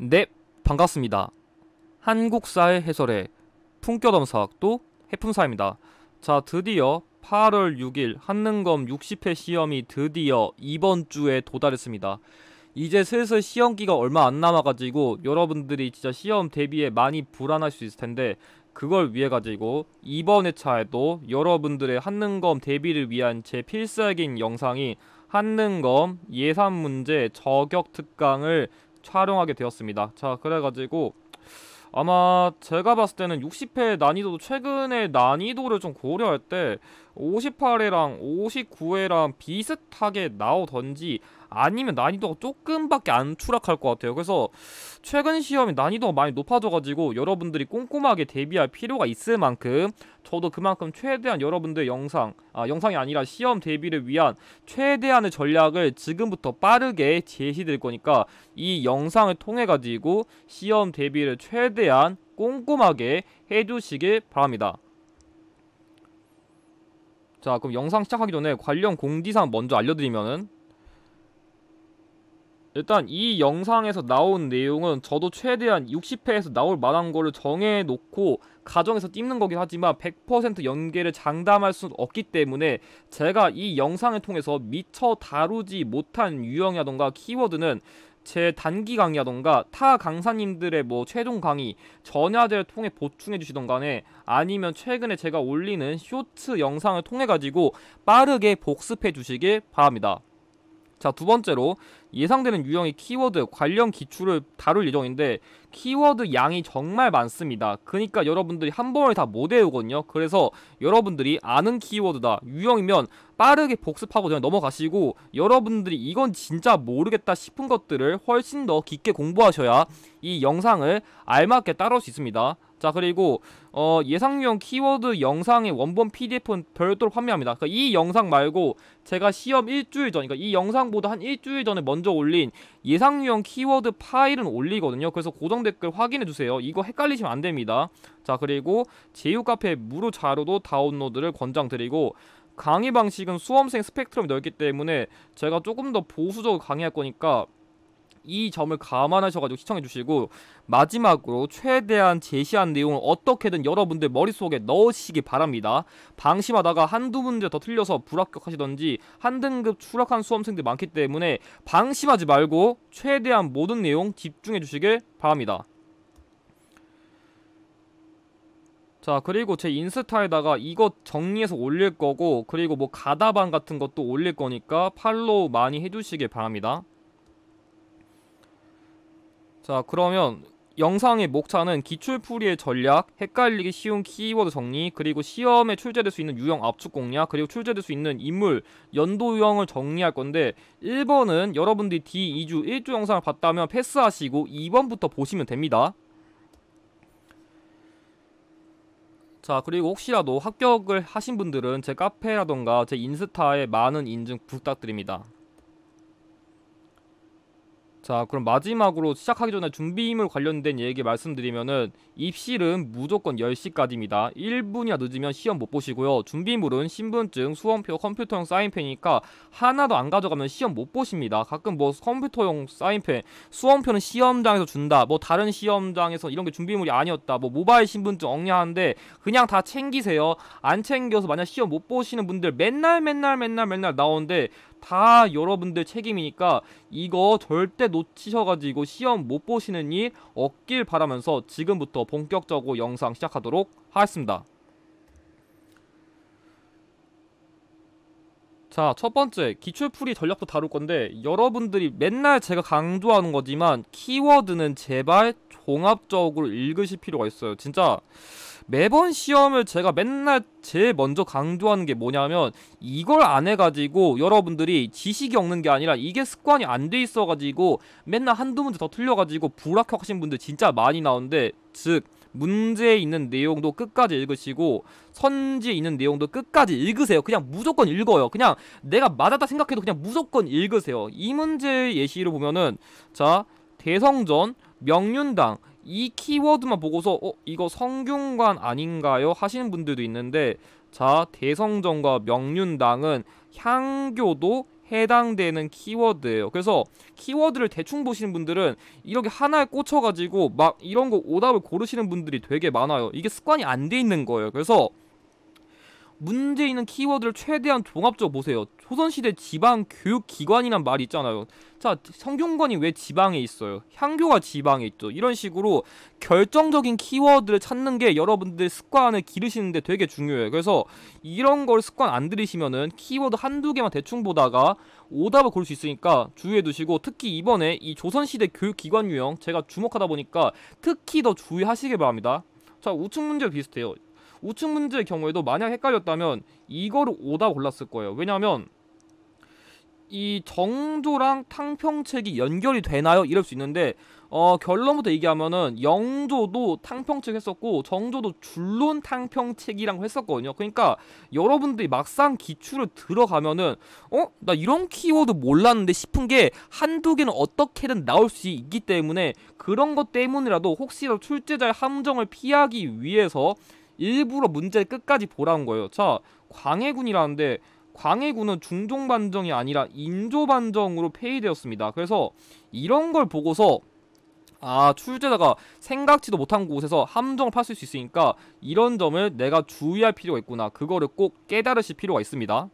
네, 반갑습니다. 한국사회 해설의 품격엄 사학도 해품사입니다. 자, 드디어 8월 6일 한능검 60회 시험이 드디어 이번 주에 도달했습니다. 이제 슬슬 시험기가 얼마 안 남아가지고 여러분들이 진짜 시험 대비에 많이 불안할 수 있을 텐데 그걸 위해 가지고 이번 회차에도 여러분들의 한능검 대비를 위한 제 필살기인 영상이 한능검 예산 문제 저격 특강을 촬영하게 되었습니다 자 그래가지고 아마 제가 봤을 때는 60회 난이도도 최근에 난이도를 좀 고려할 때 58회랑 59회랑 비슷하게 나오던지 아니면 난이도가 조금밖에 안 추락할 것 같아요 그래서 최근 시험이 난이도가 많이 높아져가지고 여러분들이 꼼꼼하게 대비할 필요가 있을 만큼 저도 그만큼 최대한 여러분들 의 영상 아 영상이 아니라 시험 대비를 위한 최대한의 전략을 지금부터 빠르게 제시될 거니까 이 영상을 통해 가지고 시험 대비를 최대한 꼼꼼하게 해주시길 바랍니다 자 그럼 영상 시작하기 전에 관련 공지사항 먼저 알려드리면은 일단 이 영상에서 나온 내용은 저도 최대한 60회에서 나올 만한 거를 정해놓고 가정에서 띄는 거긴 하지만 100% 연계를 장담할 수는 없기 때문에 제가 이 영상을 통해서 미처 다루지 못한 유형이라던가 키워드는 제 단기 강의라던가 타 강사님들의 뭐 최종 강의 전야제를 통해 보충해 주시던 간에 아니면 최근에 제가 올리는 쇼츠 영상을 통해 가지고 빠르게 복습해 주시길 바랍니다. 자, 두 번째로 예상되는 유형의 키워드 관련 기출을 다룰 예정인데 키워드 양이 정말 많습니다. 그러니까 여러분들이 한 번에 다못 외우거든요. 그래서 여러분들이 아는 키워드다. 유형이면 빠르게 복습하고 그냥 넘어가시고 여러분들이 이건 진짜 모르겠다 싶은 것들을 훨씬 더 깊게 공부하셔야 이 영상을 알맞게 따라올 수 있습니다. 자 그리고 어, 예상용 키워드 영상의 원본 PDF는 별도로 판매합니다. 그러니까 이 영상 말고 제가 시험 일주일 전, 그러니까 이 영상보다 한 일주일 전에 먼저 올린 예상용 키워드 파일은 올리거든요. 그래서 고정 댓글 확인해 주세요. 이거 헷갈리시면 안 됩니다. 자 그리고 제휴 카페 무료 자료도 다운로드를 권장드리고 강의 방식은 수험생 스펙트럼이 넓기 때문에 제가 조금 더 보수적으로 강의할 거니까 이 점을 감안하셔가지고 시청해주시고 마지막으로 최대한 제시한 내용을 어떻게든 여러분들 머릿속에 넣으시기 바랍니다. 방심하다가 한두 문제 더 틀려서 불합격하시던지 한 등급 추락한 수험생들 많기 때문에 방심하지 말고 최대한 모든 내용 집중해주시길 바랍니다. 자 그리고 제 인스타에다가 이것 정리해서 올릴 거고 그리고 뭐 가다방 같은 것도 올릴 거니까 팔로우 많이 해주시길 바랍니다. 자 그러면 영상의 목차는 기출풀이의 전략, 헷갈리기 쉬운 키워드 정리, 그리고 시험에 출제될 수 있는 유형 압축 공략, 그리고 출제될 수 있는 인물, 연도 유형을 정리할 건데 1번은 여러분들이 D 2주 1주 영상을 봤다면 패스하시고 2번부터 보시면 됩니다. 자 그리고 혹시라도 합격을 하신 분들은 제 카페라던가 제 인스타에 많은 인증 부탁드립니다. 자 그럼 마지막으로 시작하기 전에 준비물 관련된 얘기 말씀드리면은 입실은 무조건 10시까지입니다 1분이나 늦으면 시험 못 보시고요 준비물은 신분증, 수험표, 컴퓨터용 사인펜이니까 하나도 안 가져가면 시험 못 보십니다 가끔 뭐 컴퓨터용 사인펜, 수험표는 시험장에서 준다 뭐 다른 시험장에서 이런 게 준비물이 아니었다 뭐 모바일 신분증 억냐한데 그냥 다 챙기세요 안 챙겨서 만약 시험 못 보시는 분들 맨날 맨날 맨날 맨날 나오는데 다 여러분들 책임이니까 이거 절대 놓치셔가지고 시험 못 보시는 일 없길 바라면서 지금부터 본격적으로 영상 시작하도록 하겠습니다. 자, 첫 번째 기출풀이 전략도 다룰 건데 여러분들이 맨날 제가 강조하는 거지만 키워드는 제발 종합적으로 읽으실 필요가 있어요. 진짜 매번 시험을 제가 맨날 제일 먼저 강조하는 게 뭐냐면 이걸 안 해가지고 여러분들이 지식이 없는 게 아니라 이게 습관이 안 돼 있어가지고 맨날 한두 문제 더 틀려가지고 불합격하신 분들 진짜 많이 나오는데 즉 문제에 있는 내용도 끝까지 읽으시고 선지에 있는 내용도 끝까지 읽으세요. 그냥 무조건 읽어요. 그냥 내가 맞았다 생각해도 그냥 무조건 읽으세요. 이 문제의 예시를 보면은 자 대성전 명륜당 이 키워드만 보고서 어 이거 성균관 아닌가요? 하시는 분들도 있는데 자 대성전과 명륜당은 향교도 해당되는 키워드예요. 그래서 키워드를 대충 보시는 분들은 이렇게 하나에 꽂혀가지고 막 이런 거 오답을 고르시는 분들이 되게 많아요. 이게 습관이 안 돼 있는 거예요. 그래서 문제 있는 키워드를 최대한 종합적으로 보세요. 조선시대 지방 교육기관이란 말이 있잖아요. 자, 성균관이 왜 지방에 있어요? 향교가 지방에 있죠. 이런 식으로 결정적인 키워드를 찾는 게 여러분들 습관을 기르시는데 되게 중요해요. 그래서 이런 걸 습관 안 들이시면은 키워드 한두 개만 대충 보다가 오답을 고를 수 있으니까 주의해 두시고 특히 이번에 이 조선시대 교육기관 유형 제가 주목하다 보니까 특히 더 주의하시길 바랍니다. 자, 우측 문제 비슷해요. 우측 문제의 경우에도 만약 헷갈렸다면 이거를 오다 골랐을 거예요. 왜냐하면 이 정조랑 탕평책이 연결이 되나요? 이럴 수 있는데 어, 결론부터 얘기하면은 영조도 탕평책 했었고 정조도 줄론 탕평책이랑 했었거든요. 그러니까 여러분들이 막상 기출을 들어가면은 어? 나 이런 키워드 몰랐는데 싶은 게 한두 개는 어떻게든 나올 수 있기 때문에 그런 것 때문이라도 혹시라도 출제자의 함정을 피하기 위해서 일부러 문제 끝까지 보라는 거예요. 자, 광해군이라는데 광해군은 중종 반정이 아니라 인조 반정으로 폐위되었습니다. 그래서 이런 걸 보고서 아 출제자가 생각지도 못한 곳에서 함정을 팔수 있으니까 이런 점을 내가 주의할 필요가 있구나 그거를 꼭 깨달으실 필요가 있습니다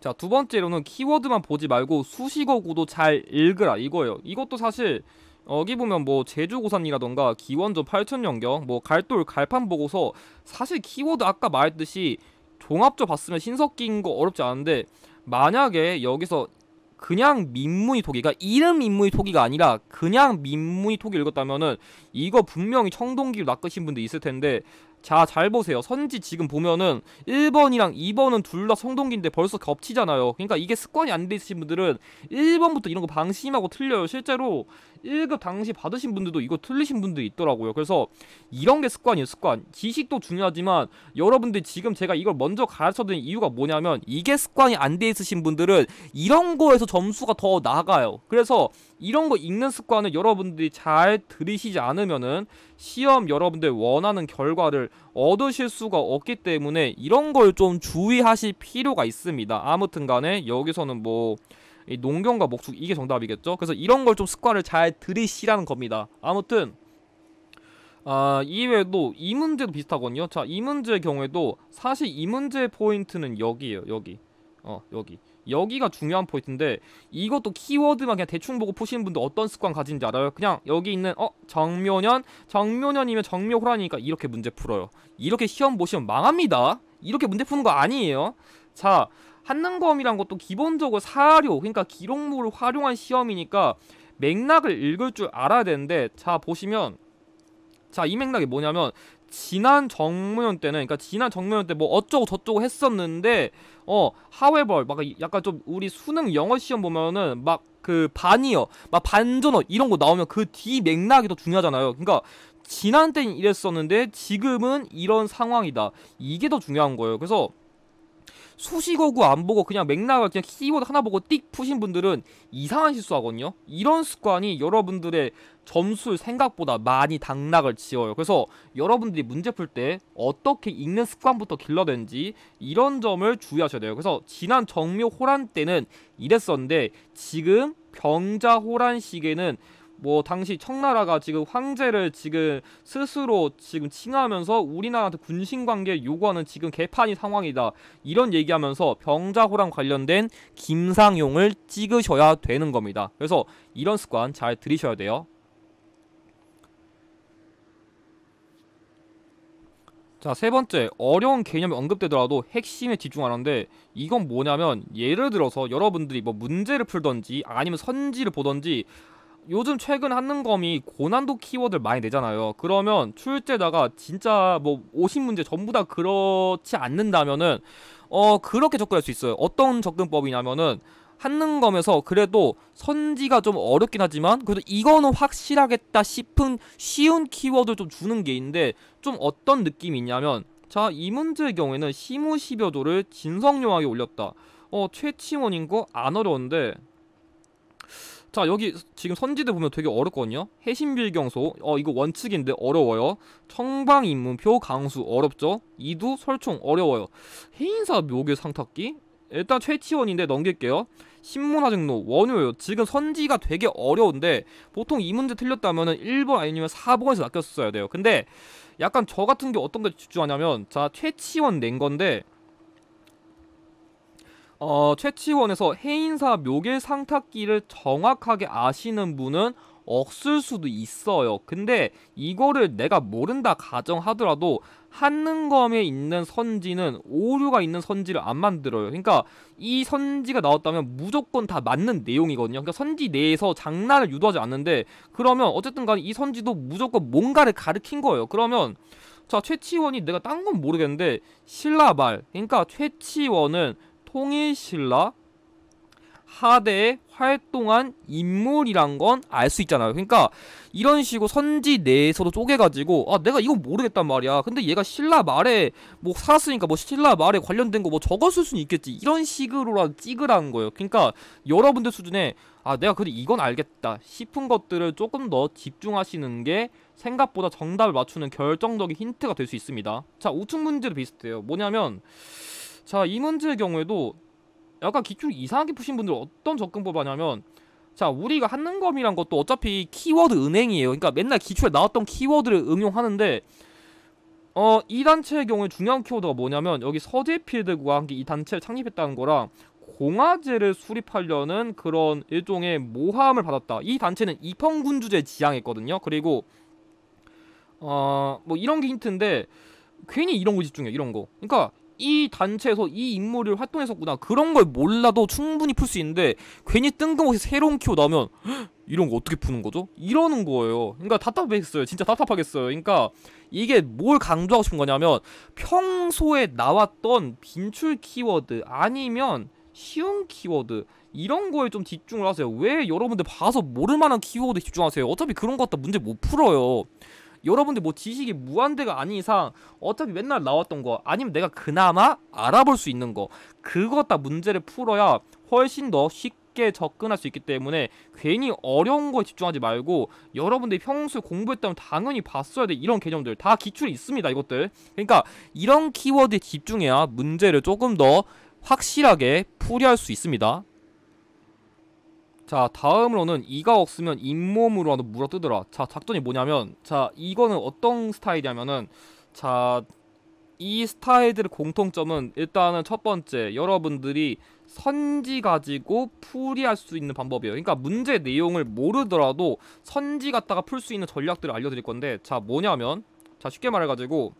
자 두번째로는 키워드만 보지 말고 수식어구도 잘 읽으라 이거예요 이것도 사실 여기 보면 뭐 제주고산이라던가 기원전 8 0 0 0년경뭐 갈돌 갈판 보고서 사실 키워드 아까 말했듯이 종합조 봤으면 신석기인 거 어렵지 않은데 만약에 여기서 그냥 민무이 토기 가 이름 민무이 토기가 아니라 그냥 민무이 토기 읽었다면은 이거 분명히 청동기로 낚으신 분들 있을 텐데 자 잘 보세요 선지 지금 보면은 1번이랑 2번은 둘 다 청동기인데 벌써 겹치잖아요 그러니까 이게 습관이 안되신 분들은 1번부터 이런 거 방심하고 틀려요 실제로 1급 당시 받으신 분들도 이거 틀리신 분들 있더라고요. 그래서 이런 게 습관이에요, 습관. 지식도 중요하지만 여러분들 지금 제가 이걸 먼저 가르쳐 드린 이유가 뭐냐면 이게 습관이 안 돼 있으신 분들은 이런 거에서 점수가 더 나가요. 그래서 이런 거 읽는 습관을 여러분들이 잘 들이시지 않으면은 시험 여러분들 원하는 결과를 얻으실 수가 없기 때문에 이런 걸 좀 주의하실 필요가 있습니다. 아무튼 간에 여기서는 뭐 농경과 목축 이게 정답이겠죠 그래서 이런 걸 좀 습관을 잘 들이시라는 겁니다 아무튼 아, 이외에도 이 문제도 비슷하거든요 자 이 문제의 경우에도 사실 이 문제의 포인트는 여기예요 여기 어 여기 여기가 중요한 포인트인데 이것도 키워드만 그냥 대충 보고 푸시는 분들 어떤 습관 가진지 알아요? 그냥 여기 있는 어 정묘년 정묘년이면 정묘호라니까 이렇게 문제 풀어요 이렇게 시험 보시면 망합니다 이렇게 문제 푸는 거 아니에요 자 한능검이란 것도 기본적으로 사료 그러니까 기록물을 활용한 시험이니까 맥락을 읽을 줄 알아야 되는데 자 보시면 자 이 맥락이 뭐냐면 지난 정무연 때는 그러니까 지난 정무연 때뭐 어쩌고 저쩌고 했었는데 어 하웨벌 막 약간 좀 우리 수능 영어 시험 보면은 막 그 반이어 막 반전어 이런 거 나오면 그 뒤 맥락이 더 중요하잖아요 그러니까 지난 때는 이랬었는데 지금은 이런 상황이다 이게 더 중요한 거예요 그래서 수식어구 안 보고 그냥 맥락을 그냥 키워드 하나 보고 띡 푸신 분들은 이상한 실수하거든요. 이런 습관이 여러분들의 점수 생각보다 많이 당락을 지어요. 그래서 여러분들이 문제 풀 때 어떻게 읽는 습관부터 길러야 되는지 이런 점을 주의하셔야 돼요. 그래서 지난 정묘 호란 때는 이랬었는데 지금 병자 호란 시기에는 뭐 당시 청나라가 지금 황제를 지금 스스로 지금 칭하면서 우리나라한테 군신 관계 요구하는 지금 개판이 상황이다. 이런 얘기하면서 병자호랑 관련된 김상용을 찍으셔야 되는 겁니다. 그래서 이런 습관 잘 들이셔야 돼요. 자, 세 번째. 어려운 개념이 언급되더라도 핵심에 집중하는데 이건 뭐냐면 예를 들어서 여러분들이 뭐 문제를 풀던지 아니면 선지를 보던지 요즘 최근 한능검이 고난도 키워드를 많이 내잖아요 그러면 출제다가 진짜 뭐 50문제 전부 다 그렇지 않는다면은 어 그렇게 접근할 수 있어요 어떤 접근법이냐면은 한능검에서 그래도 선지가 좀 어렵긴 하지만 그래도 이거는 확실하겠다 싶은 쉬운 키워드 좀 주는 게 있는데 좀 어떤 느낌이냐면 있자이 문제의 경우에는 시무시벼도를 진성용하게 올렸다 어 최치원인 거 안 어려운데 자 여기 지금 선지대 보면 되게 어렵거든요 해신빌경소 어 이거 원칙인데 어려워요 청방인문표 강수 어렵죠 이두 설총 어려워요 해인사 묘계 상탁기 일단 최치원인데 넘길게요 신문화증로 원효요 지금 선지가 되게 어려운데 보통 이 문제 틀렸다면 은 1번 아니면 4번에서 낚였어야 돼요 근데 약간 저 같은 게 어떤 게 집중하냐면 자 최치원 낸 건데 어, 최치원에서 해인사 묘길 상탁기를 정확하게 아시는 분은 없을 수도 있어요. 근데 이거를 내가 모른다 가정하더라도 한능검에 있는 선지는 오류가 있는 선지를 안 만들어요. 그러니까 이 선지가 나왔다면 무조건 다 맞는 내용이거든요. 그러니까 선지 내에서 장난을 유도하지 않는데 그러면 어쨌든 간에 이 선지도 무조건 뭔가를 가르킨 거예요. 그러면 자 최치원이 내가 딴 건 모르겠는데 신라말 그러니까 최치원은 통일신라 하대에 활동한 인물이란 건 알 수 있잖아요. 그러니까 이런 식으로 선지 내에서도 쪼개가지고 아 내가 이거 모르겠단 말이야. 근데 얘가 신라 말에 뭐 살았으니까 뭐 신라 말에 관련된 거 뭐 적었을 수는 있겠지. 이런 식으로라도 찍으라는 거예요. 그러니까 여러분들 수준에 아 내가 그래 이건 알겠다 싶은 것들을 조금 더 집중하시는 게 생각보다 정답을 맞추는 결정적인 힌트가 될 수 있습니다. 자 우측 문제도 비슷해요. 뭐냐면 자이 문제의 경우에도 약간 기출 이상하게 푸신 분들 어떤 접근법 하냐면 자 우리가 한는검이란 것도 어차피 키워드 은행이에요 그러니까 맨날 기출에 나왔던 키워드를 응용하는데 어 이 단체의 경우에 중요한 키워드가 뭐냐면 여기 서재필드과 함께 이 단체를 창립했다는 거랑 공화제를 수립하려는 그런 일종의 모함을 받았다 이 단체는 입헌군주제 지향했거든요 그리고 어 뭐 이런 게 힌트인데 괜히 이런 거 집중해 이런 거 그러니까 이 단체에서 이 인물을 활동했었구나 그런 걸 몰라도 충분히 풀 수 있는데 괜히 뜬금없이 새로운 키워 나오면 이런 거 어떻게 푸는 거죠? 이러는 거예요 그러니까 답답했어요 진짜 답답하겠어요 그러니까 이게 뭘 강조하고 싶은 거냐면 평소에 나왔던 빈출 키워드 아니면 쉬운 키워드 이런 거에 좀 집중을 하세요 왜 여러분들 봐서 모를 만한 키워드에 집중하세요 어차피 그런 거 갖다 문제 못 풀어요 여러분들 뭐 지식이 무한대가 아닌 이상 어차피 맨날 나왔던 거 아니면 내가 그나마 알아볼 수 있는 거그것다 문제를 풀어야 훨씬 더 쉽게 접근할 수 있기 때문에 괜히 어려운 거에 집중하지 말고 여러분들이 평소에 공부했다면 당연히 봤어야 돼 이런 개념들 다 기출이 있습니다 이것들 그러니까 이런 키워드에 집중해야 문제를 조금 더 확실하게 풀이할 수 있습니다 자 다음으로는 이가 없으면 잇몸으로라도 물어뜨더라자 작전이 뭐냐면 자 이거는 어떤 스타일이냐면은 자 이 스타일들의 공통점은 일단은 첫 번째 여러분들이 선지 가지고 풀이할 수 있는 방법이에요 그러니까 문제 내용을 모르더라도 선지 갖다가 풀 수 있는 전략들을 알려드릴 건데 자 뭐냐면 자 쉽게 말해가지고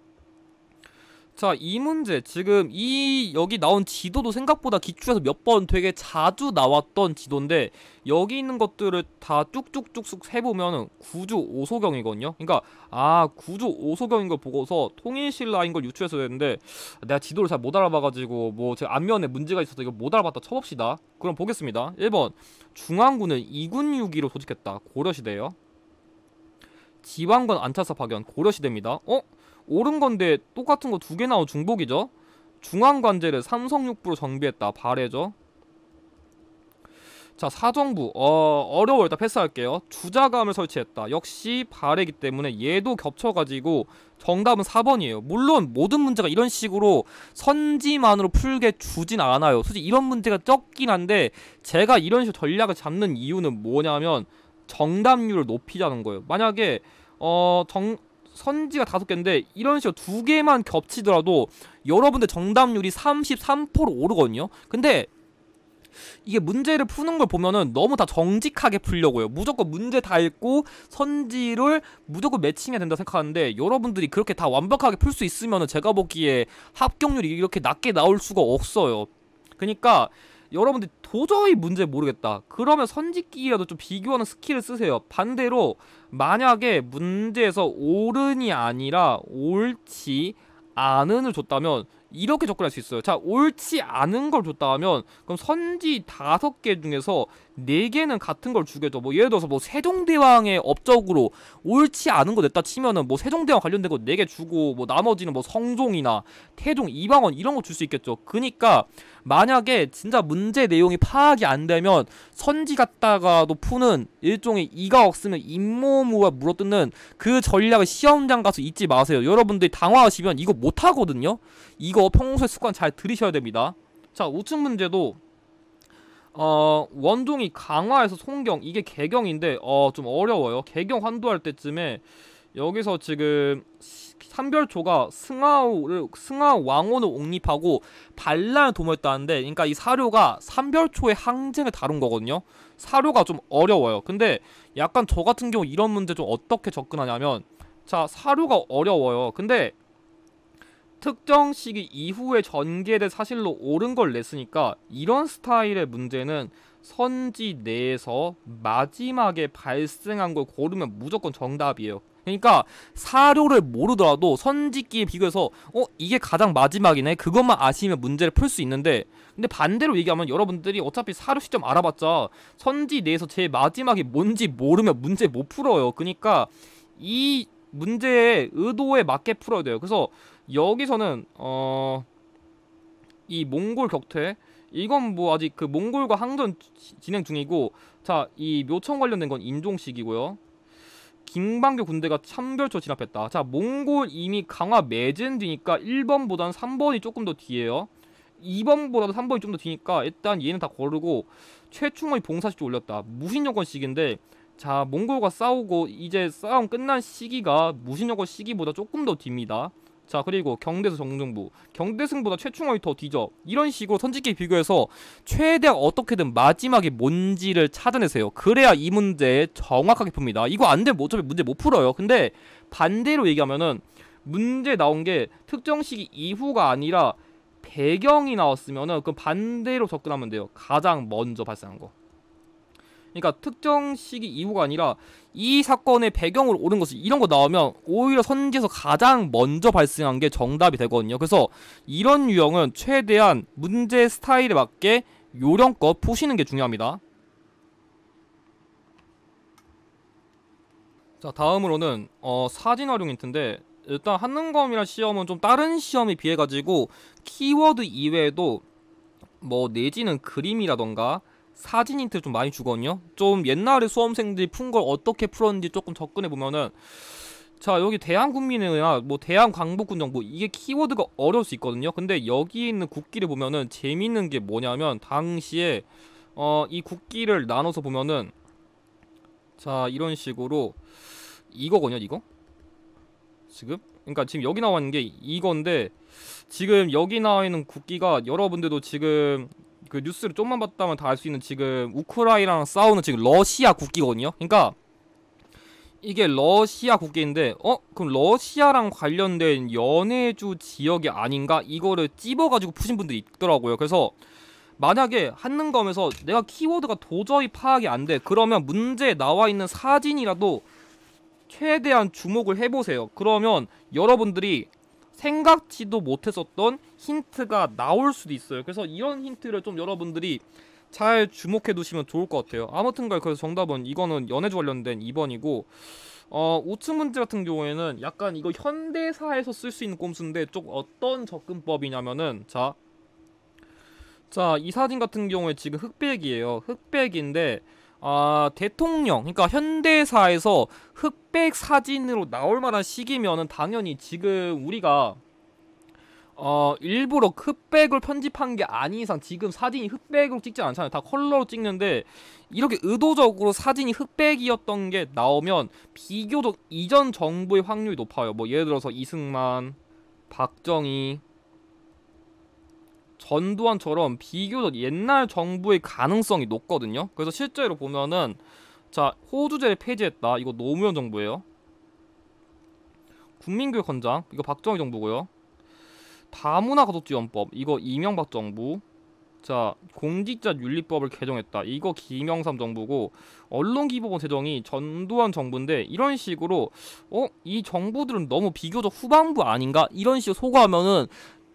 자, 이 문제. 지금 이 여기 나온 지도도 생각보다 기출에서 몇 번 되게 자주 나왔던 지도인데 여기 있는 것들을 다 쭉쭉쭉쭉 세보면 구조 오소경이거든요 그러니까 아, 구조 오소경인걸 보고서 통일신라인 걸 유추해서 되는데 내가 지도를 잘 못 알아봐가지고 뭐 제 앞면에 문제가 있어서 이거 못 알아봤다 쳐봅시다. 그럼 보겠습니다. 1번 중앙군은 2군 6위로 조직했다. 고려시대예요. 지방군 안차사 파견 고려시대입니다. 어? 오른 건데 똑같은 거 두 개 나오 중복이죠. 중앙 관제를 삼성육부로 정비했다. 발해죠. 자 사정부 어, 어려워 일단 패스할게요 주자감을 설치했다 역시 발해기 때문에 얘도 겹쳐가지고 정답은 4번이에요 물론 모든 문제가 이런 식으로 선지만으로 풀게 주진 않아요 솔직히 이런 문제가 적긴 한데 제가 이런 식으로 전략을 잡는 이유는 뭐냐면 정답률을 높이자는 거예요 만약에 어, 정, 선지가 다섯 개인데 이런 식으로 두 개만 겹치더라도 여러분들 정답률이 3 3 오르거든요. 근데 이게 문제를 푸는 걸 보면은 너무 다 정직하게 풀려고요. 무조건 문제 다 읽고 선지를 무조건 매칭해야 된다 생각하는데 여러분들이 그렇게 다 완벽하게 풀 수 있으면은 제가 보기에 합격률이 이렇게 낮게 나올 수가 없어요. 그러니까 여러분들 도저히 문제 모르겠다. 그러면 선지끼리라도 좀 비교하는 스킬을 쓰세요. 반대로 만약에 문제에서 옳은이 아니라 옳지 않은을 줬다면 이렇게 접근할 수 있어요. 자, 옳지 않은 걸 줬다면 그럼 선지 다섯 개 중에서 4 개는 같은 걸 죽여줘. 뭐 예를 들어서 뭐 세종대왕의 업적으로 옳지 않은 거 냈다 치면은 뭐 세종대왕 관련된 거4개 주고 뭐 나머지는 뭐 성종이나 태종, 이방원 이런 거 줄 수 있겠죠. 그니까 만약에 진짜 문제 내용이 파악이 안 되면 선지 갔다가도 푸는 일종의 이가 없으면 잇몸으로 물어뜯는 그 전략을 시험장 가서 잊지 마세요. 여러분들이 당황하시면 이거 못하거든요. 이거 평소에 습관 잘 들이셔야 됩니다. 자, 우측 문제도 어 원둥이 강화해서 송경 이게 개경인데 어 좀 어려워요 개경 환도할 때쯤에 여기서 지금 삼별초가 승하오를 승하 왕원을 옹립하고 반란을 도모했다는데 그러니까 이 사료가 삼별초의 항쟁을 다룬 거거든요 사료가 좀 어려워요 근데 약간 저 같은 경우 이런 문제 좀 어떻게 접근하냐면 자 사료가 어려워요 근데 특정 시기 이후에 전개된 사실로 옳은 걸 냈으니까 이런 스타일의 문제는 선지 내에서 마지막에 발생한 걸 고르면 무조건 정답이에요. 그러니까 사료를 모르더라도 선지끼에 비교해서 어 이게 가장 마지막이네 그것만 아시면 문제를 풀 수 있는데 근데 반대로 얘기하면 여러분들이 어차피 사료 시점 알아봤자 선지 내에서 제일 마지막이 뭔지 모르면 문제 못 풀어요 그러니까 이 문제의 의도에 맞게 풀어야 돼요 그래서 여기서는 어 이 몽골 격퇴 이건 뭐 아직 그 몽골과 항전 진행 중이고 자이 묘청 관련된 건 인종식이고요 김방교 군대가 참별초 진압했다 자 몽골 이미 강화 매진 뒤니까 1번보다는 3번이 조금 더 뒤에요 2번보다도 3번이 좀 더 뒤니까 일단 얘는 다 거르고 최충의 봉사시도 올렸다 무신정권 시기인데 자 몽골과 싸우고 이제 싸움 끝난 시기가 무신정권 시기보다 조금 더 딥니다 자 그리고 경대수 정정부 경대승보다 최충원이 더 뒤져 이런 식으로 선지기 비교해서 최대한 어떻게든 마지막에 뭔지를 찾아내세요 그래야 이 문제 정확하게 풉니다 이거 안 되면 어차피 문제 못 풀어요 근데 반대로 얘기하면은 문제 나온 게 특정 시기 이후가 아니라 배경이 나왔으면은 그 반대로 접근하면 돼요 가장 먼저 발생한 거 그러니까 특정 시기 이후가 아니라 이 사건의 배경으로 오른 것이 이런 거 나오면 오히려 선지에서 가장 먼저 발생한 게 정답이 되거든요. 그래서 이런 유형은 최대한 문제 스타일에 맞게 요령껏 푸시는 게 중요합니다. 자 다음으로는 어, 사진 활용 힌트인데 일단 한능검이란 시험은 좀 다른 시험에 비해 가지고 키워드 이외에도 뭐 내지는 그림이라던가 사진 힌트 좀 많이 주거든요 좀 옛날에 수험생들이 푼 걸 어떻게 풀었는지 조금 접근해보면은 자 여기 대한국민의나뭐 대한광복군 정부 뭐 이게 키워드가 어려울 수 있거든요 근데 여기 있는 국기를 보면은 재밌는 게 뭐냐면 당시에 어 이 국기를 나눠서 보면은 자 이런 식으로 이거거든요 이거 지금 그러니까 지금 여기 나와 있는 게 이건데 지금 여기 나와 있는 국기가 여러분들도 지금 그 뉴스를 좀만 봤다면 다 알 수 있는 지금 우크라이나랑 싸우는 지금 러시아 국기거든요. 그러니까 이게 러시아 국기인데 어 그럼 러시아랑 관련된 연해주 지역이 아닌가 이거를 찝어가지고 푸신 분들이 있더라고요. 그래서 만약에 한능검에서 내가 키워드가 도저히 파악이 안 돼 그러면 문제에 나와 있는 사진이라도 최대한 주목을 해보세요. 그러면 여러분들이 생각지도 못했었던 힌트가 나올 수도 있어요. 그래서 이런 힌트를 좀 여러분들이 잘 주목해 두시면 좋을 것 같아요. 아무튼간 그, 그래서 정답은 이거는 연애주 관련된 2번이고 어, 5층 문제 같은 경우에는 약간 이거 현대사에서 쓸 수 있는 꼼수인데 좀 어떤 접근법이냐면은 자, 자, 이 사진 같은 경우에 지금 흑백이에요. 흑백인데 아, 대통령, 그러니까 현대사에서 흑백 사진으로 나올 만한 시기면은 당연히 지금 우리가 어, 일부러 흑백을 편집한 게 아닌 이상 지금 사진이 흑백으로 찍지 않잖아요. 다 컬러로 찍는데 이렇게 의도적으로 사진이 흑백이었던 게 나오면 비교적 이전 정부의 확률이 높아요. 뭐 예를 들어서 이승만, 박정희, 전두환처럼 비교적 옛날 정부의 가능성이 높거든요. 그래서 실제로 보면은 자 호주제를 폐지했다. 이거 노무현 정부예요. 국민교육 헌장 이거 박정희 정부고요. 다문화 가족지원법 이거 이명박 정부. 자 공직자 윤리법을 개정했다. 이거 김영삼 정부고 언론기법원 제정이 전두환 정부인데 이런 식으로 어이 정부들은 너무 비교적 후반부 아닌가 이런 식으로 소거하면은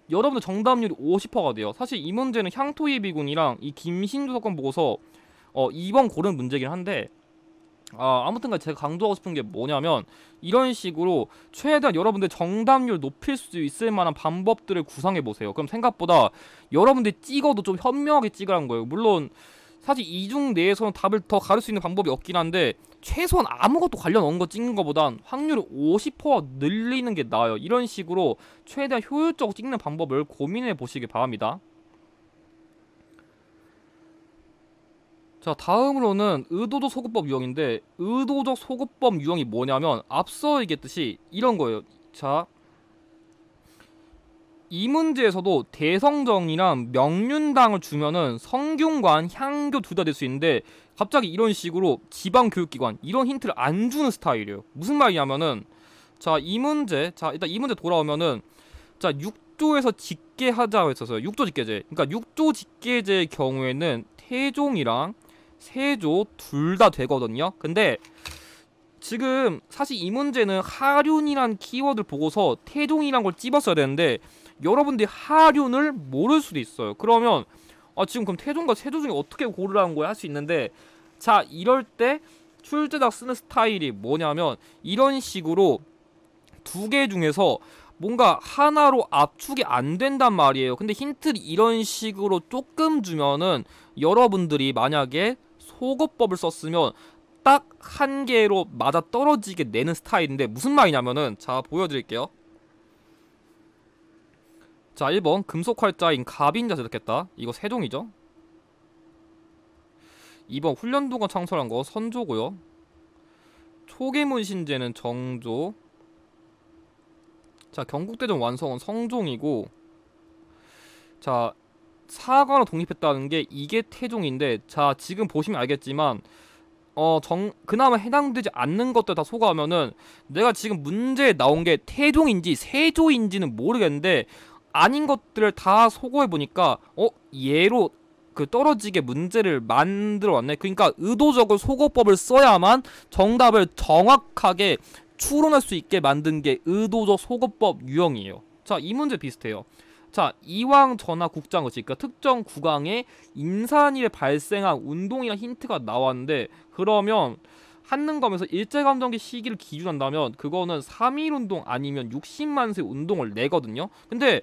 여러분들 정답률이 50%가 돼요. 사실 이 문제는 향토이 비군이랑 이 김신조 사건 보고서 어 2번 고른 문제긴 한데 아, 아무튼간 제가 강조하고 싶은 게 뭐냐면 이런 식으로 최대한 여러분들 정답률 높일 수 있을 만한 방법들을 구상해 보세요. 그럼 생각보다 여러분들 찍어도 좀 현명하게 찍으라는 거예요. 물론 사실 이중 내에서는 답을 더 가릴 수 있는 방법이 없긴 한데 최소한 아무것도 관련 없는 거 찍는 것보단 확률을 5 0 늘리는 게 나아요. 이런 식으로 최대한 효율적으로 찍는 방법을 고민해 보시길 바랍니다. 자 다음으로는 의도적 소급법 유형인데 의도적 소급법 유형이 뭐냐면 앞서 얘기했듯이 이런 거예요. 자이 문제에서도 대성정이랑 명륜당을 주면은 성균관 향교 둘 다 될 수 있는데 갑자기 이런 식으로 지방 교육기관 이런 힌트를 안 주는 스타일이에요. 무슨 말이냐면은 자 이 문제 자 일단 이 문제 돌아오면은 자육조에서 직계하자고 했었어요. 육조 직계제. 그러니까 육조 직계제의 경우에는 태종이랑 세조 둘 다 되거든요. 근데 지금 사실 이 문제는 하륜이란 키워드를 보고서 태종이란 걸 찝었어야 되는데 여러분들이 하륜을 모를 수도 있어요 그러면 아 지금 그럼 태종과 세조 중에 어떻게 고르라는 거야 할 수 있는데 자 이럴 때 출제작 쓰는 스타일이 뭐냐면 이런 식으로 두 개 중에서 뭔가 하나로 압축이 안 된단 말이에요 근데 힌트를 이런 식으로 조금 주면은 여러분들이 만약에 소거법을 썼으면 딱 한 개로 맞아떨어지게 내는 스타일인데 무슨 말이냐면은 자 보여드릴게요 자 1번 금속활자인 갑인자 제작했다 이거 세종이죠 2번 훈련도가 창설한거 선조고요 초계문신제는 정조 자 경국대전 완성은 성종이고 자 사관으로 독립했다는 게 이게 태종인데 자 지금 보시면 알겠지만 어 정 그나마 해당되지 않는 것들 다 소거하면은 내가 지금 문제에 나온 게 태종인지 세조인지는 모르겠는데 아닌 것들을 다 소거해 보니까 어 얘로 그 떨어지게 문제를 만들어 왔네. 그러니까 의도적으로 소거법을 써야만 정답을 정확하게 추론할 수 있게 만든 게 의도적 소거법 유형이에요. 자, 이 문제 비슷해요. 자, 이왕 전화 국장의 그러니까 특정 국왕의 인산일에 발생한 운동이나 힌트가 나왔는데 그러면 찾는 거면서 일제감정기 시기를 기준한다면 그거는 3.1운동 아니면 60만세 운동을 내거든요. 근데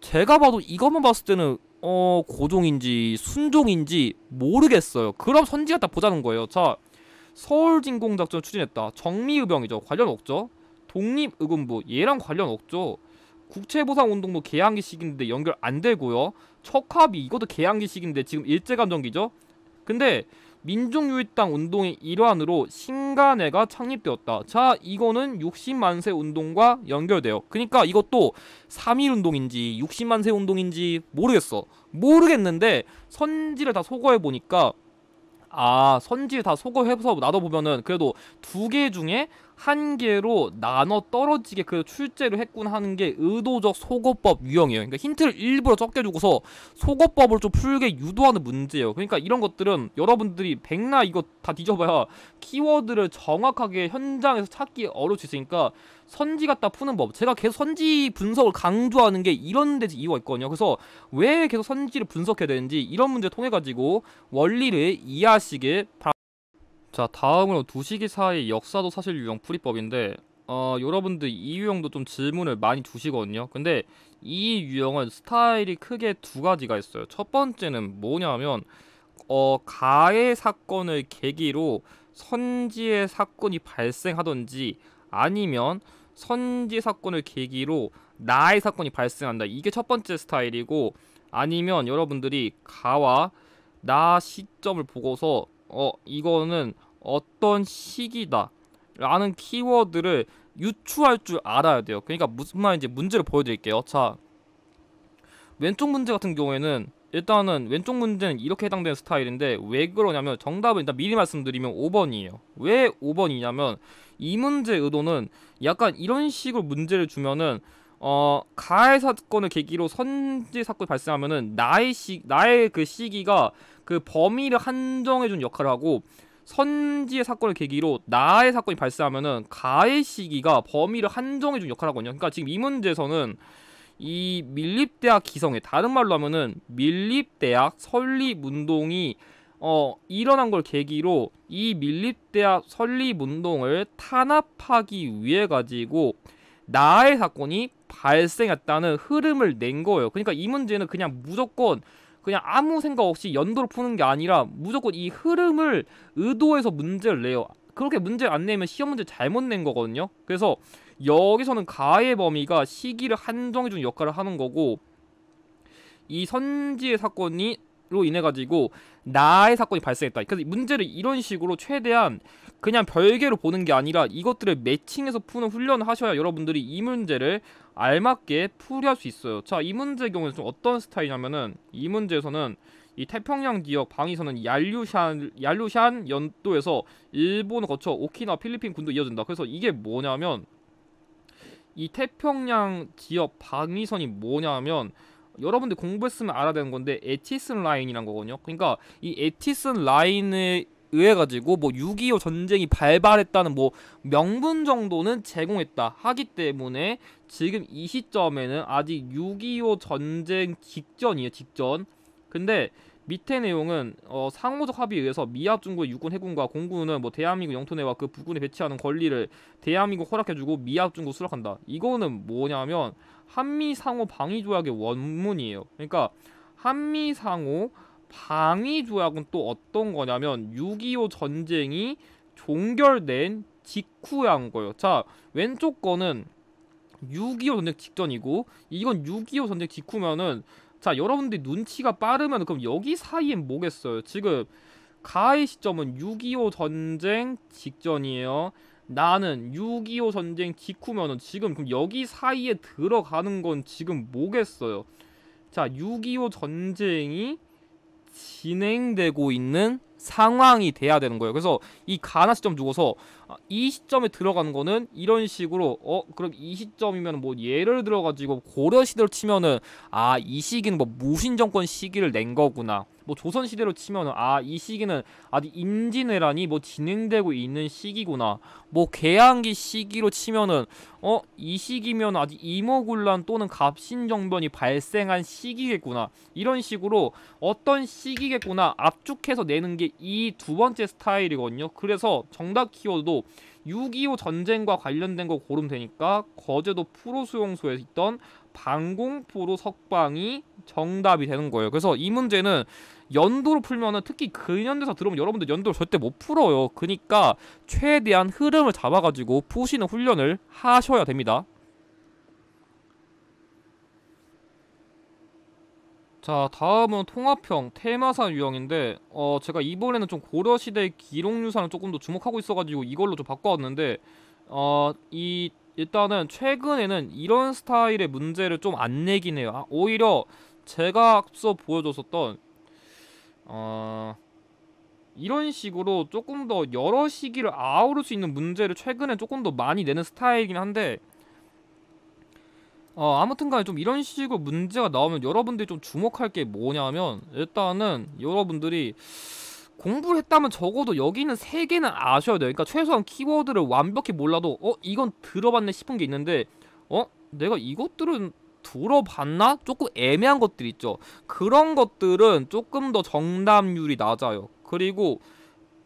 제가 봐도 이것만 봤을 때는 어 고종인지 순종인지 모르겠어요. 그럼 선지가 딱 보자는 거예요. 자 서울진공작전 추진했다. 정미의병이죠. 관련 없죠. 독립의군부 얘랑 관련 없죠. 국채보상운동도 개항기시기인데 연결 안 되고요. 척합이 이것도 개항기시기인데 지금 일제감정기죠. 근데 민중유익당 운동의 일환으로 신간회가 창립되었다. 자, 이거는 60만세 운동과 연결돼요. 그러니까 이것도 3일 운동인지 60만세 운동인지 모르겠어. 모르겠는데 선지를 다 소거해 보니까 아, 선지를 다 소거해서 나눠 보면은 그래도 두 개 중에 한 개로 나눠 떨어지게 그 출제를 했구나 하는 게 의도적 소거법 유형이에요. 그러니까 힌트를 일부러 적게 주고서 소거법을 좀 풀게 유도하는 문제예요. 그러니까 이런 것들은 여러분들이 백나 이거 다 뒤져봐야 키워드를 정확하게 현장에서 찾기 어려울 수 있으니까 선지 갖다 푸는 법. 제가 계속 선지 분석을 강조하는 게 이런 데서 이유가 있거든요. 그래서 왜 계속 선지를 분석해야 되는지 이런 문제 통해 가지고 원리를 이해하시길 바랍니다. 자 다음으로 뭐 두 시기 사이 역사도 사실 유형 풀이법인데 어, 여러분들 이 유형도 좀 질문을 많이 주시거든요 근데 이 유형은 스타일이 크게 두 가지가 있어요 첫 번째는 뭐냐면 어, 가해 사건을 계기로 선지의 사건이 발생하던지 아니면 선지 사건을 계기로 나의 사건이 발생한다 이게 첫 번째 스타일이고 아니면 여러분들이 가와 나 시점을 보고서 어 이거는 어떤 시기다 라는 키워드를 유추할 줄 알아야 돼요 그러니까 무슨 말인지 문제를 보여드릴게요 자 왼쪽 문제 같은 경우에는 일단은 왼쪽 문제는 이렇게 해당되는 스타일인데 왜 그러냐면 정답은 일단 미리 말씀드리면 5번이에요 왜 5번이냐면 이 문제 의도는 약간 이런 식으로 문제를 주면은 어 가해 사건을 계기로 선제 사건이 발생하면은 나의 시 나의 그 시기가 그 범위를 한정해준 역할을 하고 선지의 사건을 계기로 나의 사건이 발생하면은 가해 시기가 범위를 한정해준 역할을 하거든요. 그러니까 지금 이 문제에서는 이 밀립대학 기성에 다른 말로 하면은 밀립대학 설립운동이 어, 일어난 걸 계기로 이 밀립대학 설립운동을 탄압하기 위해 가지고 나의 사건이 발생했다는 흐름을 낸 거예요. 그러니까 이 문제는 그냥 무조건 그냥 아무 생각 없이 연도를 푸는 게 아니라 무조건 이 흐름을 의도해서 문제를 내요. 그렇게 문제 안 내면 시험 문제 잘못 낸 거거든요. 그래서 여기서는 가해 범위가 시기를 한정해주는 역할을 하는 거고 이 선지의 사건이 로 인해 가지고 나의 사건이 발생했다. 그래서 문제를 이런 식으로 최대한 그냥 별개로 보는 게 아니라 이것들을 매칭해서 푸는 훈련을 하셔야 여러분들이 이 문제를 알맞게 풀이할 수 있어요. 자, 이 문제의 경우에는 좀 어떤 스타일이냐면은 이 문제에서는 이 태평양 지역 방위선은 얄루샨 얄루샨 연도에서 일본을 거쳐 오키나와 필리핀 군도 이어진다. 그래서 이게 뭐냐면 이 태평양 지역 방위선이 뭐냐면 여러분들 공부했으면 알아야 되는 건데 에티슨 라인이란 거거든요. 그러니까 이 에티슨 라인의 의해 가지고 뭐 6.25 전쟁이 발발했다는 뭐 명분 정도는 제공했다 하기 때문에 지금 이 시점에는 아직 6.25 전쟁 직전이에요 직전 근데 밑에 내용은 어, 상호적 합의에 의해서 미합 중국 의 육군 해군과 공군은 뭐 대한민국 영토 내와 그 부근에 배치하는 권리를 대한민국 허락해주고 미합 중국 수락한다 이거는 뭐냐면 한미 상호 방위 조약의 원문이에요 그러니까 한미 상호 방위 조약은 또 어떤 거냐면 6.25 전쟁이 종결된 직후에 한 거예요. 자, 왼쪽 거는 6.25 전쟁 직전이고 이건 6.25 전쟁 직후면은 자, 여러분들 눈치가 빠르면 그럼 여기 사이엔 뭐겠어요? 지금 가해 시점은 6.25 전쟁 직전이에요. 나는 6.25 전쟁 직후면은 지금 그럼 여기 사이에 들어가는 건 지금 뭐겠어요? 자, 6.25 전쟁이 진행되고 있는 상황이 돼야 되는 거예요. 그래서 이 가나 시점 주고서 아, 이 시점에 들어가는 거는 이런 식으로 어 그럼 이 시점이면 뭐 예를 들어 가지고 고려 시대로 치면은 아 이 시기는 뭐 무신 정권 시기를 낸 거구나. 뭐 조선시대로 치면은 아 이 시기는 아직 임진왜란이 뭐 진행되고 있는 시기구나 뭐 개항기 시기로 치면은 어 이 시기면 아직 임오군란 또는 갑신정변이 발생한 시기겠구나 이런 식으로 어떤 시기겠구나 압축해서 내는 게 이 두 번째 스타일이거든요 그래서 정답 키워드도 6.25 전쟁과 관련된 거 고르면 되니까 거제도 프로수용소에 있던 방공포로 석방이 정답이 되는 거예요. 그래서 이 문제는 연도로 풀면은 특히 근현대사 들어오면 여러분들 연도를 절대 못 풀어요. 그러니까 최대한 흐름을 잡아가지고 푸시는 훈련을 하셔야 됩니다. 자 다음은 통합형 테마산 유형인데 어 제가 이번에는 좀 고려시대 기록유산을 조금 더 주목하고 있어가지고 이걸로 좀 바꿔왔는데 어이 일단은 최근에는 이런 스타일의 문제를 좀 안 내긴 해요. 아, 오히려 제가 앞서 보여줬었던 어... 이런 식으로 조금 더 여러 시기를 아우를 수 있는 문제를 최근에 조금 더 많이 내는 스타일이긴 한데 어, 아무튼 간에 좀 이런 식으로 문제가 나오면 여러분들이 좀 주목할 게 뭐냐면 일단은 여러분들이 공부를 했다면 적어도 여기는 세 개는 아셔야 돼요. 그러니까 최소한 키워드를 완벽히 몰라도 어 이건 들어봤네 싶은 게 있는데 어 내가 이것들은 들어봤나? 조금 애매한 것들 있죠. 그런 것들은 조금 더 정답률이 낮아요. 그리고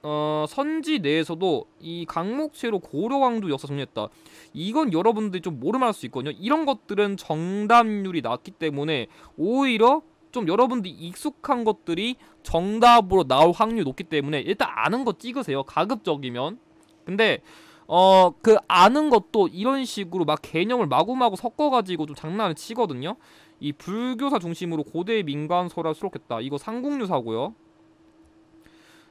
어, 선지 내에서도 이 강목체로 고려왕도 역사 정리했다. 이건 여러분들이 좀 모르면 할수 있거든요. 이런 것들은 정답률이 낮기 때문에 오히려 좀 여러분들이 익숙한 것들이 정답으로 나올 확률이 높기 때문에 일단 아는 거 찍으세요. 가급적이면. 근데 어 그 아는 것도 이런 식으로 막 개념을 마구마구 섞어가지고 좀 장난을 치거든요. 이 불교사 중심으로 고대 민간서라 수록했다. 이거 상국유사고요.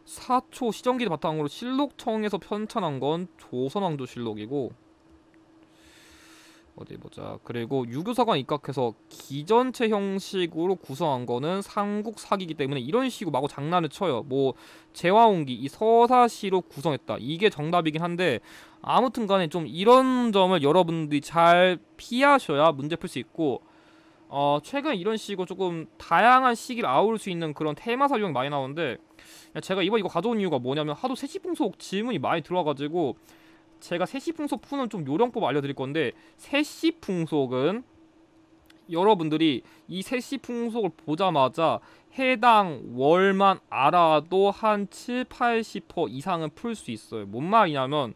사초 시정기를 바탕으로 실록청에서 편찬한 건 조선왕조실록이고 어디 보자. 그리고 유교사관 입각해서 기전체 형식으로 구성한 거는 삼국 사기이기 때문에 이런 식으로 마구 장난을 쳐요. 뭐 재화옹기 이 서사시로 구성했다. 이게 정답이긴 한데 아무튼간에 좀 이런 점을 여러분들이 잘 피하셔야 문제 풀 수 있고 어 최근 이런 식으로 조금 다양한 시기를 아우를수 있는 그런 테마사 유이 많이 나오는데 제가 이번 이거 가져온 이유가 뭐냐면 하도 세시봉속 질문이 많이 들어와가지고 제가 세시풍속 푸는 좀 요령법 알려드릴 건데 세시풍속은 여러분들이 이 세시풍속을 보자마자 해당 월만 알아도 한 7, 80% 이상은 풀 수 있어요. 뭔 말이냐면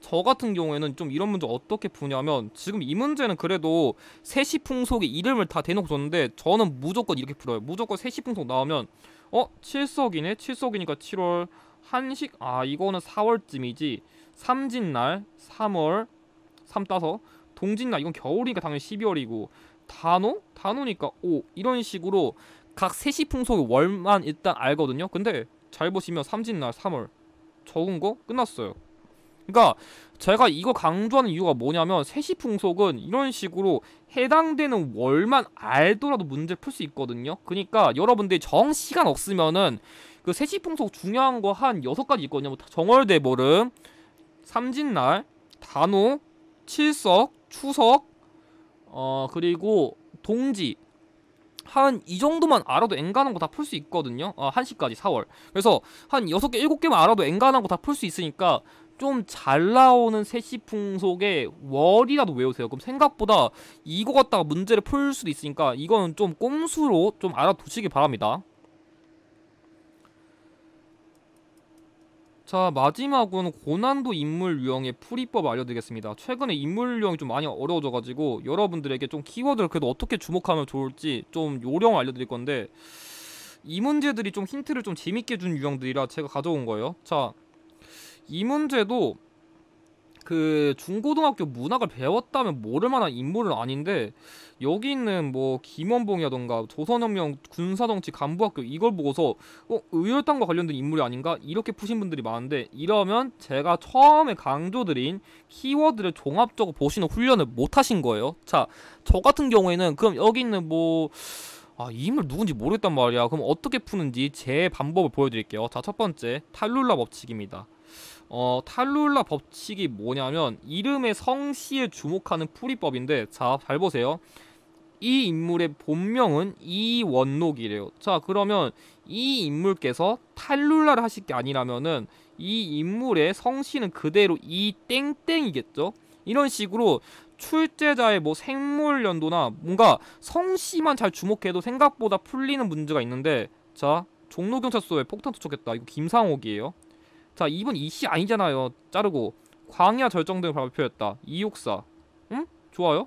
저 같은 경우에는 좀 이런 문제 어떻게 푸냐면 지금 이 문제는 그래도 세시풍속의 이름을 다 대놓고 줬는데 저는 무조건 이렇게 풀어요. 무조건 세시풍속 나오면 어? 7석이네7석이니까 7월 한식? 아 이거는 4월쯤이지 삼진날 3월 삼 따서 동진날 이건 겨울이니까 당연히 12월이고 단오단오니까오 이런 식으로 각 세시 풍속의 월만 일단 알거든요 근데 잘 보시면 삼진날 3월 적은 거 끝났어요 그러니까 제가 이거 강조하는 이유가 뭐냐면 세시 풍속은 이런 식으로 해당되는 월만 알더라도 문제 풀 수 있거든요 그러니까 여러분들이 정 시간 없으면은 그 세시 풍속 중요한 거 한 여섯 가지 있거든요 뭐 정월대보름 삼진날, 단오, 칠석, 추석, 어 그리고 동지 한 이 정도만 알아도 엔간한 거 다 풀 수 있거든요 어, 한시까지 4월 그래서 한 6개 7개만 알아도 엔간한 거 다 풀 수 있으니까 좀 잘 나오는 세시풍속에 월이라도 외우세요 그럼 생각보다 이거 갖다가 문제를 풀 수도 있으니까 이거는 좀 꼼수로 좀 알아두시기 바랍니다 자 마지막은 고난도 인물 유형의 풀이법 알려드리겠습니다. 최근에 인물 유형이 좀 많이 어려워져가지고 여러분들에게 좀 키워드를 그래도 어떻게 주목하면 좋을지 좀 요령 알려드릴 건데 이 문제들이 좀 힌트를 좀 재밌게 준 유형들이라 제가 가져온 거예요. 자 이 문제도 그 중고등학교 문학을 배웠다면 모를 만한 인물은 아닌데 여기 있는 뭐 김원봉이라던가 조선혁명 군사정치 간부학교 이걸 보고서 어 의열당과 관련된 인물이 아닌가 이렇게 푸신 분들이 많은데 이러면 제가 처음에 강조드린 키워드를 종합적으로 보시는 훈련을 못 하신 거예요 자 저 같은 경우에는 그럼 여기 있는 뭐 아, 이 인물 누군지 모르겠단 말이야. 그럼 어떻게 푸는지 제 방법을 보여드릴게요. 자, 첫 번째, 탈룰라 법칙입니다. 어, 탈룰라 법칙이 뭐냐면 이름의 성씨에 주목하는 풀이법인데 자 잘 보세요. 이 인물의 본명은 이원록이래요. 자 그러면 이 인물께서 탈룰라를 하실 게 아니라면은 이 인물의 성씨는 그대로 이 땡땡이겠죠. 이런 식으로 출제자의 뭐 생물 연도나 뭔가 성씨만 잘 주목해도 생각보다 풀리는 문제가 있는데 자 종로경찰서에 폭탄 투척했다. 이거 김상옥이에요. 자 2번 이씨 아니잖아요 자르고 광야 절정 등을 발표했다 이육사 응? 좋아요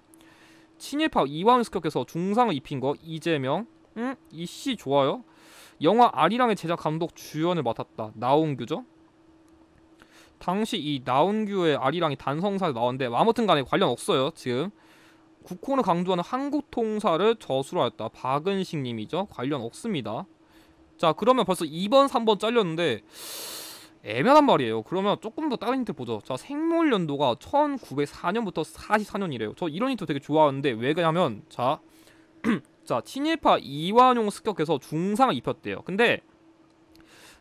친일파 이완스 습격해서 중상을 입힌 거 이재명 응? 이씨 좋아요 영화 아리랑의 제작 감독 주연을 맡았다 나온규죠 당시 이 나온규의 아리랑이 단성사에 나왔는데 아무튼 간에 관련 없어요 지금 국호를 강조하는 한국통사를 저술 하였다 박은식 님이죠 관련 없습니다 자 그러면 벌써 2번 3번 잘렸는데 애매한 말이에요 그러면 조금 더 다른 힌트 보죠 자 생물 연도가 1904년부터 44년이래요 저 이런 힌트 되게 좋아하는데 왜 그러냐면 자, 자 친일파 이완용 습격해서 중상을 입혔대요 근데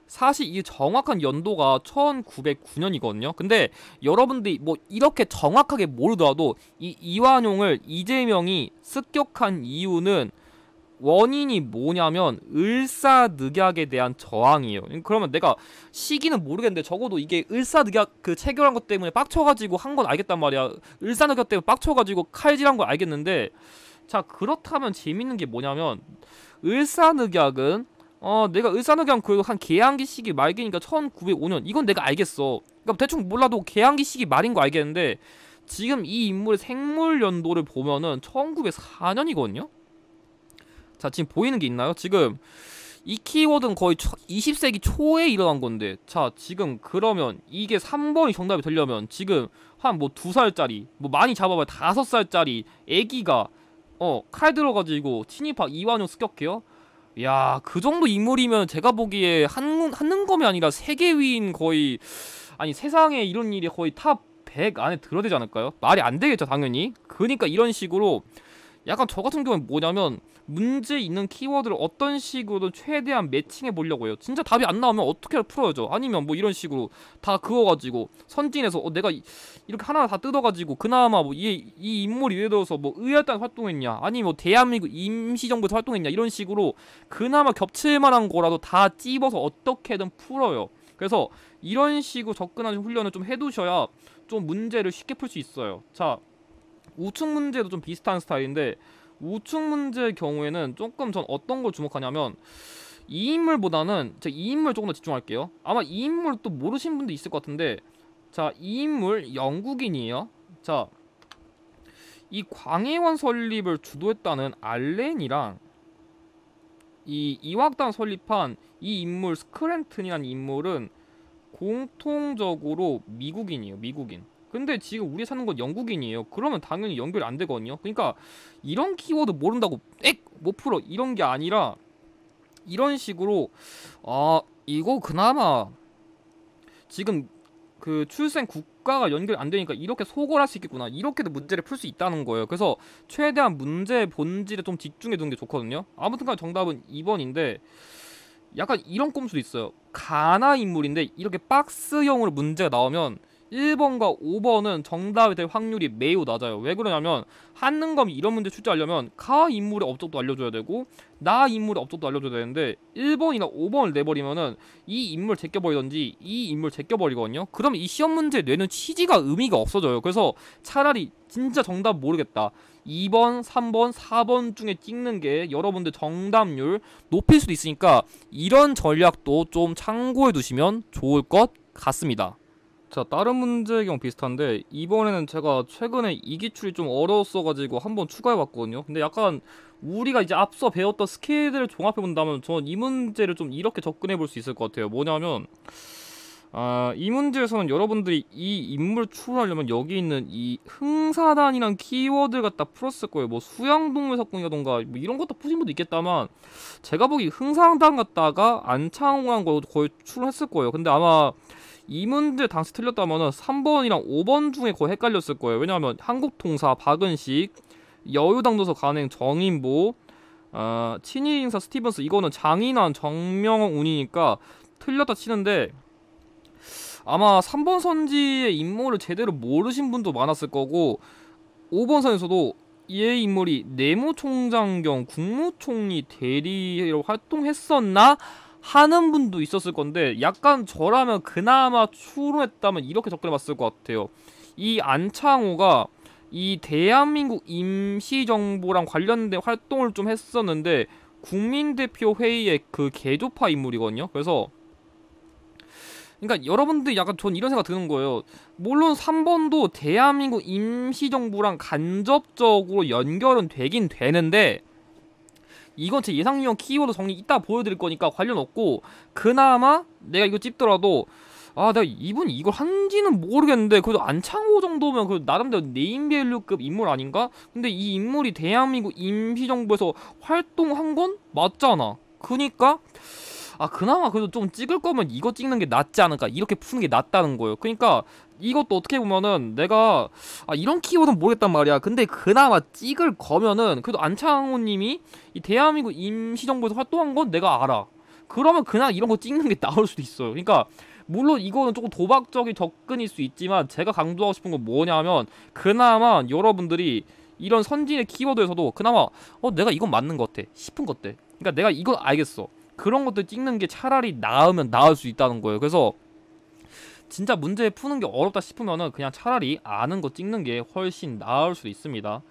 사실 이게 정확한 연도가 1909년이거든요. 근데 여러분들이 뭐 이렇게 정확하게 모르더라도 이 이완용을 이재명이 습격한 이유는 원인이 뭐냐면 을사늑약에 대한 저항이에요. 그러면 내가 시기는 모르겠는데 적어도 이게 을사늑약 그 체결한 것 때문에 빡쳐가지고 한 건 알겠단 말이야. 을사늑약 때문에 빡쳐가지고 칼질한 건 알겠는데 자 그렇다면 재밌는 게 뭐냐면 을사늑약은 어 내가 을사늑약 그래도 한 개항기 시기 말기니까 1905년 이건 내가 알겠어. 그러니까 대충 몰라도 개항기 시기 말인 거 알겠는데 지금 이 인물의 생물 연도를 보면은 1904년이거든요. 자 지금 보이는 게 있나요? 지금 이 키워드는 거의 20세기 초에 일어난 건데 자 지금 그러면 이게 3번이 정답이 되려면 지금 한 뭐 두살짜리 뭐 많이 잡아봐야 다섯 살짜리 애기가 어 칼 들어가지고 친입파 이완용 습격해요? 야 그 정도 인물이면 제가 보기에 한, 한능검이 아니라 세계위인 거의 아니 세상에 이런 일이 거의 탑 100 안에 들어되지 않을까요? 말이 안 되겠죠 당연히 그니까 러 이런 식으로 약간 저 같은 경우는 뭐냐면 문제 있는 키워드를 어떤 식으로 최대한 매칭해 보려고 해요. 진짜 답이 안 나오면 어떻게 풀어야죠. 아니면 뭐 이런 식으로 다 그어가지고 선진해서 어, 내가 이, 렇게 하나 다 뜯어가지고 그나마 뭐이 인물이 예를 들어서 뭐 의외단 활동했냐, 아니 뭐 대한민국 임시정부에서 활동했냐 이런 식으로 그나마 겹칠만한 거라도 다 찝어서 어떻게든 풀어요. 그래서 이런 식으로 접근하는 훈련을 좀 해두셔야 좀 문제를 쉽게 풀 수 있어요. 자, 우측 문제도 좀 비슷한 스타일인데 우측 문제의 경우에는 조금 전 어떤 걸 주목하냐면 이 인물보다는 제가 이 인물 조금 더 집중할게요. 아마 이 인물 또 모르신 분도 있을 것 같은데 자, 이 인물 영국인이에요. 자, 이 광해원 설립을 주도했다는 알렌이랑 이 이화학당 설립한 이 인물 스크랜튼이라는 인물은 공통적으로 미국인이에요. 미국인. 근데 지금 우리 사는 건 영국인이에요. 그러면 당연히 연결이 안 되거든요. 그러니까 이런 키워드 모른다고 엑 못 풀어 이런 게 아니라 이런 식으로 아 이거 그나마 지금 그 출생 국가가 연결 안 되니까 이렇게 소홀할 수 있겠구나 이렇게도 문제를 풀 수 있다는 거예요 그래서 최대한 문제의 본질에 좀 집중해 두는 게 좋거든요 아무튼간 정답은 2번인데 약간 이런 꼼수도 있어요 가나 인물인데 이렇게 박스형으로 문제가 나오면 1번과 5번은 정답이 될 확률이 매우 낮아요 왜 그러냐면 한능검 이런 문제 출제하려면 가 인물의 업적도 알려줘야 되고 나 인물의 업적도 알려줘야 되는데 1번이나 5번을 내버리면은 이 인물 제껴버리던지 이 인물 제껴버리거든요 그럼 이 시험 문제 내는 취지가 의미가 없어져요 그래서 차라리 진짜 정답 모르겠다 2번, 3번, 4번 중에 찍는 게 여러분들 정답률 높일 수도 있으니까 이런 전략도 좀 참고해 두시면 좋을 것 같습니다 자 다른 문제의 경우 비슷한데 이번에는 제가 최근에 이기출이 좀 어려웠어가지고 한번 추가해봤거든요 근데 약간 우리가 이제 앞서 배웠던 스케일들을 종합해본다면 저는 이 문제를 좀 이렇게 접근해볼 수 있을 것 같아요 뭐냐면 아, 이 문제에서는 여러분들이 이 인물 추론하려면 여기 있는 이 흥사단이란 키워드 갖다 풀었을 거예요. 뭐 수양동물 석궁이라던가 뭐 이런 것도 푸신 분도 있겠다만 제가 보기 흥사단 갖다가 안창호한 거 거의 추론했을 거예요. 근데 아마 이 문제 당시 틀렸다면은 3번이랑 5번 중에 거의 헷갈렸을 거예요. 왜냐하면 한국통사 박은식, 여유당도서 간행 정인보, 어, 친일 인사 스티븐스 이거는 장인한 정명원 운이니까 틀렸다 치는데 아마 3번 선지의 인물을 제대로 모르신 분도 많았을 거고 5번 선에서도 이의 인물이 내무총장겸 국무총리 대리로 활동했었나? 하는 분도 있었을 건데 약간 저라면 그나마 추론했다면 이렇게 접근해봤을 것 같아요. 이 안창호가 이 대한민국 임시정부랑 관련된 활동을 좀 했었는데 국민대표 회의의 그 개조파 인물이거든요. 그래서 그러니까 여러분들 약간 전 이런 생각 드는 거예요. 물론 3번도 대한민국 임시정부랑 간접적으로 연결은 되긴 되는데 이건 제 예상 유형 키워드 정리 이따 보여드릴 거니까 관련 없고 그나마 내가 이거 찝더라도 아 내가 이분 이걸 한지는 모르겠는데 그래도 안창호 정도면 그 나름대로 네임밸류급 인물 아닌가? 근데 이 인물이 대한민국 임시정부에서 활동한 건 맞잖아 그니까 아 그나마 그래도 좀 찍을 거면 이거 찍는 게 낫지 않을까 이렇게 푸는 게 낫다는 거예요 그러니까 이것도 어떻게 보면은 내가 아, 이런 키워드는 모르겠단 말이야. 근데 그나마 찍을 거면은 그래도 안창호님이 이 대한민국 임시정부에서 활동한 건 내가 알아. 그러면 그냥 이런 거 찍는 게 나올 수도 있어요. 그러니까 물론 이거는 조금 도박적인 접근일 수 있지만 제가 강조하고 싶은 건 뭐냐면 그나마 여러분들이 이런 선진의 키워드에서도 그나마 어 내가 이건 맞는 것 같아 싶은 것들 그러니까 내가 이건 알겠어 그런 것들 찍는 게 차라리 나으면 나을 수 있다는 거예요 그래서 진짜 문제 푸는 게 어렵다 싶으면 그냥 차라리 아는 거 찍는 게 훨씬 나을 수 있습니다.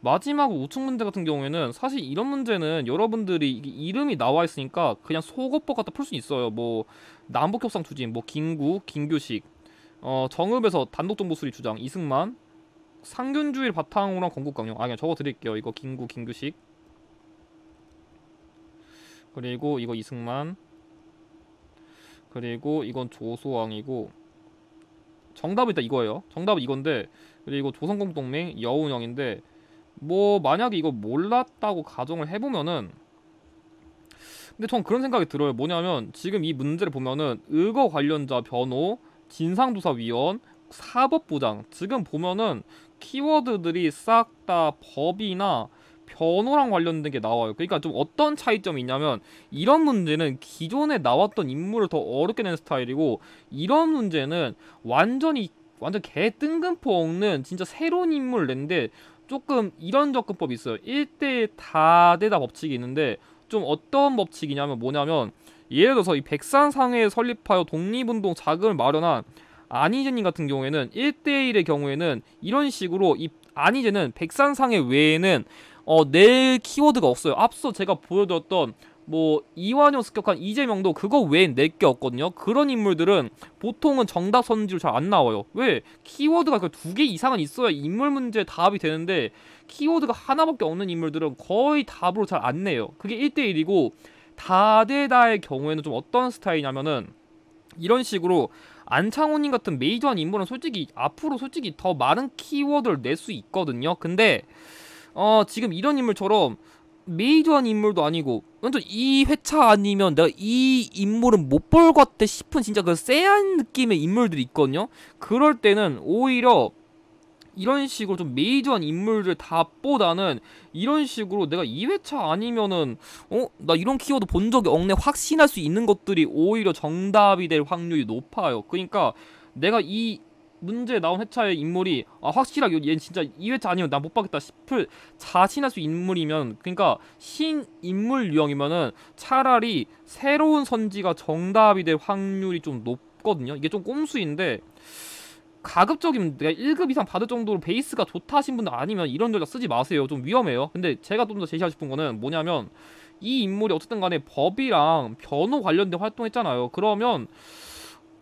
마지막 우측 문제 같은 경우에는 사실 이런 문제는 여러분들이 이름이 나와 있으니까 그냥 속어법 갖다 풀 수 있어요. 뭐 남북협상 추진, 뭐 김구, 김규식, 어, 정읍에서 단독 정보 수리 주장 이승만, 상균주의 바탕으로 한 건국 강령. 아 그냥 적어 드릴게요. 이거 김구, 김규식. 그리고 이거 이승만 그리고 이건 조소왕이고 정답은 일단 이거예요. 정답은 이건데 그리고 조선공 동맹 여운형인데 뭐 만약에 이거 몰랐다고 가정을 해보면은 근데 전 그런 생각이 들어요. 뭐냐면 지금 이 문제를 보면은 의거 관련자 변호, 진상조사위원, 사법부장 지금 보면은 키워드들이 싹 다 법이나 변호랑 관련된 게 나와요. 그러니까 좀 어떤 차이점이 있냐면 이런 문제는 기존에 나왔던 인물을 더 어렵게 낸 스타일이고 이런 문제는 완전히 완전 개 뜬금포 없는 진짜 새로운 인물 낸데 조금 이런 접근법이 있어요. 1대 다대다 법칙이 있는데 좀 어떤 법칙이냐면 뭐냐면 예를 들어서 이 백산상회에 설립하여 독립운동 자금을 마련한 안희재님 같은 경우에는 1대1의 경우에는 이런 식으로 이 안희재는 백산상회 외에는 어, 낼 키워드가 없어요. 앞서 제가 보여드렸던 뭐 이완용 습격한 이재명도 그거 외엔 낼 게 없거든요. 그런 인물들은 보통은 정답 선지로 잘 안 나와요. 왜? 키워드가 그 두 개 이상은 있어야 인물 문제 답이 되는데 키워드가 하나밖에 없는 인물들은 거의 답으로 잘 안 내요. 그게 1대1이고 다대다의 경우에는 좀 어떤 스타일이냐면은 이런 식으로 안창호님 같은 메이저한 인물은 솔직히 앞으로 솔직히 더 많은 키워드를 낼 수 있거든요. 근데 어 지금 이런 인물처럼 메이저한 인물도 아니고 완전 이 회차 아니면 내가 이 인물은 못 볼 것 같아 싶은 진짜 그 쎄한 느낌의 인물들이 있거든요 그럴 때는 오히려 이런 식으로 좀 메이저한 인물들 답보다는 이런 식으로 내가 2회차 아니면은 어? 나 이런 키워드 본 적이 없네 확신할 수 있는 것들이 오히려 정답이 될 확률이 높아요 그러니까 내가 이 문제 나온 회차의 인물이 아, 확실하게 얘는 진짜 이 회차 아니면 나못 받겠다 싶을 자신할 수 인물이면 그러니까 신 인물 유형이면은 차라리 새로운 선지가 정답이 될 확률이 좀 높거든요. 이게 좀 꼼수인데 가급적이면 내가 1급 이상 받을 정도로 베이스가 좋다 하신 분들 아니면 이런 전략 쓰지 마세요. 좀 위험해요. 근데 제가 좀 더 제시하고 싶은 거는 뭐냐면 이 인물이 어쨌든 간에 법이랑 변호 관련된 활동했잖아요. 그러면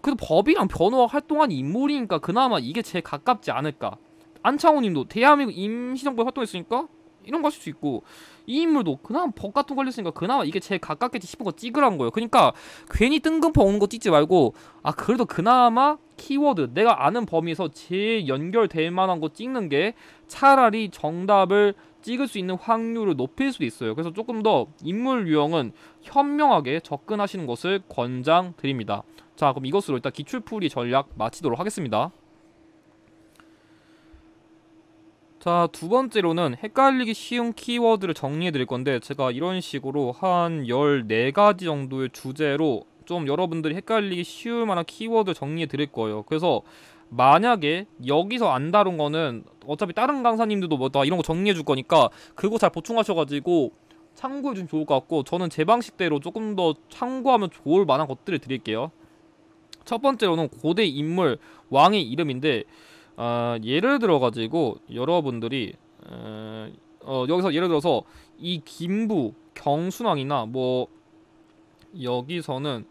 그래도 법이랑 변호와 활동한 인물이니까 그나마 이게 제일 가깝지 않을까 안창호님도 대한민국 임시정부에 활동했으니까 이런 거 하실 수 있고 이 인물도 그나마 법 같은 거 걸렸으니까 그나마 이게 제일 가깝겠지 싶은 거 찍으라는 거예요 그러니까 괜히 뜬금포 오는 거 찍지 말고 아 그래도 그나마 키워드 내가 아는 범위에서 제일 연결될 만한 거 찍는 게 차라리 정답을 찍을 수 있는 확률을 높일 수도 있어요 그래서 조금 더 인물 유형은 현명하게 접근하시는 것을 권장드립니다 자 그럼 이것으로 일단 기출풀이 전략 마치도록 하겠습니다 자 두번째로는 헷갈리기 쉬운 키워드를 정리해 드릴 건데 제가 이런 식으로 한 14가지 정도의 주제로 좀 여러분들이 헷갈리기 쉬울 만한 키워드 정리해 드릴 거예요 그래서 만약에 여기서 안 다룬 거는 어차피 다른 강사님들도 뭐다 이런 거 정리해 줄 거니까 그거 잘 보충하셔가지고 참고해 주면 좋을 것 같고 저는 제 방식대로 조금 더 참고하면 좋을 만한 것들을 드릴게요 첫 번째로는 고대 인물 왕의 이름인데 어, 예를 들어가지고 여러분들이 어, 어, 여기서 예를 들어서 이 김부 경순왕이나 뭐 여기서는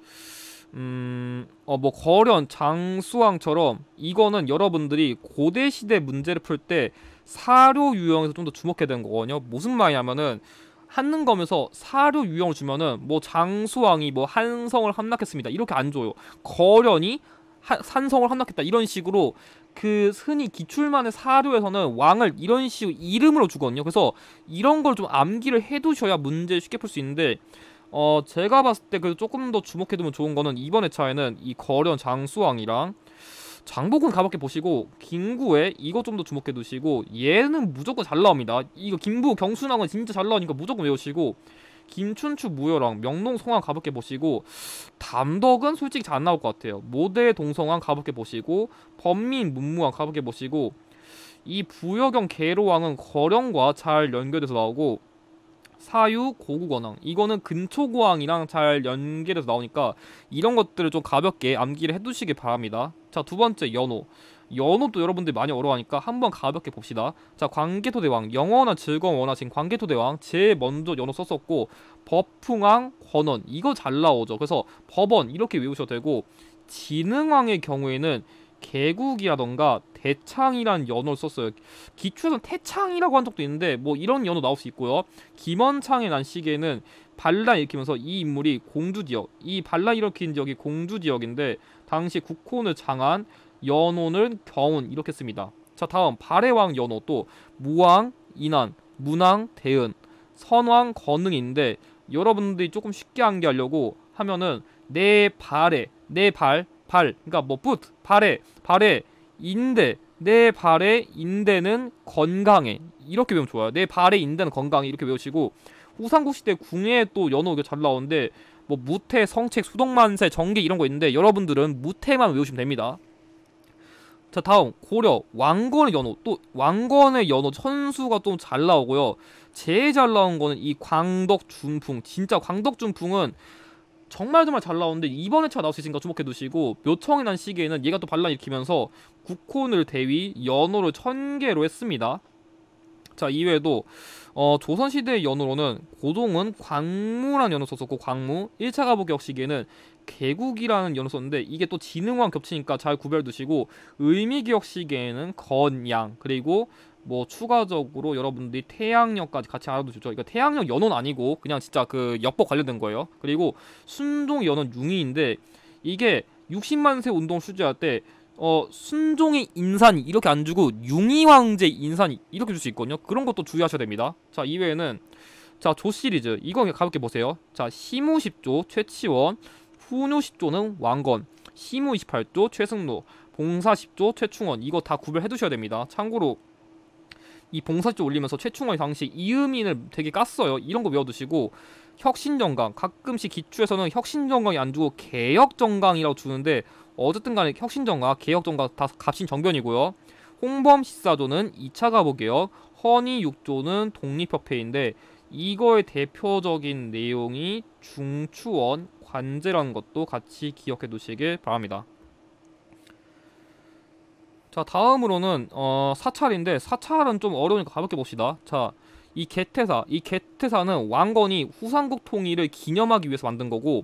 음, 어, 뭐 거련 장수왕처럼 이거는 여러분들이 고대 시대 문제를 풀 때 사료 유형에서 좀 더 주목해야 되는 거거든요. 무슨 말이냐면은 하는 거면서 사료 유형을 주면은 뭐 장수왕이 뭐 한성을 함락했습니다. 이렇게 안 줘요. 거련이 하, 산성을 함락했다. 이런 식으로 그 흔히 기출만의 사료에서는 왕을 이런 식으로 이름으로 주거든요. 그래서 이런 걸 좀 암기를 해두셔야 문제 쉽게 풀 수 있는데 어 제가 봤을 때 그래도 조금 더 주목해두면 좋은 거는 이번 회차에는 이 거련 장수왕이랑 장보군 가볍게 보시고 김구에 이거 좀더 주목해 두시고 얘는 무조건 잘 나옵니다. 이거 김부 경순왕은 진짜 잘 나오니까 무조건 외우시고 김춘추 무효랑 명농 송왕 가볍게 보시고 담덕은 솔직히 잘 안 나올 것 같아요. 모대 동성왕 가볍게 보시고 범민 문무왕 가볍게 보시고 이 부여경 계로왕은 거령과 잘 연결돼서 나오고 사유, 고구권왕 이거는 근초고왕이랑 잘 연결해서 나오니까 이런 것들을 좀 가볍게 암기를 해두시길 바랍니다 자 두번째 연호 연호도 여러분들 많이 어려워하니까 한번 가볍게 봅시다 자광개토대왕 영원한 즐거움 원하신 광개토대왕 제일 먼저 연호 썼었고 법풍왕 권원 이거 잘 나오죠 그래서 법원 이렇게 외우셔도 되고 진흥왕의 경우에는 개국이라던가 대창이란 연어를 썼어요. 기초에서 태창이라고 한 적도 있는데 뭐 이런 연어 나올 수 있고요. 김원창의 난시계는 반란 일으키면서 이 인물이 공주 지역, 이 반란 일으킨 지역이 공주 지역인데 당시 국혼을 장한 연호는 경운 이렇게 씁니다. 자 다음 발해왕 연호 또 무왕, 인왕, 문왕, 대은, 선왕, 건능인데 여러분들이 조금 쉽게 암기하려고 하면은 내 네 발에 내발 네발 그러니까 뭐 foot 발에 발에 인대 내 발의 인대는 건강해 이렇게 배우면 좋아요 내 발의 인대는 건강해 이렇게 외우시고 후삼국 시대 궁예 또 연어 잘 나오는데 뭐 무태 성책 수동만세 정계 이런 거 있는데 여러분들은 무태만 외우시면 됩니다 자 다음 고려 왕건의 연호 또 왕건의 연호 천수가 또 잘 나오고요 제일 잘 나온 거는 이광덕중풍 진짜 광덕중풍은 정말 정말 잘 나오는데 이번 에차 나올 수 있으니까 주목해 두시고 묘청이 난 시기에는 얘가 또 반란 일으키면서 국혼을 대위 연호를 천개로 했습니다. 자 이외에도 어, 조선시대의 연호로는 고동은 광무라는 연호 썼었고 광무 1차 가보 격시기에는 개국이라는 연호 썼는데 이게 또지능왕 겹치니까 잘 구별 두시고 의미기억 시기에는 건양 그리고 뭐 추가적으로 여러분들이 태양력까지 같이 알아두시죠. 그러니까 태양력 연원 아니고 그냥 진짜 그 역법 관련된 거예요. 그리고 순종 연원 6위인데 이게 60만세 운동 수주할때 어, 순종의 인산이 이렇게 안 주고 융이왕제 인산이 이렇게 줄 수 있거든요. 그런 것도 주의하셔야 됩니다. 자 이외에는 자 조 시리즈 이거 가볍게 보세요. 자 시무 10조 최치원 훈요 10조는 왕건 시무 28조 최승로 봉사 10조 최충원 이거 다 구별해 두셔야 됩니다. 참고로 이 봉사지 올리면서 최충원이 당시 이음인을 되게 깠어요. 이런 거 외워두시고 혁신정강 가끔씩 기출에서는 혁신정강이 안 주고 개혁정강이라고 주는데 어쨌든 간에 혁신정강, 개혁정강 다 갑신정변이고요. 홍범 식사조는 2차 가보게요. 허니 6조는 독립협회인데 이거의 대표적인 내용이 중추원 관제라는 것도 같이 기억해 두시길 바랍니다. 자 다음으로는 어 사찰인데 사찰은 좀 어려우니까 가볍게 봅시다 자이 개태사 이 개태사는 왕건이 후삼국 통일을 기념하기 위해서 만든 거고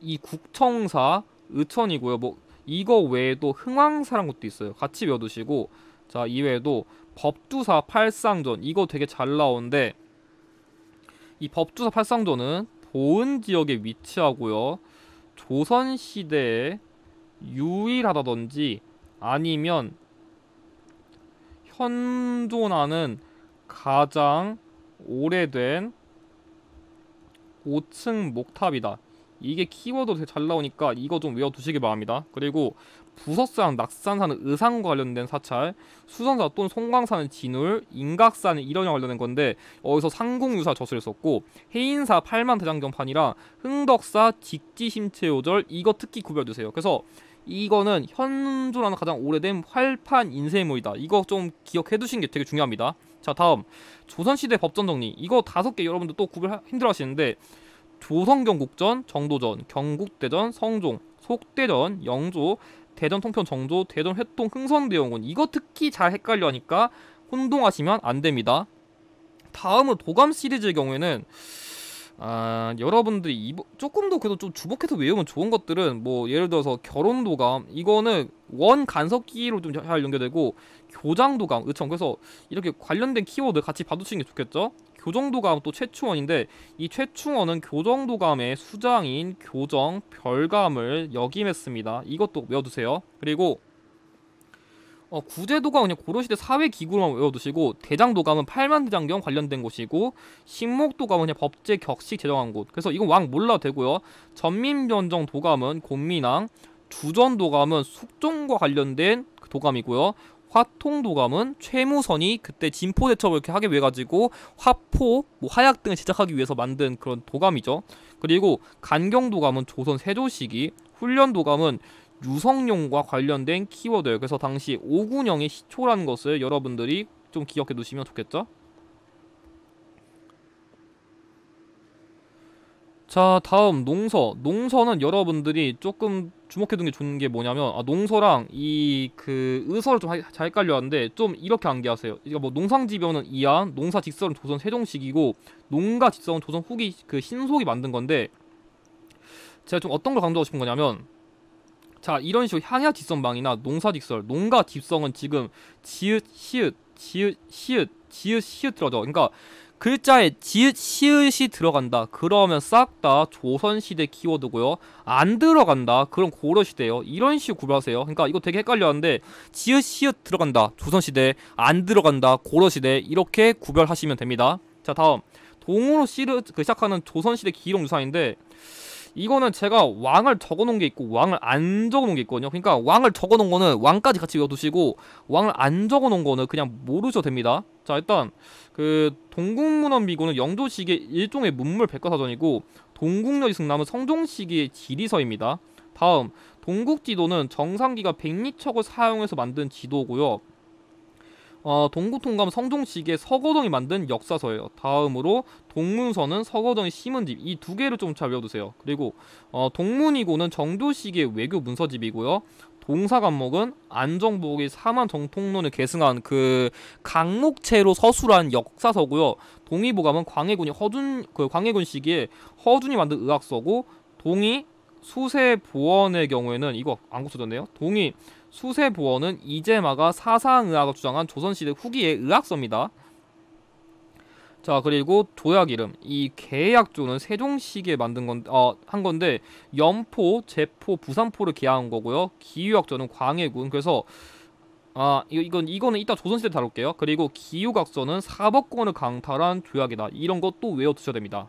이 국청사 의천이고요 뭐 이거 외에도 흥왕사란 것도 있어요 같이 외워두시고 자 이외에도 법두사 팔상전 이거 되게 잘 나오는데 이 법두사 팔상전은 보은 지역에 위치하고요 조선시대에 유일하다든지 아니면 현존하는 가장 오래된 5층 목탑이다. 이게 키워드 되게 잘 나오니까 이거 좀 외워두시기 바랍니다. 그리고 부서스랑 낙산사는 의상과 관련된 사찰, 수선사 또는 송광사는 진울, 인각사는 이런에 관련된 건데 여기서 상공유사 저술을 썼고 해인사 팔만 대장경판이랑 흥덕사 직지심체요절 이거 특히 구별해주세요. 그래서 이거는 현존하는 가장 오래된 활판 인쇄물이다. 이거 좀 기억해 두신 게 되게 중요합니다. 자 다음 조선시대 법전 정리 이거 다섯 개 여러분들 또 구별 힘들어 하시는데 조선경 국전, 정도전, 경국대전, 성종, 속대전, 영조, 대전 통편 정조, 대전 회통 흥선대원군 이거 특히 잘 헷갈려 하니까 혼동하시면 안 됩니다. 다음은 도감 시리즈의 경우에는 아, 여러분들이 이보, 조금 더 그래도 좀 주목해서 외우면 좋은 것들은 뭐 예를 들어서 결혼도감 이거는 원 간섭기로 좀 잘 연결되고 교장도감 의청 그렇죠. 그래서 이렇게 관련된 키워드 같이 봐두시는 게 좋겠죠 교정도감 또 최충원인데 이 최충원은 교정도감의 수장인 교정 별감을 역임했습니다 이것도 외워두세요 그리고 어, 구제도가 그냥 고려시대 사회기구로만 외워두시고 대장도감은 팔만대장경 관련된 곳이고 식목도감은 그냥 법제 격식 제정한 곳 그래서 이건 왕 몰라도 되고요 전민변정도감은 곤민왕 주전도감은 숙종과 관련된 그 도감이고요 화통도감은 최무선이 그때 진포대첩을 이렇게 하기 위해 가지고 화포, 뭐 화약 등을 제작하기 위해서 만든 그런 도감이죠 그리고 간경도감은 조선 세조 시기 훈련도감은 유성용과 관련된 키워드예요. 그래서 당시 오군영의 시초라는 것을 여러분들이 좀 기억해 두시면 좋겠죠. 자 다음 농서 농서는 여러분들이 조금 주목해둔 게 좋은 게 뭐냐면 아, 농서랑 이 그 의서를 좀 잘 깔려하는데 좀 이렇게 암기하세요. 그러니까 뭐 농상지변은 이안, 농사 직설은 조선 세종식이고 농가 직설은 조선 후기 그 신속이 만든 건데 제가 좀 어떤 걸 강조하고 싶은 거냐면 자 이런 식으로 향야 뒷선방이나 농사 직설 농가 뒷성은 지금 지읒 시읒 지읒 시읒 지읒 시읒 들어져 그러니까 글자에 지읒 시읒이 들어간다 그러면 싹 다 조선시대 키워드고요 안 들어간다 그럼 고려시대요 이런 식으로 구별하세요 그러니까 이거 되게 헷갈려하는데 지읒 시읒 들어간다 조선시대 안 들어간다 고려시대 이렇게 구별하시면 됩니다 자 다음 동으로 시를 그 시작하는 조선시대 기록 유산인데 이거는 제가 왕을 적어놓은 게 있고 왕을 안 적어놓은 게 있거든요 그러니까 왕을 적어놓은 거는 왕까지 같이 외워두시고 왕을 안 적어놓은 거는 그냥 모르셔도 됩니다 자 일단 그 동국문헌비고는 영조시기의 일종의 문물 백과사전이고 동국여지 승남은 성종시기의 지리서입니다 다음 동국지도는 정상기가 백리척을 사용해서 만든 지도고요 어, 동구통감 성종식의 서거동이 만든 역사서예요. 다음으로 동문서는 서거동의 심은 집이 두 개를 좀 잘 외워두세요. 그리고 어, 동문이고는 정조식의 외교 문서집이고요. 동사관목은 안정복이 사만 정통론을 계승한 그 강목체로 서술한 역사서고요. 동의보감은 광해군이 허준 그 광해군 시기에 허준이 만든 의학서고 동의 수세 보원의 경우에는 이거 안 고쳐졌네요. 동의 수세보원은 이재마가 사상의학을 주장한 조선시대 후기의 의학서입니다. 자 그리고 도약 이름 이 계약조는 세종시기에 만든 건한 어 건데 연포, 제포, 부산포를 계약한 거고요. 기유학조는 광해군 그래서 아 이거, 이건 이거는 이따 조선시대 다룰게요. 그리고 기유각서는 사법권을 강탈한 조약이다. 이런 것도 외워 두셔야 됩니다.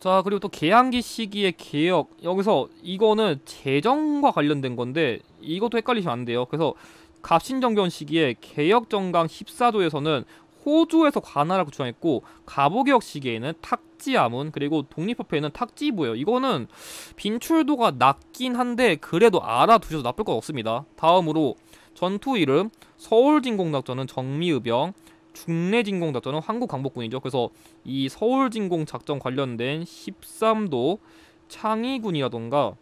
자 그리고 또 개항기 시기의 개혁 여기서 이거는 재정과 관련된 건데 이것도 헷갈리시면 안 돼요 그래서 갑신정변 시기에 개혁정강 14조에서는 호주에서 관할하고 주장했고 갑오개혁 시기에는 탁지암은 그리고 독립협회에는 탁지부예요 이거는 빈출도가 낮긴 한데 그래도 알아두셔도 나쁠 건 없습니다 다음으로 전투 이름 서울진공작전은 정미의병 중내 진공 작전은 한국 강복군이죠. 그래서 이 서울 진공 작전 관련된 13도 창의군이라던가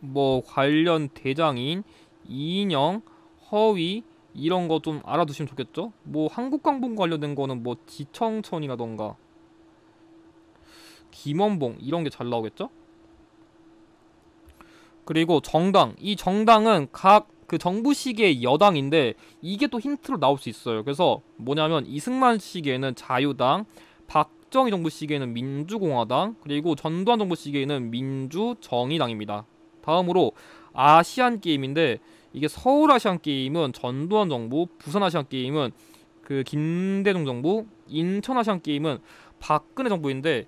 뭐 관련 대장인 이인영, 허위 이런 거 좀 알아두시면 좋겠죠. 뭐 한국 강복 관련된 거는 뭐 지청천이라던가 김원봉 이런 게 잘 나오겠죠. 그리고 정당 이 정당은 각그 정부식의 여당인데 이게 또 힌트로 나올 수 있어요. 그래서 뭐냐면 이승만 시기에는 자유당, 박정희 정부 시기에는 민주공화당, 그리고 전두환 정부 시기에는 민주정의당입니다. 다음으로 아시안 게임인데 이게 서울 아시안 게임은 전두환 정부, 부산 아시안 게임은 그 김대중 정부, 인천 아시안 게임은 박근혜 정부인데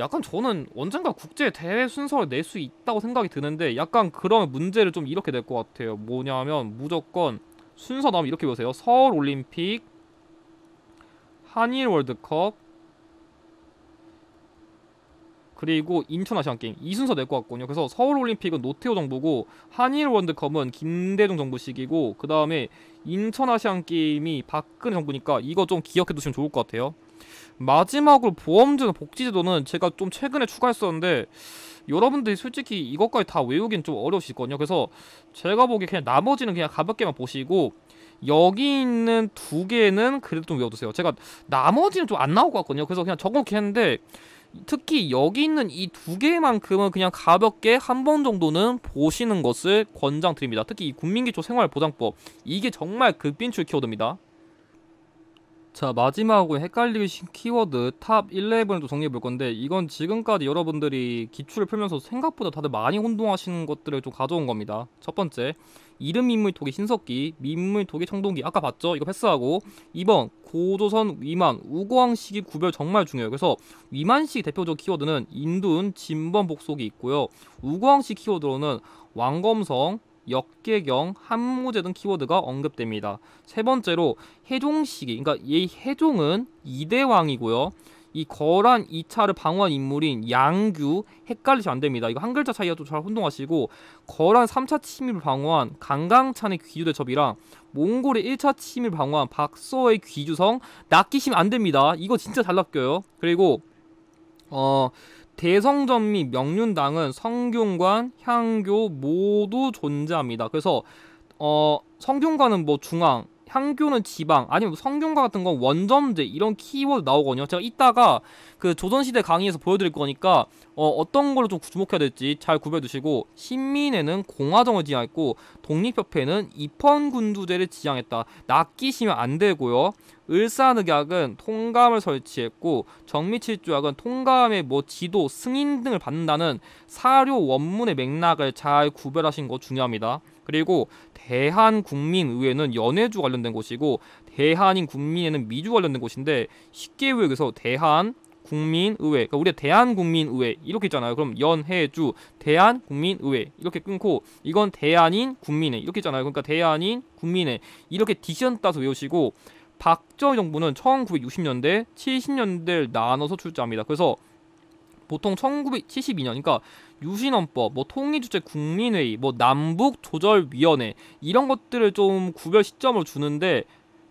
약간 저는 언젠가 국제 대회 순서를 낼 수 있다고 생각이 드는데 약간 그런 문제를 좀 이렇게 될것 같아요. 뭐냐면 무조건 순서 나오면 이렇게 보세요. 서울 올림픽, 한일 월드컵, 그리고 인천 아시안 게임 이 순서 낼 것 같거든요. 그래서 서울 올림픽은 노태우 정부고 한일 월드컵은 김대중 정부 시기고 그 다음에 인천 아시안 게임이 박근혜 정부니까 이거 좀 기억해 두시면 좋을 것 같아요. 마지막으로 보험제도 복지제도는 제가 좀 최근에 추가했었는데 여러분들이 솔직히 이것까지 다 외우긴 좀 어려우시거든요. 그래서 제가 보기에 그냥 나머지는 그냥 가볍게만 보시고 여기 있는 두 개는 그래도 좀 외워두세요. 제가 나머지는 좀 안 나올 것 같거든요. 그래서 그냥 적어놓긴 했는데 특히 여기 있는 이 두 개만큼은 그냥 가볍게 한 번 정도는 보시는 것을 권장드립니다. 특히 이 국민기초 생활보장법 이게 정말 급빈출 키워드입니다. 자 마지막으로 헷갈리신 키워드 탑 11도 정리해 볼 건데 이건 지금까지 여러분들이 기출을 풀면서 생각보다 다들 많이 혼동하시는 것들을 좀 가져온 겁니다 첫 번째 이름 민물 토기 신석기 민물 토기 청동기 아까 봤죠 이거 패스하고 2번 고조선 위만 우고왕식이 구별 정말 중요해요 그래서 위만식 대표적 키워드는 인둔 진범 복속이 있고요 우고왕식 키워드로는 왕검성 역계경, 한무제 등 키워드가 언급됩니다. 세 번째로 해종 시기, 그러니까 이 해종은 이대왕이고요. 이 거란 2차를 방어한 인물인 양규 헷갈리시면 안됩니다. 이거 한 글자 차이가 좀잘 혼동하시고 거란 3차 침입을 방어한 강강찬의 귀주대첩이랑 몽골의 1차 침입을 방어한 박서의 귀주성 낚이시면 안됩니다. 이거 진짜 잘 낚여요. 그리고 어 대성전 및 명륜당은 성균관, 향교 모두 존재합니다. 그래서 어, 성균관은 뭐 중앙, 향교는 지방, 아니면 성균관 같은 건 원점제 이런 키워드 나오거든요. 제가 이따가 그 조선시대 강의에서 보여드릴 거니까 어, 어떤 걸로 좀 주목해야 될지 잘 구별해두시고 신민회는 공화정을 지향했고 독립협회는 입헌군주제를 지향했다. 낚이시면 안 되고요. 을사늑약은 통감을 설치했고 정미칠조약은 통감의 뭐 지도, 승인 등을 받는다는 사료 원문의 맥락을 잘 구별하신 것 중요합니다. 그리고 대한국민의회는 연해주 관련된 곳이고 대한인 국민회는 미주 관련된 곳인데 쉽게 외국에서 대한 국민의회 그러니까 우리 대한국민의회 이렇게 있잖아요 그럼 연해주 대한국민의회 이렇게 끊고 이건 대한인 국민회 이렇게 있잖아요 그러니까 대한인 국민회 이렇게 디션 따서 외우시고 박정희 정부는 1960년대, 70년대를 나눠서 출제합니다. 그래서 보통 1972년, 그러니까 유신헌법, 뭐 통일주체 국민회의, 뭐 남북조절위원회 이런 것들을 좀 구별 시점을 주는데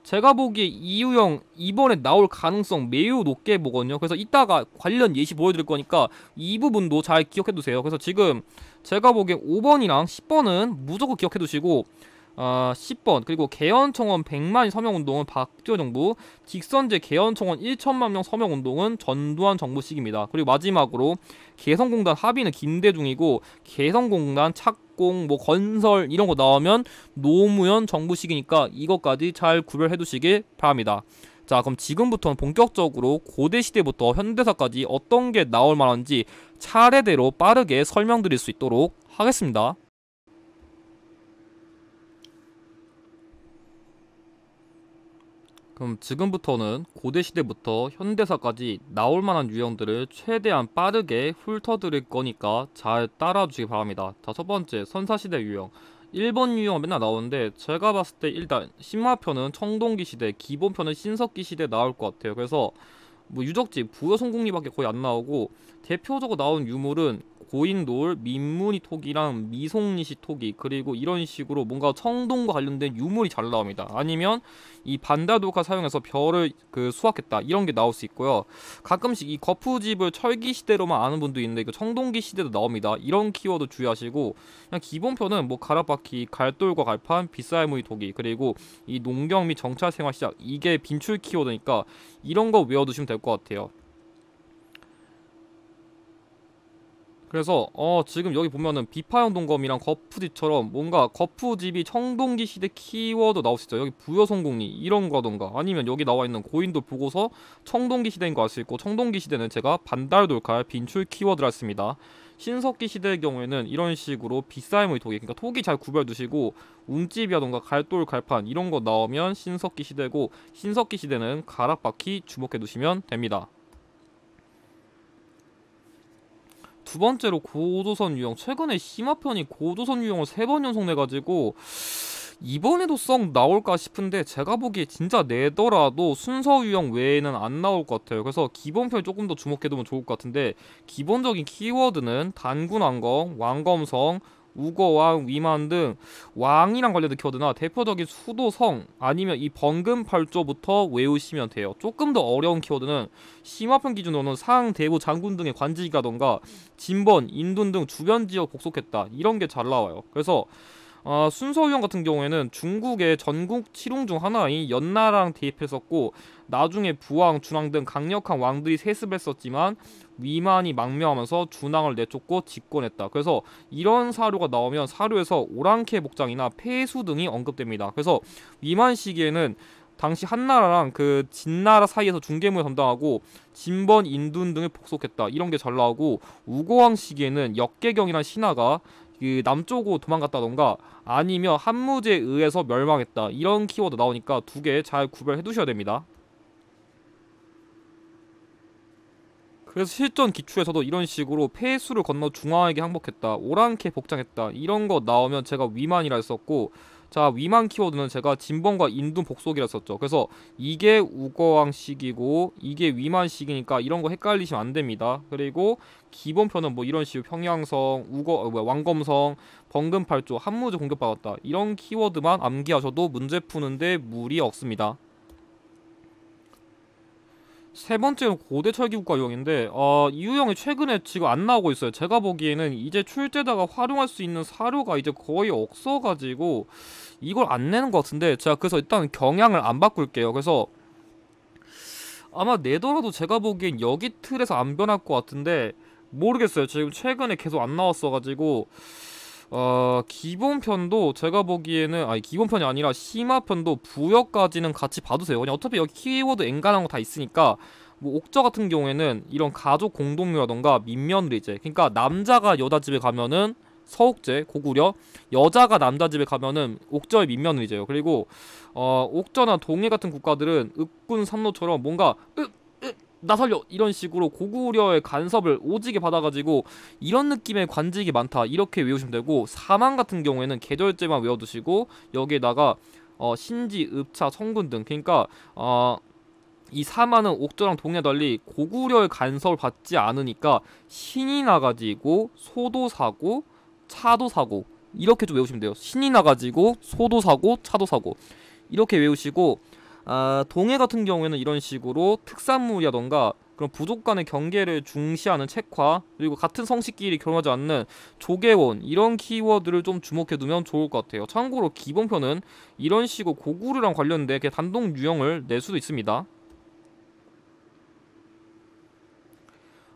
제가 보기에 이유형 이번에 나올 가능성 매우 높게 보거든요. 그래서 이따가 관련 예시 보여드릴 거니까 이 부분도 잘 기억해두세요. 그래서 지금 제가 보기에 5번이랑 10번은 무조건 기억해두시고 어, 10번 그리고 개헌청원 100만 서명운동은 박지원 정부 직선제 개헌청원 1천만 명 서명운동은 전두환 정부 식입니다 그리고 마지막으로 개성공단 합의는 김대중이고 개성공단 착공 뭐 건설 이런 거 나오면 노무현 정부 식이니까 이것까지 잘 구별해 두시길 바랍니다. 자 그럼 지금부터는 본격적으로 고대 시대부터 현대사까지 어떤 게 나올 만한지 차례대로 빠르게 설명드릴 수 있도록 하겠습니다. 그럼 지금부터는 고대 시대부터 현대사까지 나올 만한 유형들을 최대한 빠르게 훑어드릴 거니까 잘 따라주기 시 바랍니다. 자, 첫 번째 선사시대 유형. 1번 유형 맨날 나오는데 제가 봤을 때 일단 신화편은 청동기 시대, 기본편은 신석기 시대 나올 것 같아요. 그래서 뭐 유적지 부여성공리밖에 거의 안 나오고 대표적으로 나온 유물은 고인돌, 민무늬 토기랑 미송리시 토기 그리고 이런 식으로 뭔가 청동과 관련된 유물이 잘 나옵니다. 아니면 이반다도카 사용해서 별을 그 수확했다 이런 게 나올 수 있고요. 가끔씩 이 거푸집을 철기 시대로만 아는 분도 있는데 그 청동기 시대도 나옵니다. 이런 키워드 주의하시고 그냥 기본표는 뭐 가라바퀴, 갈돌과 갈판, 비싸이무이 토기 그리고 이 농경 및 정찰 생활 시작 이게 빈출 키워드니까 이런 거 외워두시면 될 것 같아요. 그래서 어 지금 여기 보면은 비파형 동검이랑 거푸집처럼 뭔가 거푸집이 청동기 시대 키워드 나올 수있어 여기 부여성공리 이런 거던가 아니면 여기 나와 있는 고인돌 보고서 청동기 시대인 거알수 있고 청동기 시대는 제가 반달돌칼 빈출 키워드를 했습니다 신석기 시대의 경우에는 이런 식으로 비싸임의 토기 그러니까 토기 잘 구별두시고 움집이라던가 갈돌 갈판 이런 거 나오면 신석기 시대고 신석기 시대는 가락바퀴 주목해 두시면 됩니다 두 번째로 고도선 유형. 최근에 심화편이 고도선 유형을 세 번 연속 내가지고 이번에도 썩 나올까 싶은데 제가 보기에 진짜 내더라도 순서 유형 외에는 안 나올 것 같아요. 그래서 기본편에 조금 더 주목해두면 좋을 것 같은데 기본적인 키워드는 단군 왕검, 왕검성, 우거왕, 위만 등 왕이랑 관련된 키워드나 대표적인 수도성 아니면 이 번금팔조부터 외우시면 돼요. 조금 더 어려운 키워드는 심화평 기준으로는 상, 대부, 장군 등의 관직이라던가 진번, 인둔 등 주변 지역 복속했다 이런 게 잘 나와요. 그래서 아, 순서위원 같은 경우에는 중국의 전국 칠웅 중 하나인 연나랑 대입했었고 나중에 부왕, 준왕 등 강력한 왕들이 세습했었지만 위만이 망명하면서 준왕을 내쫓고 집권했다. 그래서 이런 사료가 나오면 사료에서 오랑캐 복장이나 폐수 등이 언급됩니다. 그래서 위만 시기에는 당시 한나라랑 그 진나라 사이에서 중개무역 담당하고 진번 인둔 등을 복속했다 이런 게 잘 나오고 우고왕 시기에는 역계경이란 신하가 그 남쪽으로 도망갔다던가 아니면 한무제에 의해서 멸망했다 이런 키워드 나오니까 두 개 잘 구별해 두셔야 됩니다 그래서 실전 기출에서도 이런 식으로 폐수를 건너 중앙에게 항복했다 오랑캐 복장했다 이런 거 나오면 제가 위만이라 했었고 자 위만 키워드는 제가 진범과 인둔 복속이라 썼죠 그래서 이게 우거왕식이고 이게 위만식이니까 이런 거 헷갈리시면 안 됩니다 그리고 기본표는 뭐 이런 식으로 평양성, 우거, 어, 뭐야, 왕검성, 번금팔조, 한무조 공격받았다 이런 키워드만 암기하셔도 문제 푸는데 무리 없습니다 세 번째는 고대철기국가유형인데 어, 이 유형이 최근에 지금 안 나오고 있어요 제가 보기에는 이제 출제다가 활용할 수 있는 사료가 이제 거의 없어가지고 이걸 안 내는 것 같은데 제가 그래서 일단 경향을 안 바꿀게요 그래서 아마 내더라도 제가 보기엔 여기 틀에서 안 변할 것 같은데 모르겠어요 지금 최근에 계속 안 나왔어가지고 어, 기본편도 제가 보기에는 아니 기본편이 아니라 심화편도 부여까지는 같이 봐두세요 그냥 어차피 여기 키워드 엔간한 거 다 있으니까 뭐 옥저 같은 경우에는 이런 가족 공동묘라던가 민면느리제 그러니까 남자가 여자 집에 가면은 서옥제 고구려 여자가 남자 집에 가면은 옥저의 민면의제요 그리고 어 옥저나 동해 같은 국가들은 읍군 삼노처럼 뭔가 읍나 살려 이런 식으로 고구려의 간섭을 오지게 받아가지고 이런 느낌의 관직이 많다 이렇게 외우시면 되고 사망 같은 경우에는 계절제만 외워두시고 여기에다가 어, 신지, 읍차, 성군 등 그러니까 어, 이 사마는 옥조랑 동네 달리 고구려의 간섭을 받지 않으니까 신이 나가지고 소도 사고 차도 사고 이렇게 좀 외우시면 돼요 신이 나가지고 소도 사고 차도 사고 이렇게 외우시고 아, 동해 같은 경우에는 이런 식으로 특산물이라던가 그런 부족 간의 경계를 중시하는 책화 그리고 같은 성씨끼리 결혼하지 않는 조개원 이런 키워드를 좀 주목해두면 좋을 것 같아요 참고로 기본편은 이런 식으로 고구려랑 관련된 단독 유형을 낼 수도 있습니다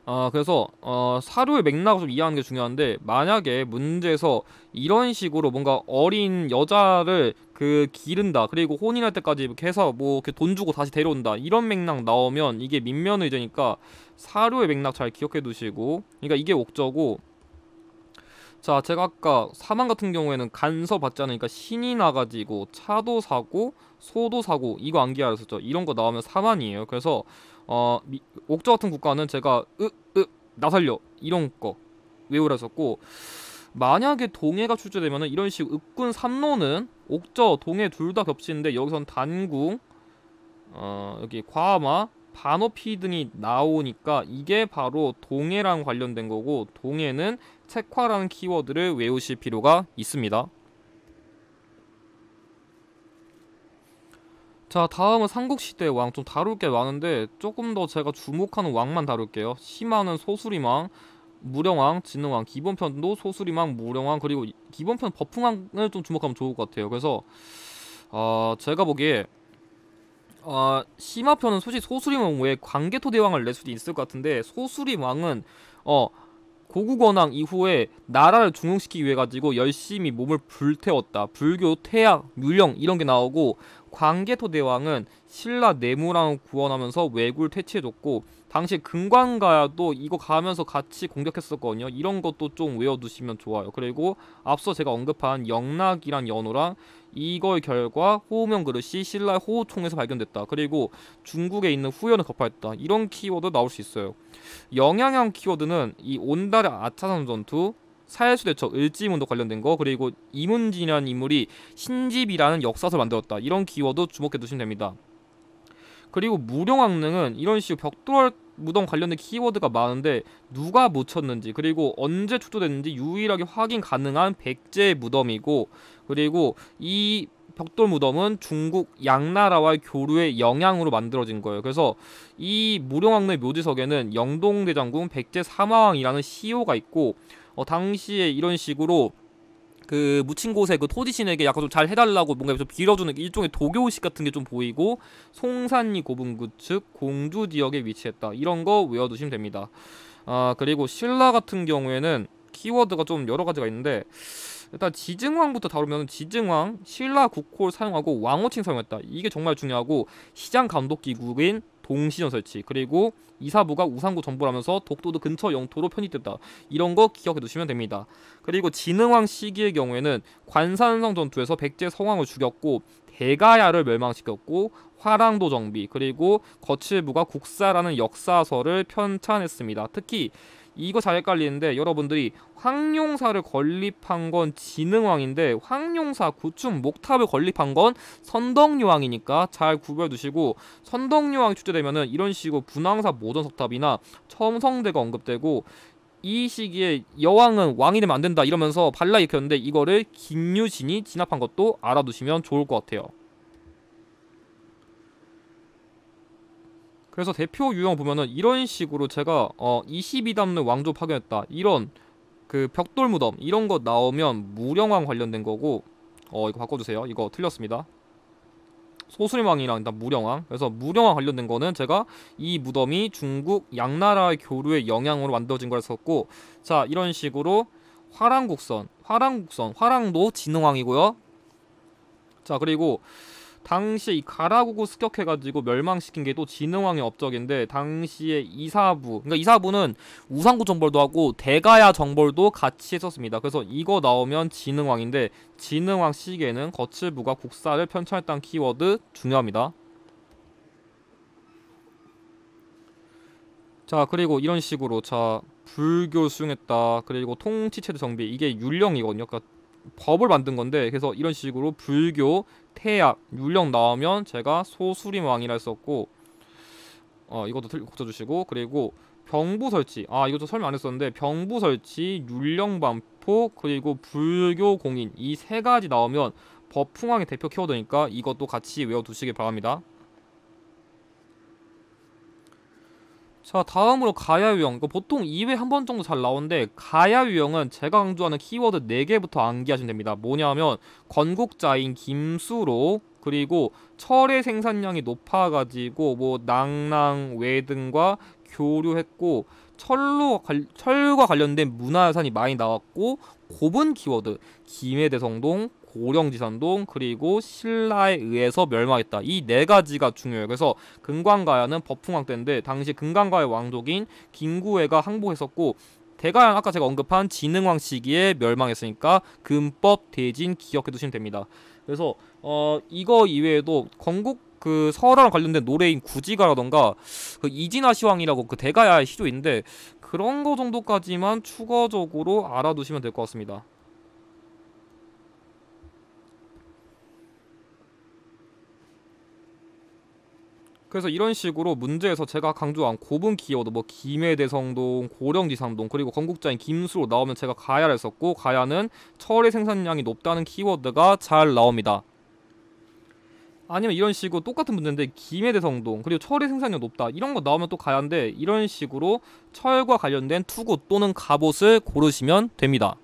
어, 그래서 어, 사료의 맥락을 좀 이해하는 게 중요한데 만약에 문제에서 이런 식으로 뭔가 어린 여자를 그 기른다 그리고 혼인할 때까지 이렇게 해서 뭐 이렇게 돈 주고 다시 데려온다 이런 맥락 나오면 이게 민면의제니까 사료의 맥락 잘 기억해 두시고 그러니까 이게 옥저고 자 제가 아까 사망 같은 경우에는 간서 받지 않으니까 신이 나가지고 차도 사고 소도 사고 이거 안기하였었죠 이런 거 나오면 사만이에요 그래서 어, 미, 옥저 같은 국가는 제가 으, 으, 나 살려 이런 거 외우라셨고 만약에 동해가 출제되면은 이런 식 읍군 삼로는 옥저 동해 둘 다 겹치는데 여기선 단궁 어, 여기 과마 반호피 등이 나오니까 이게 바로 동해랑 관련된 거고 동해는 책화라는 키워드를 외우실 필요가 있습니다. 자 다음은 삼국시대의 왕 좀 다룰 게 많은데 조금 더 제가 주목하는 왕만 다룰게요 심화는 소수리왕 무령왕, 진흥왕, 기본편도 소수리왕 무령왕 그리고 기본편 버풍왕을 좀 주목하면 좋을 것 같아요 그래서 어, 제가 보기에 어, 심화편은 솔직히 소수리왕 외에 광개토대왕을 낼 수도 있을 것 같은데 소수리왕은 어, 고국원왕 이후에 나라를 중흥시키기 위해 가지고 열심히 몸을 불태웠다 불교, 태양, 유령 이런 게 나오고 광개토 대왕은 신라 내무랑 구원하면서 왜굴 퇴치해줬고 당시 금관가야도 이거 가면서 같이 공격했었거든요. 이런 것도 좀 외워두시면 좋아요. 그리고 앞서 제가 언급한 영락이란 연호랑 이걸 결과 호우명 그릇이 신라의 호우총에서 발견됐다. 그리고 중국에 있는 후연을 거파했다. 이런 키워드 나올 수 있어요. 영향형 키워드는 이 온달의 아차산 전투, 사회수 대첩, 을지문도 관련된 거 그리고 이문진이라는 인물이 신집이라는 역사서를 만들었다 이런 기호도 주목해 두시면 됩니다. 그리고 무령왕릉은 이런 식으로 벽돌 무덤 관련된 키워드가 많은데 누가 묻혔는지 그리고 언제 출토됐는지 유일하게 확인 가능한 백제 무덤이고 그리고 이 벽돌 무덤은 중국 양나라와의 교류의 영향으로 만들어진 거예요. 그래서 이 무령왕릉 묘지석에는 영동대장군 백제 사마왕이라는 시호가 있고 어, 당시에 이런 식으로 그 묻힌 곳에 그 토지신에게 약간 좀 잘 해달라고 뭔가 좀 빌어주는 그 일종의 도교의식 같은 게 좀 보이고 송산리 고분구 측 공주 지역에 위치했다 이런 거 외워두시면 됩니다 아 그리고 신라 같은 경우에는 키워드가 좀 여러 가지가 있는데 일단 지증왕부터 다루면 지증왕, 신라 국호를 사용하고 왕호칭 사용했다 이게 정말 중요하고 시장 감독 기구인 동시전 설치 그리고 이사부가 우상구 정보라면서 독도도 근처 영토로 편입됐다 이런 거 기억해 두시면 됩니다 그리고 진흥왕 시기의 경우에는 관산성 전투에서 백제 성왕을 죽였고 대가야를 멸망시켰고 화랑도 정비 그리고 거칠부가 국사라는 역사서를 편찬했습니다 특히 이거 잘 헷갈리는데 여러분들이 황룡사를 건립한 건 진흥왕인데 황룡사 구충 목탑을 건립한 건 선덕여왕이니까 잘 구별해 두시고 선덕여왕이 출제되면은 이런 식으로 분황사 모던석탑이나 첨성대가 언급되고 이 시기에 여왕은 왕이 되면 안 된다 이러면서 발라 익혔는데 이거를 김유진이 진압한 것도 알아두시면 좋을 것 같아요. 그래서 대표 유형 보면은 이런 식으로 제가 어 22담는 왕조 파견했다 이런 그 벽돌 무덤 이런 거 나오면 무령왕 관련된 거고 어 이거 바꿔주세요 이거 틀렸습니다 소수림왕이랑 일단 무령왕 그래서 무령왕 관련된 거는 제가 이 무덤이 중국 양나라의 교류의 영향으로 만들어진 걸 썼고 자 이런 식으로 화랑국선 화랑국선 화랑도 진흥왕이고요 자 그리고 당시 가라국을 습격해가지고 멸망시킨 게 또 진흥왕의 업적인데 당시에 이사부 그러니까 이사부는 우상구 정벌도 하고 대가야 정벌도 같이 했었습니다. 그래서 이거 나오면 진흥왕인데 진흥왕 시기에는 거칠부가 국사를 편찬했다는 키워드 중요합니다. 자 그리고 이런 식으로 자 불교 수용했다 그리고 통치체제 정비 이게 율령이거든요. 그러니까 법을 만든 건데 그래서 이런 식으로 불교, 태약, 율령 나오면 제가 소수림 왕이라 했었고 어 이것도 고쳐주시고 그리고 병부 설치 아 이것도 설명 안 했었는데 병부 설치, 율령 반포 그리고 불교 공인 이 세 가지 나오면 법풍왕의 대표 키워드니까 이것도 같이 외워두시길 바랍니다. 자 다음으로 가야 유형 보통 2회 한 번 정도 잘 나오는데 가야 유형은 제가 강조하는 키워드 4개부터 암기하시면 됩니다 뭐냐면 건국자인 김수로 그리고 철의 생산량이 높아가지고 뭐낭낭 외등과 교류했고 철로 철과 관련된 문화유산이 많이 나왔고 고분 키워드 김해대성동 고령지산동 그리고 신라에 의해서 멸망했다. 이 네 가지가 중요해요. 그래서 금강가야는 법흥왕 때인데 당시 금강가야 왕족인 김구애가 항복했었고 대가양 아까 제가 언급한 진흥왕 시기에 멸망했으니까 금법 대진 기억해 두시면 됩니다. 그래서 어 이거 이외에도 건국 그 설화랑 관련된 노래인 구지가라던가 그 이진아 시황이라고 그 대가야의 시조인데 그런 거 정도까지만 추가적으로 알아두시면 될 것 같습니다. 그래서 이런 식으로 문제에서 제가 강조한 고분 키워드 뭐 김해대성동, 고령지상동 그리고 건국자인 김수로 나오면 제가 가야를 썼고 가야는 철의 생산량이 높다는 키워드가 잘 나옵니다. 아니면 이런 식으로 똑같은 문제인데 김해대성동 그리고 철의 생산량 높다 이런 거 나오면 또 가야인데 이런 식으로 철과 관련된 투구 또는 갑옷을 고르시면 됩니다.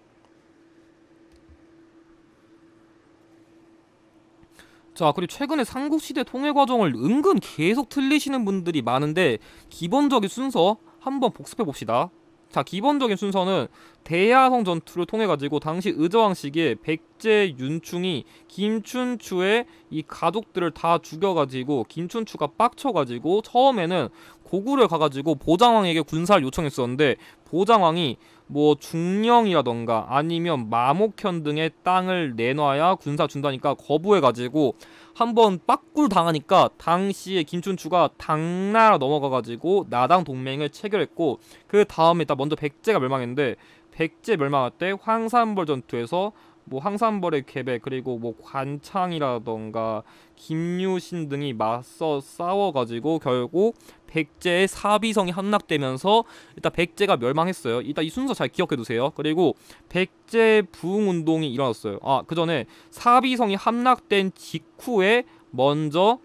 자 그리고 최근에 삼국시대 통일 과정을 은근 계속 틀리시는 분들이 많은데 기본적인 순서 한번 복습해 봅시다 자 기본적인 순서는 대야성 전투를 통해 가지고 당시 의저왕 시기에 백제 윤충이 김춘추의 이 가족들을 다 죽여가지고 김춘추가 빡쳐가지고 처음에는 고구려 가가지고 보장왕에게 군사를 요청했었는데 보장왕이 뭐 중령이라던가 아니면 마목현 등의 땅을 내놔야 군사 준다니까 거부해가지고 한번 빠꿀 당하니까 당시에 김춘추가 당나라 넘어가가지고 나당 동맹을 체결했고 그 다음에 딱 먼저 백제가 멸망했는데 백제 멸망할 때 황산벌 전투에서 뭐 항산벌의 궤배 그리고 뭐 관창이라던가 김유신 등이 맞서 싸워가지고 결국 백제의 사비성이 함락되면서 일단 백제가 멸망했어요. 일단 이 순서 잘 기억해 두세요. 그리고 백제 부흥 운동이 일어났어요. 아그 전에 사비성이 함락된 직후에 먼저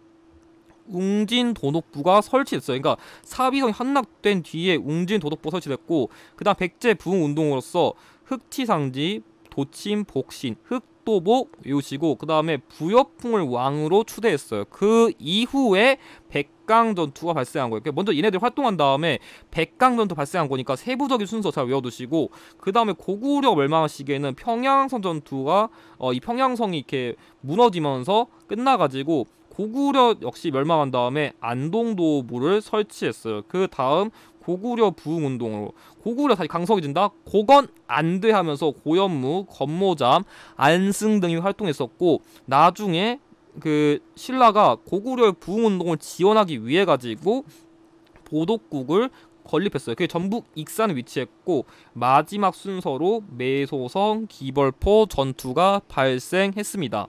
웅진 도독부가 설치됐어요. 그러니까 사비성이 함락된 뒤에 웅진 도독부 설치됐고 그다음 백제 부흥 운동으로서 흑치상지 보침, 복신, 흑도복 요시고그 다음에 부여풍을 왕으로 추대했어요. 그 이후에 백강 전투가 발생한 거예요. 그러니까 먼저 얘네들 활동한 다음에 백강 전투 발생한 거니까 세부적인 순서 잘 외워두시고 그 다음에 고구려 멸망한 시기에는 평양성 전투가 어, 이 평양성이 이렇게 무너지면서 끝나가지고 고구려 역시 멸망한 다음에 안동도부를 설치했어요. 그 다음 고구려 부흥운동으로 고구려 다시 강석이 준다 고건 안 돼 하면서 고현무 건모잠 안승 등이 활동했었고 나중에 그 신라가 고구려의 부흥운동을 지원하기 위해 가지고 보덕국을 건립했어요. 그게 전북 익산에 위치했고 마지막 순서로 매소성, 기벌포 전투가 발생했습니다.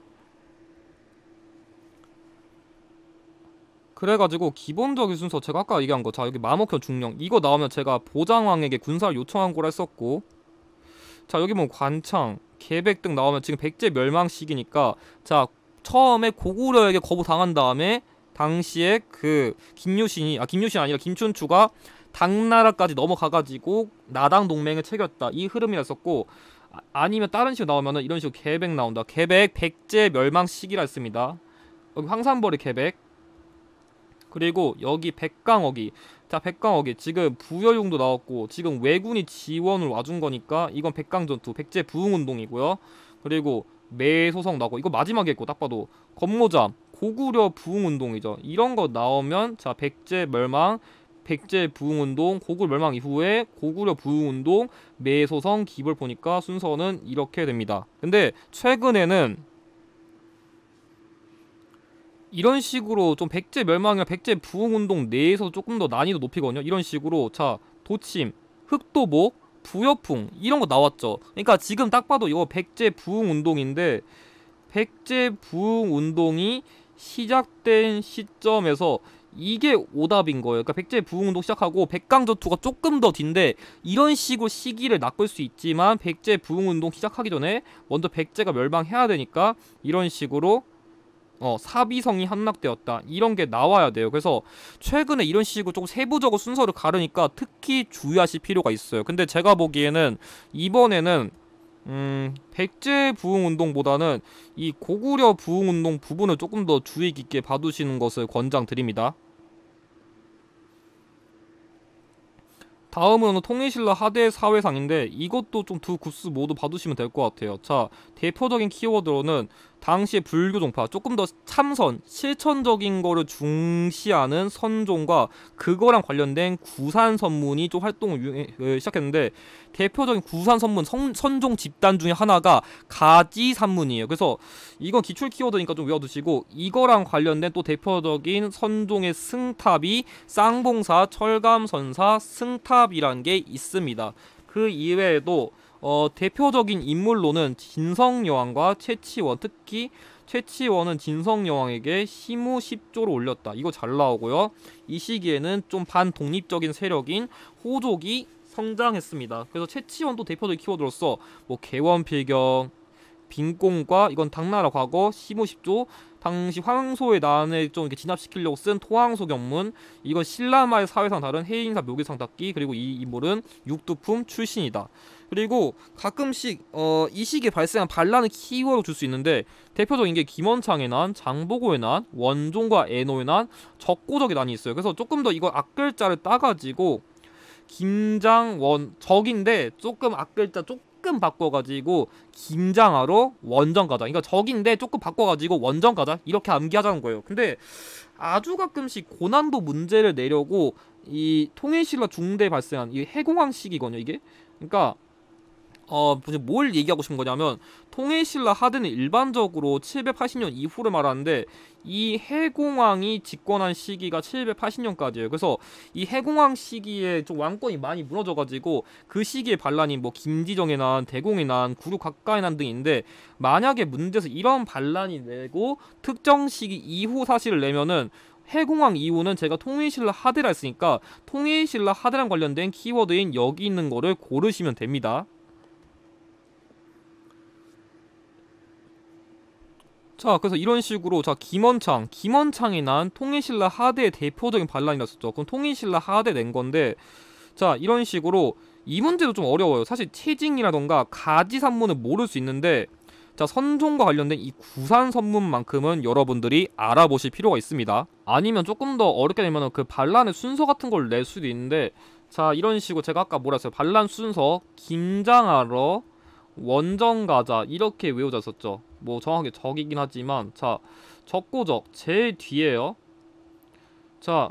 그래가지고 기본적인 순서 제가 아까 얘기한 거 자 여기 마모켜 중령 이거 나오면 제가 보장왕에게 군사를 요청한 거라 했었고 자 여기 뭐 관창 계백 등 나오면 지금 백제 멸망 시기니까 자 처음에 고구려에게 거부당한 다음에 당시에 그 김유신이 아김유신 아니라 김춘추가 당나라까지 넘어가가지고 나당 동맹을 체겼다 이 흐름이었었고 아, 니면 다른 식으로 나오면은 이런 식으로 계백 나온다 계백 백제 멸망 시기라 했습니다 여기 황산벌의 계백 그리고 여기 백강어기 자 백강어기 지금 부여용도 나왔고 지금 왜군이 지원을 와준 거니까 이건 백강전투 백제 부흥운동이고요 그리고 매소성 나고 이거 마지막에 있고 딱 봐도 검모잠 고구려 부흥운동이죠 이런 거 나오면 자 백제 멸망 백제 부흥운동, 고구려 멸망 이후에 고구려 부흥운동, 매소성, 기벌 보니까 순서는 이렇게 됩니다. 근데 최근에는 이런 식으로 좀 백제 멸망이나 백제 부흥 운동 내에서 조금 더 난이도 높이거든요. 이런 식으로 자 도침, 흑도복, 부여풍 이런 거 나왔죠. 그러니까 지금 딱 봐도 이거 백제 부흥 운동인데 백제 부흥 운동이 시작된 시점에서 이게 오답인 거예요. 그러니까 백제 부흥운동 시작하고 백강 저투가 조금 더 뒤인데 이런 식으로 시기를 낚을 수 있지만 백제 부흥운동 시작하기 전에 먼저 백제가 멸망해야 되니까 이런 식으로 어, 사비성이 함락되었다. 이런 게 나와야 돼요. 그래서 최근에 이런 식으로 조금 세부적으로 순서를 가르니까 특히 주의하실 필요가 있어요. 근데 제가 보기에는 이번에는 음, 백제 부흥 운동보다는 이 고구려 부흥 운동 부분을 조금 더 주의 깊게 봐두시는 것을 권장드립니다. 다음은 통일신라 하대 사회상인데 이것도 좀두 굽스 모두 봐두시면 될 것 같아요. 자, 대표적인 키워드로는 당시 불교 종파 조금 더 참선 실천적인 거를 중시하는 선종과 그거랑 관련된 구산 선문이 좀 활동을 예, 예, 시작했는데 대표적인 구산 선문 선, 종 집단 중에 하나가 가지 산문이에요. 그래서 이건 기출 키워드니까 좀 외워두시고 이거랑 관련된 또 대표적인 선종의 승탑이 쌍봉사, 철감선사, 승탑이란 게 있습니다. 그 이외에도 어, 대표적인 인물로는 진성 여왕과 최치원 특히 최치원은 진성 여왕에게 시무 십조를 올렸다. 이거 잘 나오고요. 이 시기에는 좀 반독립적인 세력인 호족이 성장했습니다. 그래서 최치원도 대표적인 키워드로서 뭐 개원 필경, 빈공과 이건 당나라 과거 15, 십조 당시 황소의 난을 좀 이렇게 진압시키려고 쓴 토황소 경문 이건 신라마의 사회상 다른 해인사 묘기상 닦기 그리고 이 인물은 육두품 출신이다. 그리고 가끔씩 어, 이 시기에 발생한 반란을 키워줄수 있는데 대표적인 게 김원창의 난, 장보고의 난, 원종과 애노의 난, 적고적의 난이 있어요. 그래서 조금 더 이거 앞글자를 따가지고 김장원 적인데 조금 앞글자 조금 바꿔가지고 김장하러 원정 가자. 그러니까 적인데 조금 바꿔가지고 원정 가자. 이렇게 암기하자는 거예요. 근데 아주 가끔씩 고난도 문제를 내려고 이 통일시와 중대 발생한 이 해공황 시기거든요. 이게 그러니까 어, 뭘 얘기하고 싶은 거냐면 통일신라 하드는 일반적으로 780년 이후를 말하는데 이 해공왕이 집권한 시기가 780년까지예요. 그래서 이 해공왕 시기에 좀 왕권이 많이 무너져가지고 그 시기에 반란이 뭐 김지정의 난, 대공의 난, 구류 가까이 난 등인데 만약에 문제에서 이런 반란이 내고 특정 시기 이후 사실을 내면은 해공항 이후는 제가 통일신라 하드라 했으니까 통일신라 하드랑 관련된 키워드인 여기 있는 거를 고르시면 됩니다. 자 그래서 이런 식으로 자 김원창 김원창이 난 통일신라 하대의 대표적인 반란이었었죠 그럼 통일신라 하대 낸 건데 자 이런 식으로 이 문제도 좀 어려워요 사실 체징이라던가 가지산문을 모를 수 있는데 자 선종과 관련된 이 구산선문만큼은 여러분들이 알아보실 필요가 있습니다 아니면 조금 더 어렵게 되면 그 반란의 순서 같은 걸 낼 수도 있는데 자 이런 식으로 제가 아까 뭐라 했어요 반란 순서 김장하러 원정가자 이렇게 외우자 썼죠 뭐 정확히 적이긴 하지만 자 적고적 제일 뒤에요 자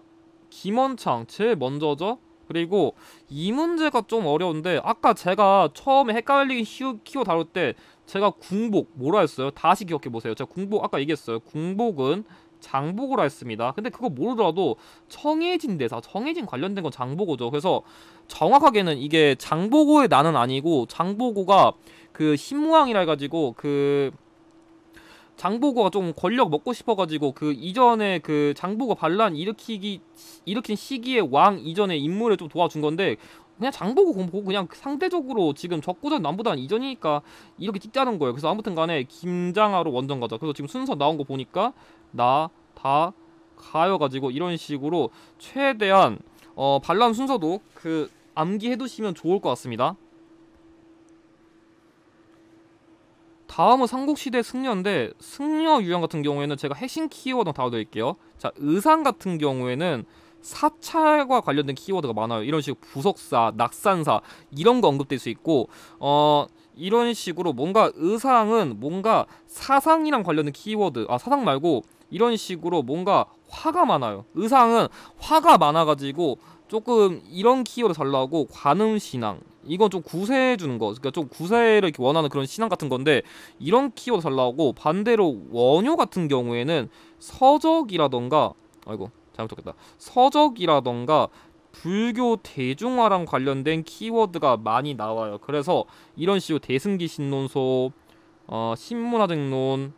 김원창 제일 먼저죠 그리고 이 문제가 좀 어려운데 아까 제가 처음에 헷갈리기 키워 다룰 때 제가 궁복 뭐라 했어요? 다시 기억해 보세요. 제가 궁복 아까 얘기했어요. 궁복은 장보고라 했습니다. 근데 그거 모르더라도 청해진 대사, 청해진 관련된 건 장보고죠. 그래서 정확하게는 이게 장보고의 나는 아니고 장보고가 그 신무왕이라 해가지고 그 장보고가 좀 권력 먹고 싶어가지고 그 이전에 그 장보고 반란 일으키기 일으킨 시기에 왕이전에 인물을 좀 도와준 건데 그냥 장보고 공보고 그냥 상대적으로 지금 적고전 남보다는 이전이니까 이렇게 찍자는 거예요. 그래서 아무튼간에 김장하로 원정 가자. 그래서 지금 순서 나온 거 보니까 나 다 가여가지고 이런 식으로 최대한 어 반란 순서도 그 암기해 두시면 좋을 것 같습니다. 다음은 삼국시대 승려인데 승려 유형 같은 경우에는 제가 핵심 키워드 다뤄드릴게요 자 의상 같은 경우에는 사찰과 관련된 키워드가 많아요 이런 식으로 부석사, 낙산사 이런 거 언급될 수 있고 어 이런 식으로 뭔가 의상은 뭔가 사상이랑 관련된 키워드 아 사상 말고 이런 식으로 뭔가 화가 많아요 의상은 화가 많아가지고 조금 이런 키워드 잘 나오고 관음신앙 이건 좀 구세해 주는 거 그러니까 좀 구세를 이렇게 원하는 그런 신앙 같은 건데 이런 키워드 잘 나오고 반대로 원효 같은 경우에는 서적이라던가 아이고 잘못했겠다 서적이라던가 불교 대중화랑 관련된 키워드가 많이 나와요 그래서 이런 식으로 대승기 신론소 어, 신문화등론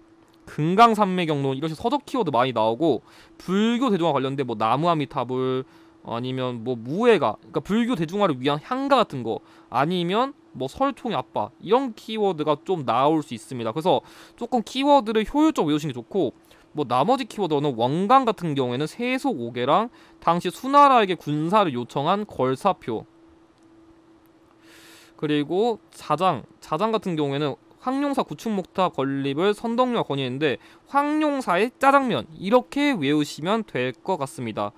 금강산매경론 이런 식으로 서적 키워드 많이 나오고 불교 대중화 관련된 뭐 나무아미타불 아니면 뭐 무예가 그러니까 불교 대중화를 위한 향가 같은 거 아니면 뭐 설통이 아빠 이런 키워드가 좀 나올 수 있습니다. 그래서 조금 키워드를 효율적으로 외우시는 게 좋고 뭐 나머지 키워드는 왕강 같은 경우에는 세속 오개랑 당시 수나라에게 군사를 요청한 걸사표 그리고 자장 자장 같은 경우에는 황룡사 구축목타 건립을 선덕류가 건의했는데 황룡사의 짜장면 이렇게 외우시면 될 것 같습니다.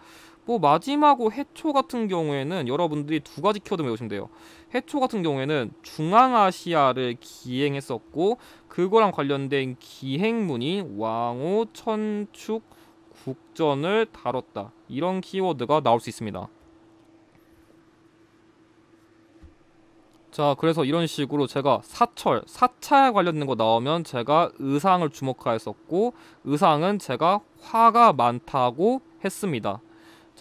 뭐 마지막으로 해초 같은 경우에는 여러분들이 두 가지 키워드 외우시면 돼요. 해초 같은 경우에는 중앙아시아를 기행했었고 그거랑 관련된 기행문이 왕후 천축, 국전을 다뤘다. 이런 키워드가 나올 수 있습니다. 자 그래서 이런 식으로 제가 사철 사찰 관련된 거 나오면 제가 의상을 주목하였었고 의상은 제가 화가 많다고 했습니다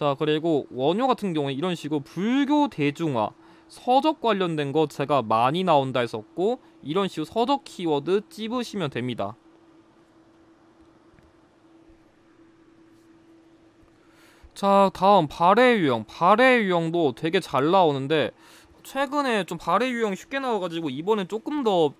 자 그리고 원효 같은 경우에 이런 식으로 불교 대중화 서적 관련된 거 제가 많이 나온다 했었고 이런 식으로 서적 키워드 찝으시면 됩니다 자 다음 발해 유형 발해 유형도 되게 잘 나오는데 최근에 좀 발해 유형 쉽게 나와가지고 이번엔 조금 더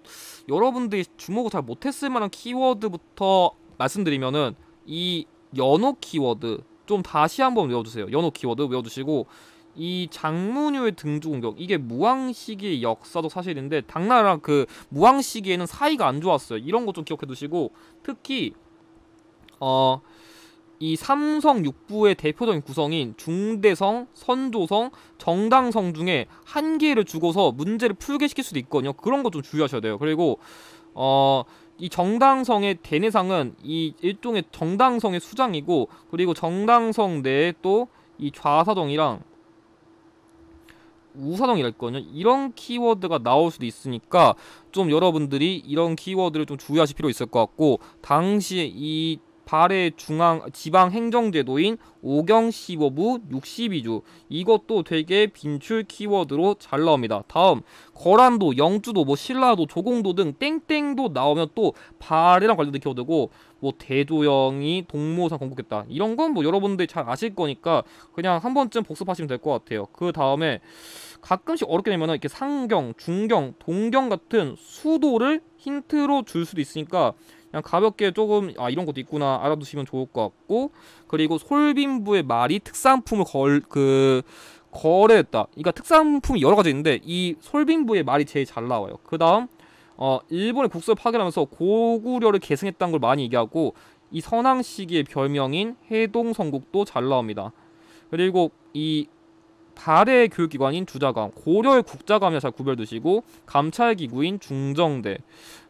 여러분들이 주목을 잘 못했을 만한 키워드부터 말씀드리면은 이 연호 키워드 좀 다시 한번 외워주세요. 연호 키워드 외워주시고 이장문유의 등주 공격 이게 무왕시기의 역사도 사실인데 당나라 그 무왕시기에는 사이가 안 좋았어요. 이런 것 좀 기억해 두시고 특히 어 이 삼성 육부의 대표적인 구성인 중대성, 선조성, 정당성 중에 한 개를 주고서 문제를 풀게 시킬 수도 있거든요. 그런 것 좀 주의하셔야 돼요. 그리고 어이 정당성의 대내상은 이 일종의 정당성의 수장이고 그리고 정당성 내에 또 이 좌사정이랑 우사정이랄 거거든요. 이런 키워드가 나올 수도 있으니까 좀 여러분들이 이런 키워드를 좀 주의하실 필요 있을 것 같고 당시에 이 발해 중앙 지방 행정제도인 오경시보부 6 2주 이것도 되게 빈출 키워드로 잘 나옵니다. 다음 거란도 영주도 뭐 신라도 조공도 등 땡땡도 나오면 또 발해랑 관련된 키워드고 뭐 대조영이 동모사 공격했다 이런 건 뭐 여러분들이 잘 아실 거니까 그냥 한 번쯤 복습하시면 될 것 같아요. 그 다음에 가끔씩 어렵게 되면은 이렇게 상경, 중경, 동경 같은 수도를 힌트로 줄 수도 있으니까 그냥 가볍게 조금 아 이런 것도 있구나 알아두시면 좋을 것 같고 그리고 솔빈부의 말이 특산품을 걸 그 거래했다. 그러니까 특산품이 여러 가지 있는데 이 솔빈부의 말이 제일 잘 나와요. 그 다음 어 일본의 국수를 파괴하면서 고구려를 계승했다는 걸 많이 얘기하고 이 선왕 시기의 별명인 해동성국도 잘 나옵니다. 그리고 이 발해 의 교육기관인 주자감, 고려의 국자감에라잘구별두시고 감찰기구인 중정대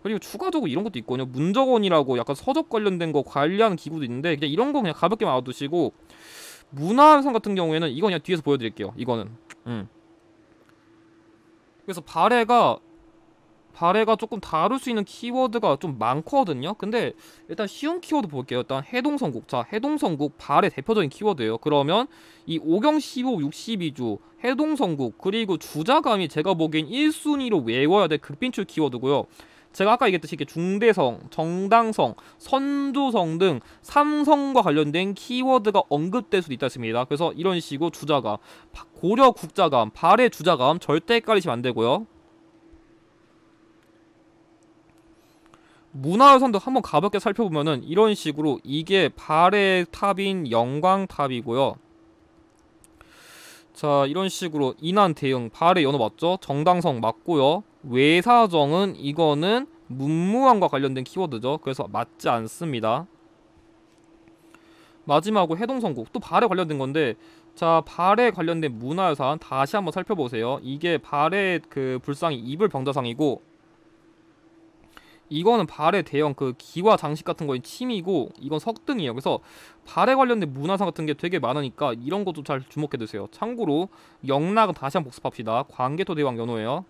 그리고 추가적으로 이런 것도 있거든요 문정원이라고 약간 서적 관련된 거 관리하는 기구도 있는데 그냥 이런 거 그냥 가볍게 알아두시고 문화유산 같은 경우에는 이거 그냥 뒤에서 보여드릴게요 이거는 음. 그래서 발해가 발해가 조금 다룰 수 있는 키워드가 좀 많거든요 근데 일단 쉬운 키워드 볼게요 일단 해동성국자해동성국 발해 대표적인 키워드예요 그러면 이 5경 15, 6 2주해동성국 그리고 주자감이 제가 보기엔 1순위로 외워야 될급빈출 키워드고요 제가 아까 얘기했듯이 이렇게 중대성, 정당성, 선조성 등 삼성과 관련된 키워드가 언급될 수도 있다 했습니다. 그래서 이런 식으로 주자감, 고려 국자감, 발해 주자감 절대 헷갈리시면 안 되고요. 문화유산도 한번 가볍게 살펴보면은 이런 식으로 이게 발의 탑인 영광탑이고요. 자 이런 식으로 인한 대응 발의 연호 맞죠? 정당성 맞고요. 외사정은 이거는 문무왕과 관련된 키워드죠. 그래서 맞지 않습니다. 마지막으로 해동성국 또 발에 관련된 건데 자 발에 관련된 문화유산 다시 한번 살펴보세요. 이게 발의 그 불상이 이불 병자상이고 이거는 발의 대형 그 기와 장식 같은 거에 침이고 이건 석등이에요. 그래서 발에 관련된 문화상 같은 게 되게 많으니까 이런 것도 잘 주목해 두세요. 참고로 영락은 다시 한 번 복습합시다. 광개토 대왕 연호예요.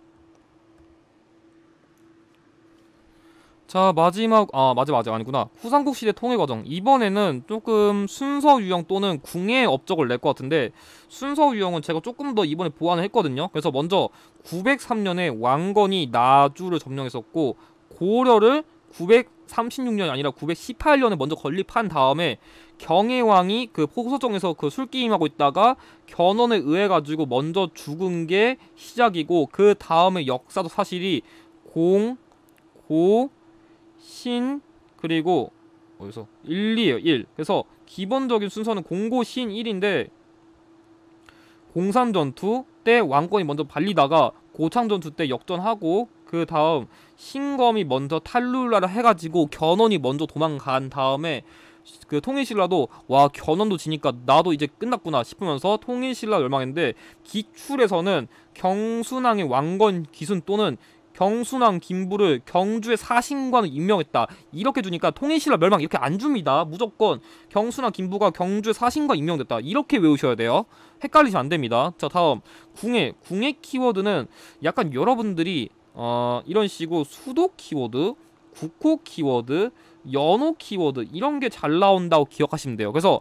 자 마지막 아 맞아 맞아 아니구나 후삼국 시대 통일 과정 이번에는 조금 순서 유형 또는 궁의 업적을 낼 것 같은데 순서 유형은 제가 조금 더 이번에 보완을 했거든요 그래서 먼저 903년에 왕건이 나주를 점령했었고 고려를 936년이 아니라 918년에 먼저 건립한 다음에 경혜왕이 그 포서정에서 그술기임하고 있다가 견훤에 의해 가지고 먼저 죽은 게 시작이고 그 다음에 역사도 사실이 공, 고, 신 그리고 어디서 1, 2예요. 1. 그래서 기본적인 순서는 공고 신 1인데 공산 전투 때 왕권이 먼저 발리다가 고창 전투 때 역전하고 그 다음 신검이 먼저 탈룰라를 해가지고 견훤이 먼저 도망간 다음에 그 통일신라도 와 견훤도 지니까 나도 이제 끝났구나 싶으면서 통일신라 멸망했는데 기출에서는 경순왕의 왕건 기순 또는 경순왕 김부를 경주의 사신관을 임명했다. 이렇게 주니까 통일신라 멸망 이렇게 안 줍니다. 무조건 경순왕 김부가 경주의 사신관 임명됐다. 이렇게 외우셔야 돼요. 헷갈리시면 안 됩니다. 자 다음 궁예 궁예 키워드는 약간 여러분들이 어, 이런 식으로 수도 키워드, 국호 키워드, 연호 키워드 이런 게 잘 나온다고 기억하시면 돼요. 그래서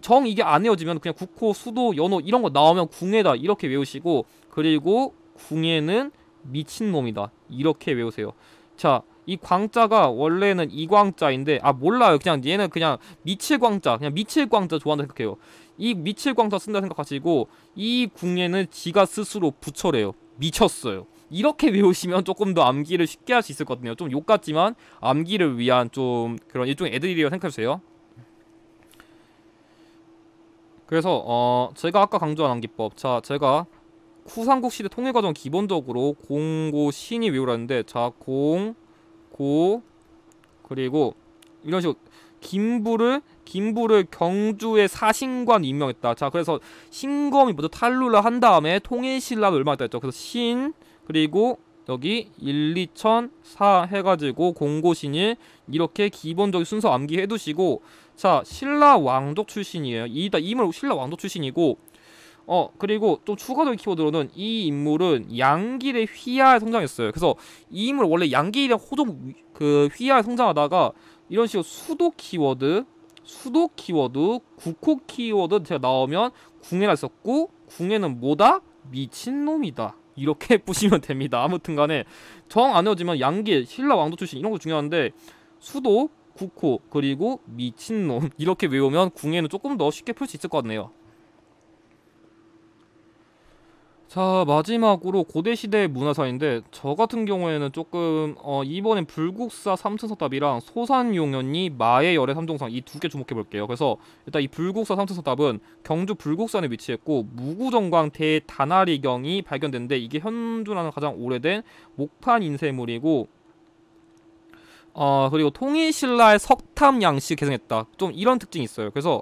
정 이게 안 외워지면 그냥 국호, 수도, 연호 이런 거 나오면 궁예다 이렇게 외우시고 그리고 궁예는 미친놈이다 이렇게 외우세요. 자, 이 광자가 원래는 이광자인데 아 몰라요. 그냥 얘는 그냥 미칠광자, 그냥 미칠광자 좋아한다 생각해요. 이 미칠광자 쓴다 생각하시고 이 궁예는 지가 스스로 부처래요. 미쳤어요. 이렇게 외우시면 조금 더 암기를 쉽게 할 수 있을 것 같네요 좀 욕 같지만 암기를 위한 좀 그런 일종의 애드리이라고 생각해주세요 그래서 어 제가 아까 강조한 암기법 자 제가 후상국 시대 통일 과정 기본적으로 공고 신이 외우라는데 자 공 고 그리고 이런 식으로 김부를 김부를 경주의 사신관 임명했다. 자 그래서 신검이 먼저 탈루를 한 다음에 통일신라를 얼마 있다 했죠. 그래서 신 그리고 여기 1, 2 1000, 4 해가지고 공고신일 이렇게 기본적인 순서 암기해 두시고 자 신라 왕족 출신이에요 이 인물 을 신라 왕족 출신이고 어 그리고 또 추가적인 키워드로는 이 인물은 양길의 휘하에 성장했어요 그래서 이 인물 원래 양길의 호족 그 휘하에 성장하다가 이런 식으로 수도 키워드 수도 키워드 국호 키워드 제가 나오면 궁예가 있었고 궁예는 뭐다 미친놈이다 이렇게 보시면 됩니다. 아무튼 간에 정 안외워지면 양길, 신라 왕도 출신 이런 거 중요한데 수도, 국호, 그리고 미친놈 이렇게 외우면 궁에는 조금 더 쉽게 풀 수 있을 것 같네요. 자 마지막으로 고대시대 문화사인데 저 같은 경우에는 조금 어, 이번엔 불국사 삼천서답이랑 소산용연이 마의 열의 삼종상 이 두 개 주목해 볼게요 그래서 일단 이 불국사 삼천서답은 경주 불국산에 위치했고 무구정광 대다나리경이 발견됐는데 이게 현존하는 가장 오래된 목판 인쇄물이고 어 그리고 통일신라의 석탑 양식 개성했다 좀 이런 특징이 있어요 그래서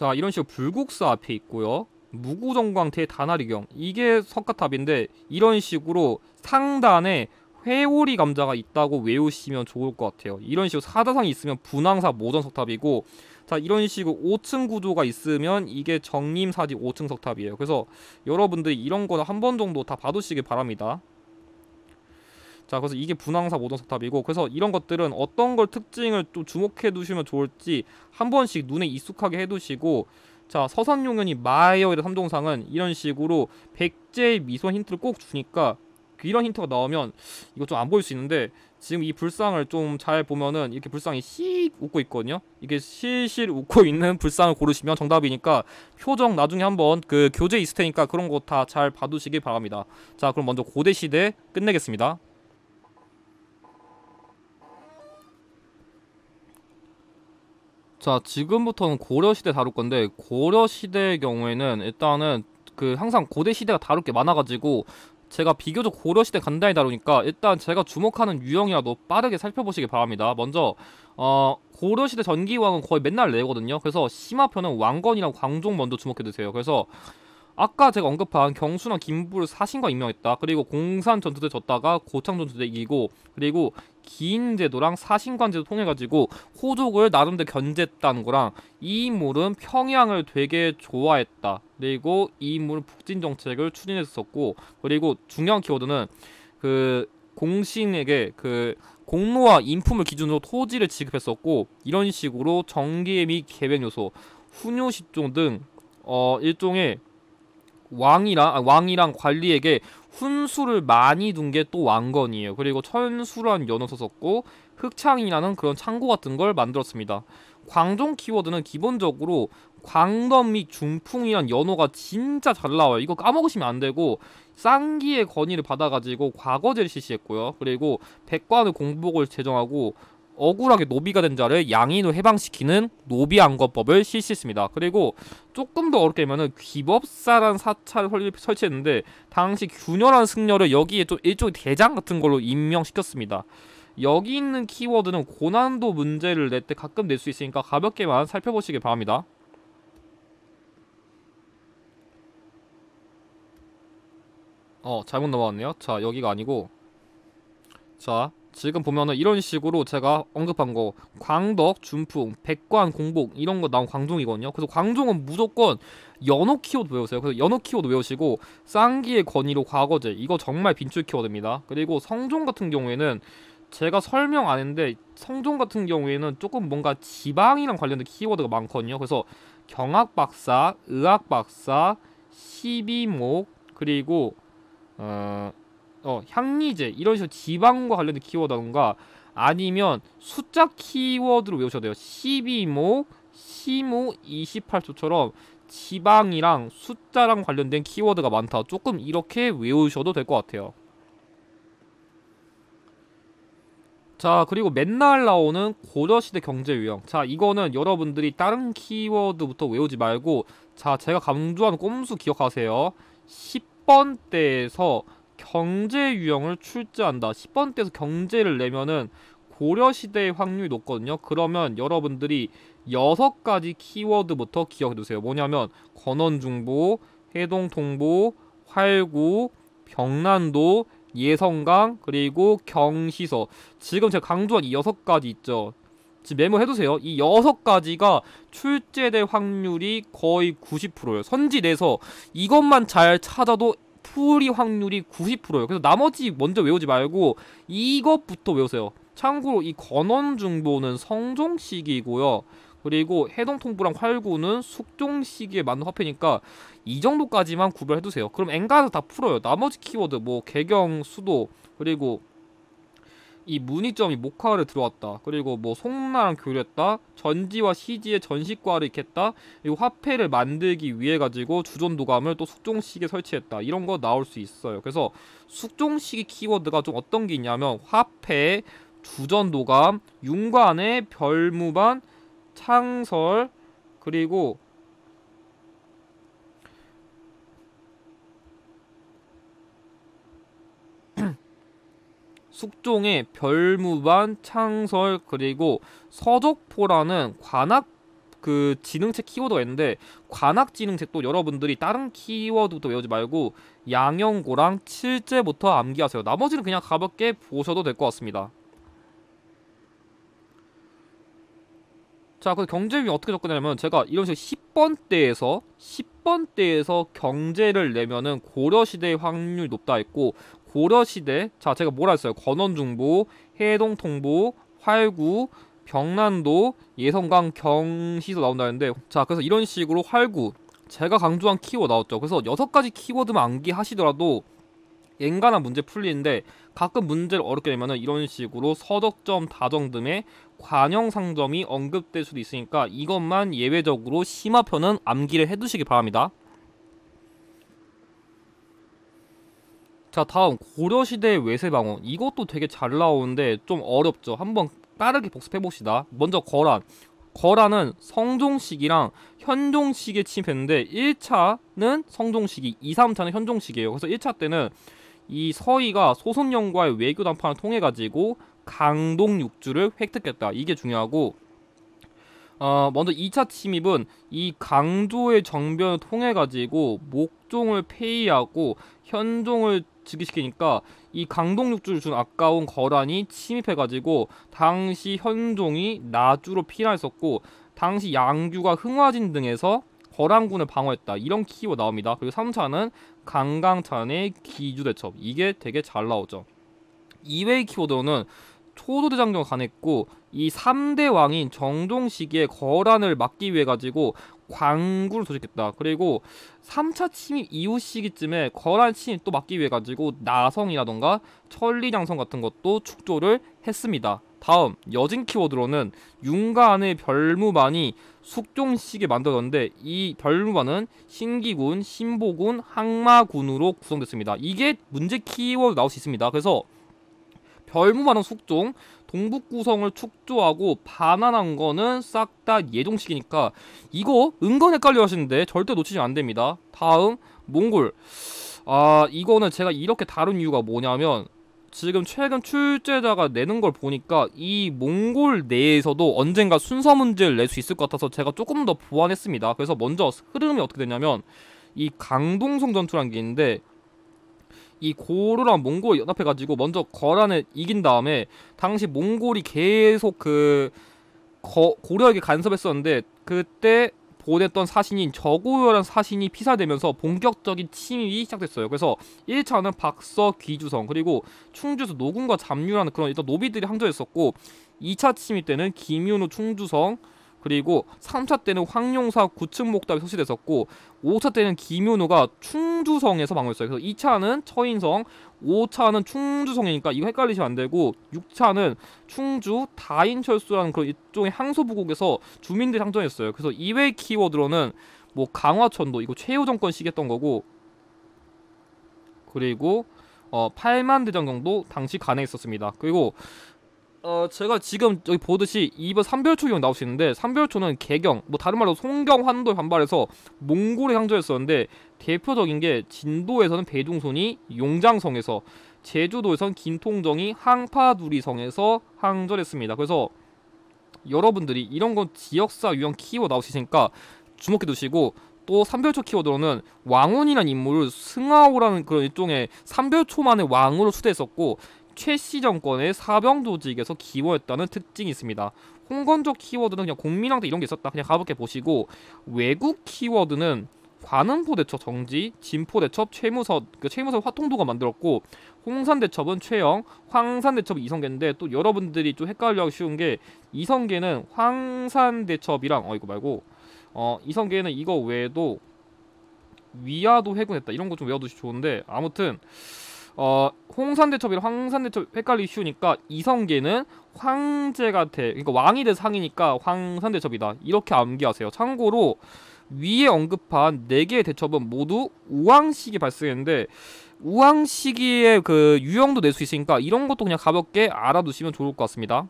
자 이런 식으로 불국사 앞에 있고요. 무구정광태 단나리경 이게 석가탑인데 이런 식으로 상단에 회오리 감자가 있다고 외우시면 좋을 것 같아요. 이런 식으로 사다상이 있으면 분황사 모전석탑이고 자 이런 식으로 5층 구조가 있으면 이게 정림사지 5층 석탑이에요. 그래서 여러분들이 이런 거는 한번 정도 다 봐두시길 바랍니다. 자 그래서 이게 분황사 모던석탑이고 그래서 이런 것들은 어떤 걸 특징을 좀 주목해 두시면 좋을지 한 번씩 눈에 익숙하게 해 두시고 자 서산용연이 마에어의 삼동상은 이런 식으로 백제의 미소 힌트를 꼭 주니까 이런 힌트가 나오면 이거 좀 안 보일 수 있는데 지금 이 불상을 좀 잘 보면은 이렇게 불상이 씩 웃고 있거든요 이게 실실 웃고 있는 불상을 고르시면 정답이니까 표정 나중에 한번 그 교재 있을 테니까 그런 거 다 잘 봐두시길 바랍니다 자 그럼 먼저 고대시대 끝내겠습니다 자 지금부터는 고려시대 다룰 건데 고려시대의 경우에는 일단은 그 항상 고대시대가 다룰 게 많아가지고 제가 비교적 고려시대 간단히 다루니까 일단 제가 주목하는 유형이라도 빠르게 살펴보시기 바랍니다. 먼저 어, 고려시대 전기왕은 거의 맨날 내거든요. 그래서 심화편은 왕건이랑 광종 먼저 주목해두세요. 그래서 아까 제가 언급한 경수나 김부를 사신과 임명했다. 그리고 공산 전투 대 졌다가 고창 전투 대 이기고 그리고 긴 제도랑 사신관 제도 통해가지고 호족을 나름대로 견제했다는 거랑 이 인물은 평양을 되게 좋아했다. 그리고 이 인물은 북진 정책을 추진했었고 그리고 중요한 키워드는 그 공신에게 그 공로와 인품을 기준으로 토지를 지급했었고 이런 식으로 정계 및 계획 요소, 훈요식종등 어, 일종의 왕이랑 아, 왕이랑 관리에게 훈수를 많이 둔 게 또 왕건이에요. 그리고 천수란 연어서 썼고 흑창이라는 그런 창고 같은 걸 만들었습니다. 광종 키워드는 기본적으로 광덤 및 중풍이란 연호가 진짜 잘 나와요. 이거 까먹으시면 안 되고 쌍기의 건의를 받아가지고 과거제를 실시했고요. 그리고 백관의 공복을 제정하고 억울하게 노비가 된 자를 양인으로 해방시키는 노비안거법을 실시했습니다. 그리고 조금 더 어렵게 하면은 귀법사란 사찰을 설치했는데 당시 균열한 승려를 여기에 좀 일종의 대장 같은 걸로 임명시켰습니다. 여기 있는 키워드는 고난도 문제를 낼 때 가끔 낼 수 있으니까 가볍게만 살펴보시길 바랍니다. 어 잘못 넘어왔네요. 자 여기가 아니고 자 지금 보면은 이런 식으로 제가 언급한 거 광덕, 준풍, 백관, 공복 이런 거 나온 광종이거든요. 그래서 광종은 무조건 연어 키워드 외우세요. 그래서 연어 키워드 외우시고 쌍기의 권위로 과거제 이거 정말 빈출 키워드입니다. 그리고 성종 같은 경우에는 제가 설명 안 했는데 성종 같은 경우에는 조금 뭔가 지방이랑 관련된 키워드가 많거든요. 그래서 경학 박사, 의학 박사, 시비목 그리고 어 어, 향리제 이런 식으로 지방과 관련된 키워드던가 아니면 숫자 키워드로 외우셔도 돼요. 12모, 15, 28초처럼 지방이랑 숫자랑 관련된 키워드가 많다. 조금 이렇게 외우셔도 될 것 같아요. 자 그리고 맨날 나오는 고려시대 경제 유형 자 이거는 여러분들이 다른 키워드부터 외우지 말고 자 제가 강조한 꼼수 기억하세요 10번대에서 경제 유형을 출제한다. 10번대에서 경제를 내면은 고려시대의 확률이 높거든요. 그러면 여러분들이 6 가지 키워드부터 기억해 두세요. 뭐냐면 권원중보, 해동통보, 활구, 병난도, 예성강, 그리고 경시서. 지금 제가 강조한 이6 가지 있죠. 지금 메모해두세요. 이6 가지가 출제될 확률이 거의 90%예요. 선지 내서 이것만 잘 찾아도 풀이 확률이 90%예요. 그래서 나머지 먼저 외우지 말고 이것부터 외우세요. 참고로 이 건원중보는 성종식이고요. 그리고 해동통보랑 활구는 숙종시에 맞는 화폐니까 이 정도까지만 구별해두세요. 그럼 엔간서다 풀어요. 나머지 키워드 뭐 개경, 수도, 그리고 이문의점이 목화를 들어왔다. 그리고 뭐 송나랑 교류했다. 전지와 시지의 전시과를 익혔다. 그리고 화폐를 만들기 위해 가지고 주전도감을 또 숙종식에 설치했다. 이런 거 나올 수 있어요. 그래서 숙종식의 키워드가 좀 어떤 게 있냐면 화폐, 주전도감, 윤관의 별무반, 창설, 그리고 숙종의 별무반 창설 그리고 서적포라는 관악 그 지능책 키워드가 있는데 관악 지능책도 여러분들이 다른 키워드부터 외우지 말고 양형고랑 칠제부터 암기하세요. 나머지는 그냥 가볍게 보셔도 될 것 같습니다. 자, 그 경제위 어떻게 접근하냐면 제가 이런 식으로 10번대에서 10번대에서 경제를 내면은 고려시대의 확률이 높다 했고 고려시대 자 제가 뭘라 했어요 권원중보 해동통보 활구 경란도 예성강 경시도 나온다는데 자 그래서 이런 식으로 활구 제가 강조한 키워 나왔죠 그래서 여섯 가지 키워드만 암기하시더라도 엔간한 문제 풀리는데 가끔 문제를 어렵게 내면은 이런 식으로 서적점 다정 등의 관형 상점이 언급될 수도 있으니까 이것만 예외적으로 심화편은 암기를 해두시기 바랍니다. 자 다음 고려시대 외세방언 이것도 되게 잘 나오는데 좀 어렵죠 한번 빠르게 복습해봅시다 먼저 거란 거란은 성종식이랑 현종식에 침입했는데 1차는 성종식이 2, 3차는 현종식이에요 그래서 1차 때는 이 서희가 소손영과의 외교 단판을 통해 가지고 강동 육주를 획득했다 이게 중요하고 어, 먼저 2차 침입은 이 강조의 정변을 통해 가지고 목종을 폐위하고 현종을 즉위시키니까 이 강동육주를 준 아까운 거란이 침입해가지고 당시 현종이 나주로 피난했었고 당시 양규가 흥화진 등에서 거란군을 방어했다 이런 키워 나옵니다 그리고 3차는 강강찬의 기주대첩 이게 되게 잘 나오죠 이외의 키워드는초도대장정가냈고이 3대 왕인 정종 시기에 거란을 막기 위해 가지고 광구를 조직했다. 그리고 3차 침입 이후 시기쯤에 거란 침입 또 막기 위해 가지고 나성이라던가 천리장성 같은 것도 축조를 했습니다. 다음 여진 키워드로는 윤가 안의 별무반이 숙종식에 만들었는데 이 별무반은 신기군, 신보군, 항마군으로 구성됐습니다. 이게 문제 키워드 나올 수 있습니다. 그래서 별무반은 숙종, 동북 구성을 축조하고 반환한 거는 싹 다 예종식이니까 이거 은근 헷갈려 하시는데 절대 놓치시면 안 됩니다. 다음 몽골 아 이거는 제가 이렇게 다룬 이유가 뭐냐면 지금 최근 출제자가 내는 걸 보니까 이 몽골 내에서도 언젠가 순서 문제를 낼 수 있을 것 같아서 제가 조금 더 보완했습니다. 그래서 먼저 흐름이 어떻게 되냐면 이 강동성 전투란는게 있는데 이 고르랑 몽골 연합해가지고 먼저 거란을 이긴 다음에 당시 몽골이 계속 그 거, 고려에게 간섭했었는데 그때 보냈던 사신인 저고요란 사신이 피살되면서 본격적인 침입이 시작됐어요. 그래서 1차는 박서 귀주성 그리고 충주에서 노군과 잡류라는 그런 일단 노비들이 항저했었고 2차 침입 때는 김윤호 충주성 그리고 3차 때는 황룡사 9층 목탑이 소치됐었고 5차 때는 김윤호가 충주성에서 방어했어요. 그래서 2차는 처인성, 5차는 충주성이니까 이거 헷갈리시면 안 되고 6차는 충주 다인철수라는 그런 일종의 항소부곡에서 주민들 상정했어요. 그래서 2회 키워드로는 뭐 강화천도 이거 최후 정권식 했던 거고 그리고 어 8만 대장경도 당시 간에 있었습니다. 그리고 어 제가 지금 여기 보듯이 2번 삼별초경 나올 수 있는데 삼별초는 개경 뭐 다른 말로 송경 환도에 반발해서 몽골의 상조했었는데 대표적인 게 진도에서는 배중손이 용장성에서 제주도에선 긴통정이 항파두리성에서 항절했습니다. 그래서 여러분들이 이런 건 지역사 유형 키워 나오시니까 주목해 두시고 또 삼별초 키워드로는 왕운이라는 인물을 승하오라는 그런 일종의 삼별초만의 왕으로 추대했었고 최씨 정권의 사병 조직에서 기원했다는 특징이 있습니다. 홍건조 키워드는 그냥 국민왕때 이런 게 있었다. 그냥 가볍게 보시고 외국 키워드는 관음포 대첩 정지, 진포 대첩 최무서 그 최무서 화통도가 만들었고 홍산 대첩은 최영, 황산 대첩 이성계인데 또 여러분들이 좀 헷갈려하기 쉬운 게 이성계는 황산 대첩이랑 어 이거 말고 어 이성계는 이거 외에도 위아도 해군했다 이런 거 좀 외워두시 좋은데 아무튼 어, 홍산대첩이랑 황산대첩 헷갈리 기 쉬우니까 이성계는 황제가 돼 그러니까 왕이 된 상이니까 황산대첩이다 이렇게 암기하세요 참고로 위에 언급한 네개의 대첩은 모두 우왕시기 발생했는데 우왕시기의 그 유형도 낼 수 있으니까 이런 것도 그냥 가볍게 알아두시면 좋을 것 같습니다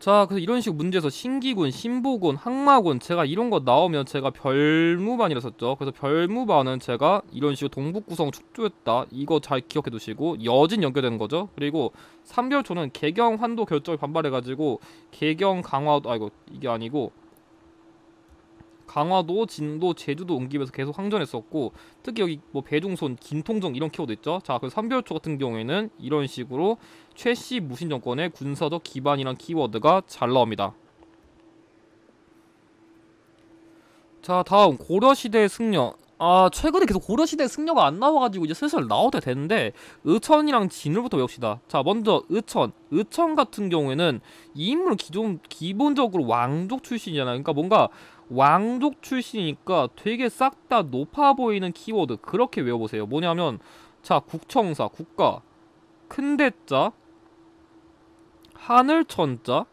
자 그래서 이런 식으로 문제에서 신기군, 신보군, 항마군 제가 이런 거 나오면 제가 별무반이라 썼죠 그래서 별무반은 제가 이런 식으로 동북구성 축조했다 이거 잘 기억해 두시고 여진 연결되는 거죠 그리고 삼별초는 개경 환도 결정을 반발해가지고 개경 강화 도 아이고 이게 아니고 강화도, 진도, 제주도 옮기면서 계속 항전했었고 특히 여기 뭐배종손 김통정 이런 키워드 있죠. 자, 그 삼별초 같은 경우에는 이런 식으로 최씨 무신 정권의 군사적 기반이란 키워드가 잘 나옵니다. 자, 다음 고려시대의 승려. 아, 최근에 계속 고려시대 승려가 안 나와가지고 이제 슬슬 나오게 되는데, 의천이랑 진을부터 외웁시다. 자, 먼저 의천. 의천 같은 경우에는 이 인물은 기존, 기본적으로 왕족 출신이잖아요. 그러니까 뭔가 왕족 출신이니까 되게 싹 다 높아 보이는 키워드 그렇게 외워보세요 뭐냐면 자 국청사 국가 큰 대자 하늘천자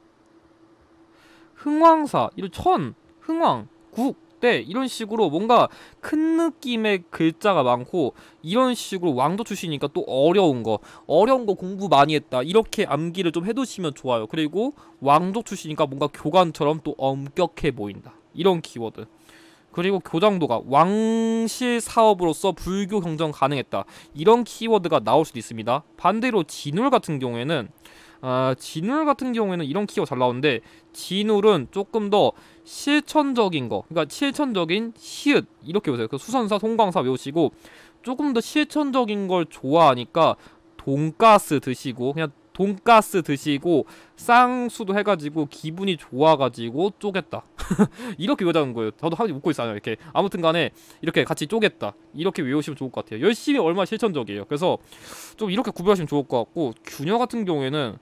흥왕사 이런 천 흥왕 국대 이런 식으로 뭔가 큰 느낌의 글자가 많고 이런 식으로 왕도 출신이니까 또 어려운 거 어려운 거 공부 많이 했다 이렇게 암기를 좀 해두시면 좋아요 그리고 왕족 출신이니까 뭔가 교관처럼 또 엄격해 보인다 이런 키워드 그리고 교장도가 왕실 사업으로서 불교 경정 가능했다 이런 키워드가 나올 수도 있습니다 반대로 진울 같은 경우에는 아, 진울 같은 경우에는 이런 키워드 잘 나오는데 진울은 조금 더 실천적인 거 그러니까 실천적인 시읒 이렇게 보세요 그 수선사 송광사 외우시고 조금 더 실천적인 걸 좋아하니까 돈가스 드시고 그냥 돈가스 드시고 쌍수도 해가지고 기분이 좋아가지고 쪼갰다 이렇게 외우자는 거예요 저도 하루 웃고 있어요 이렇게 아무튼 간에 이렇게 같이 쪼갰다 이렇게 외우시면 좋을 것 같아요 열심히 얼마나 실천적이에요 그래서 좀 이렇게 구별하시면 좋을 것 같고 균여 같은 경우에는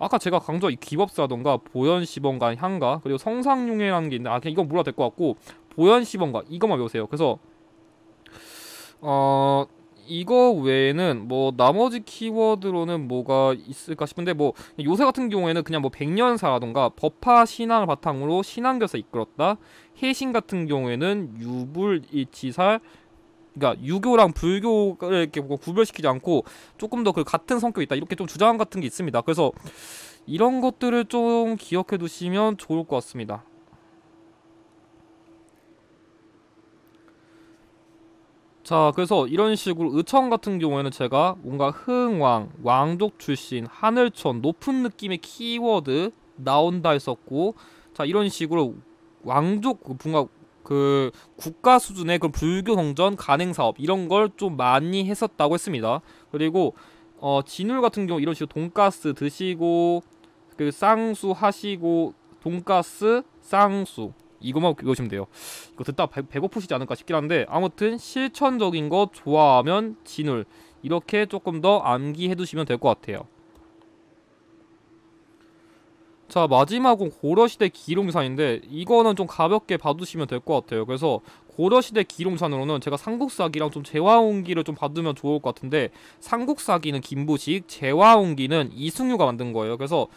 아까 제가 강조한 이 기법사던가 보현시범과 향가 그리고 성상용해라는 게 있는데 아 그냥 이건 몰라도 될것 같고 보현시범과 이것만 외우세요 그래서 어... 이거 외에는 뭐 나머지 키워드로는 뭐가 있을까 싶은데 뭐 요새 같은 경우에는 그냥 뭐 백년사라던가 법화 신앙을 바탕으로 신앙교사 이끌었다 해신 같은 경우에는 유불 이치살그니까 유교랑 불교를 이렇게 뭐 구별시키지 않고 조금 더 그 같은 성격이 있다 이렇게 좀 주장 같은 게 있습니다 그래서 이런 것들을 좀 기억해 두시면 좋을 것 같습니다 자 그래서 이런 식으로 의천 같은 경우에는 제가 뭔가 흥왕, 왕족 출신, 하늘촌 높은 느낌의 키워드 나온다 했었고 자 이런 식으로 왕족 뭔가 그, 그 국가 수준의 그 불교 성전 간행 사업 이런 걸 좀 많이 했었다고 했습니다. 그리고 어 진울 같은 경우 이런 식으로 돈가스 드시고 그 쌍수 하시고 돈가스 쌍수 이것만 외우시면 돼요 이거 듣다 배, 배고프시지 않을까 싶긴 한데 아무튼 실천적인 거 좋아하면 진울 이렇게 조금 더 암기해 두시면 될 것 같아요 자 마지막은 고려시대 기룡산인데 이거는 좀 가볍게 봐두시면 될 것 같아요 그래서 고려시대 기룡산으로는 제가 삼국사기랑 좀재화옹기를좀 받으면 좋을 것 같은데 삼국사기는 김부식, 재화옹기는 이승유가 만든 거예요 그래서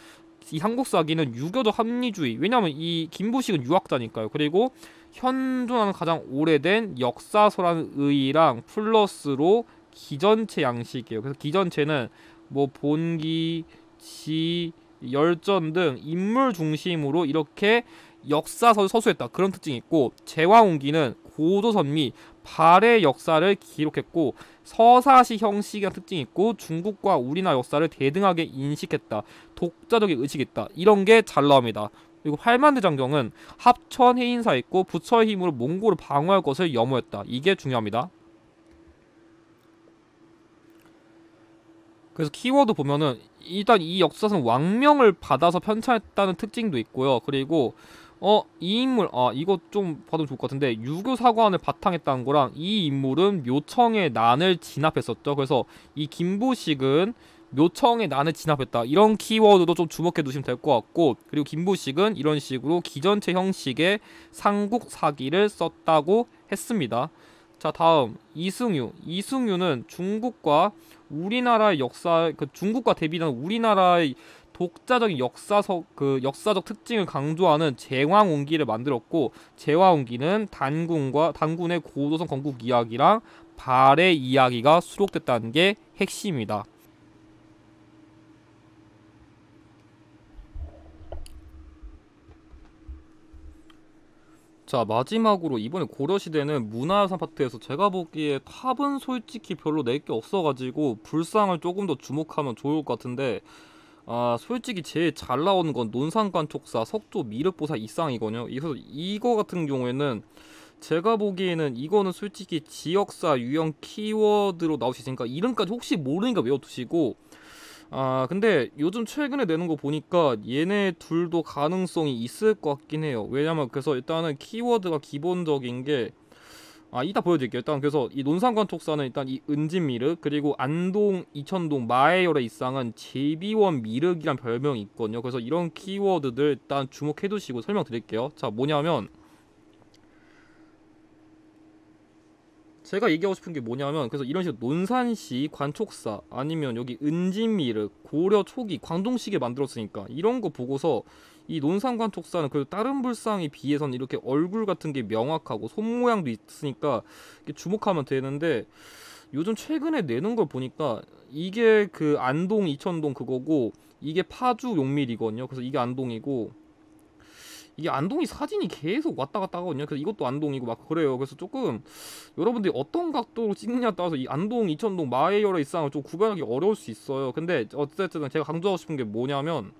이한국사기는 유교도 합리주의 왜냐하면 이 김부식은 유학자니까요 그리고 현존하는 가장 오래된 역사서라는 의랑 플러스로 기전체 양식이에요 그래서 기전체는 뭐 본기, 지, 열전 등 인물 중심으로 이렇게 역사서를 서수했다 그런 특징이 있고 제왕옹기는 고조선및발해 역사를 기록했고 서사시 형식의 특징이 있고 중국과 우리나라 역사를 대등하게 인식했다. 독자적인 의식이 있다. 이런 게 잘 나옵니다. 그리고 팔만대 장경은 합천 해인사 있고 부처의 힘으로 몽골을 방어할 것을 염호했다. 이게 중요합니다. 그래서 키워드 보면은 일단 이 역사상 왕명을 받아서 편찬했다는 특징도 있고요. 그리고 어, 이 인물, 아, 이거 좀 봐도 좋을 것 같은데, 유교 사관을 바탕했다는 거랑 이 인물은 묘청의 난을 진압했었죠. 그래서 이 김부식은 묘청의 난을 진압했다. 이런 키워드도 좀 주목해 두시면 될 것 같고, 그리고 김부식은 이런 식으로 기전체 형식의 상국 사기를 썼다고 했습니다. 자, 다음, 이승유. 이승유는 중국과 우리나라의 역사, 그 중국과 대비된 우리나라의 독자적인 역사적 그 역사적 특징을 강조하는 제왕 온기를 만들었고 제왕 온기는 단군과 단군의 고도성 건국 이야기랑 발의 이야기가 수록됐다는 게 핵심이다. 자 마지막으로 이번에 고려시대는 문화유산 파트에서 제가 보기에 탑은 솔직히 별로 낼 게 없어가지고 불상을 조금 더 주목하면 좋을 것 같은데 아 솔직히 제일 잘 나오는 건 논산관촉사, 석조 미륵보사 이상이거든요. 이거, 이거 같은 경우에는 제가 보기에는 이거는 솔직히 지역사 유형 키워드로 나올 수 있으니까 이름까지 혹시 모르니까 외워두시고 아 근데 요즘 최근에 내는 거 보니까 얘네 둘도 가능성이 있을 것 같긴 해요 왜냐면 그래서 일단은 키워드가 기본적인 게아 이따 보여드릴게요. 일단 그래서 이 논산관촉사는 일단 이은진미륵 그리고 안동, 이천동, 마에열의 이상은 제비원 미륵이란 별명이 있거든요. 그래서 이런 키워드들 일단 주목해두시고 설명드릴게요. 자 뭐냐면 제가 얘기하고 싶은 게 뭐냐면 그래서 이런 식으로 논산시 관촉사 아니면 여기 은진미르 고려 초기 광동시계 만들었으니까 이런 거 보고서 이 논산관 촉사는 그래도 다른 불상에 비해선 이렇게 얼굴 같은 게 명확하고 손 모양도 있으니까 주목하면 되는데 요즘 최근에 내는 걸 보니까 이게 그 안동 이천동 그거고 이게 파주 용밀이거든요. 그래서 이게 안동이고 이게 안동이 사진이 계속 왔다 갔다 하거든요. 그래서 이것도 안동이고 막 그래요. 그래서 조금 여러분들이 어떤 각도로 찍느냐에 따라서 이 안동, 이천동, 마에열의 일상을 좀 구별하기 어려울 수 있어요. 근데 어쨌든 제가 강조하고 싶은 게 뭐냐면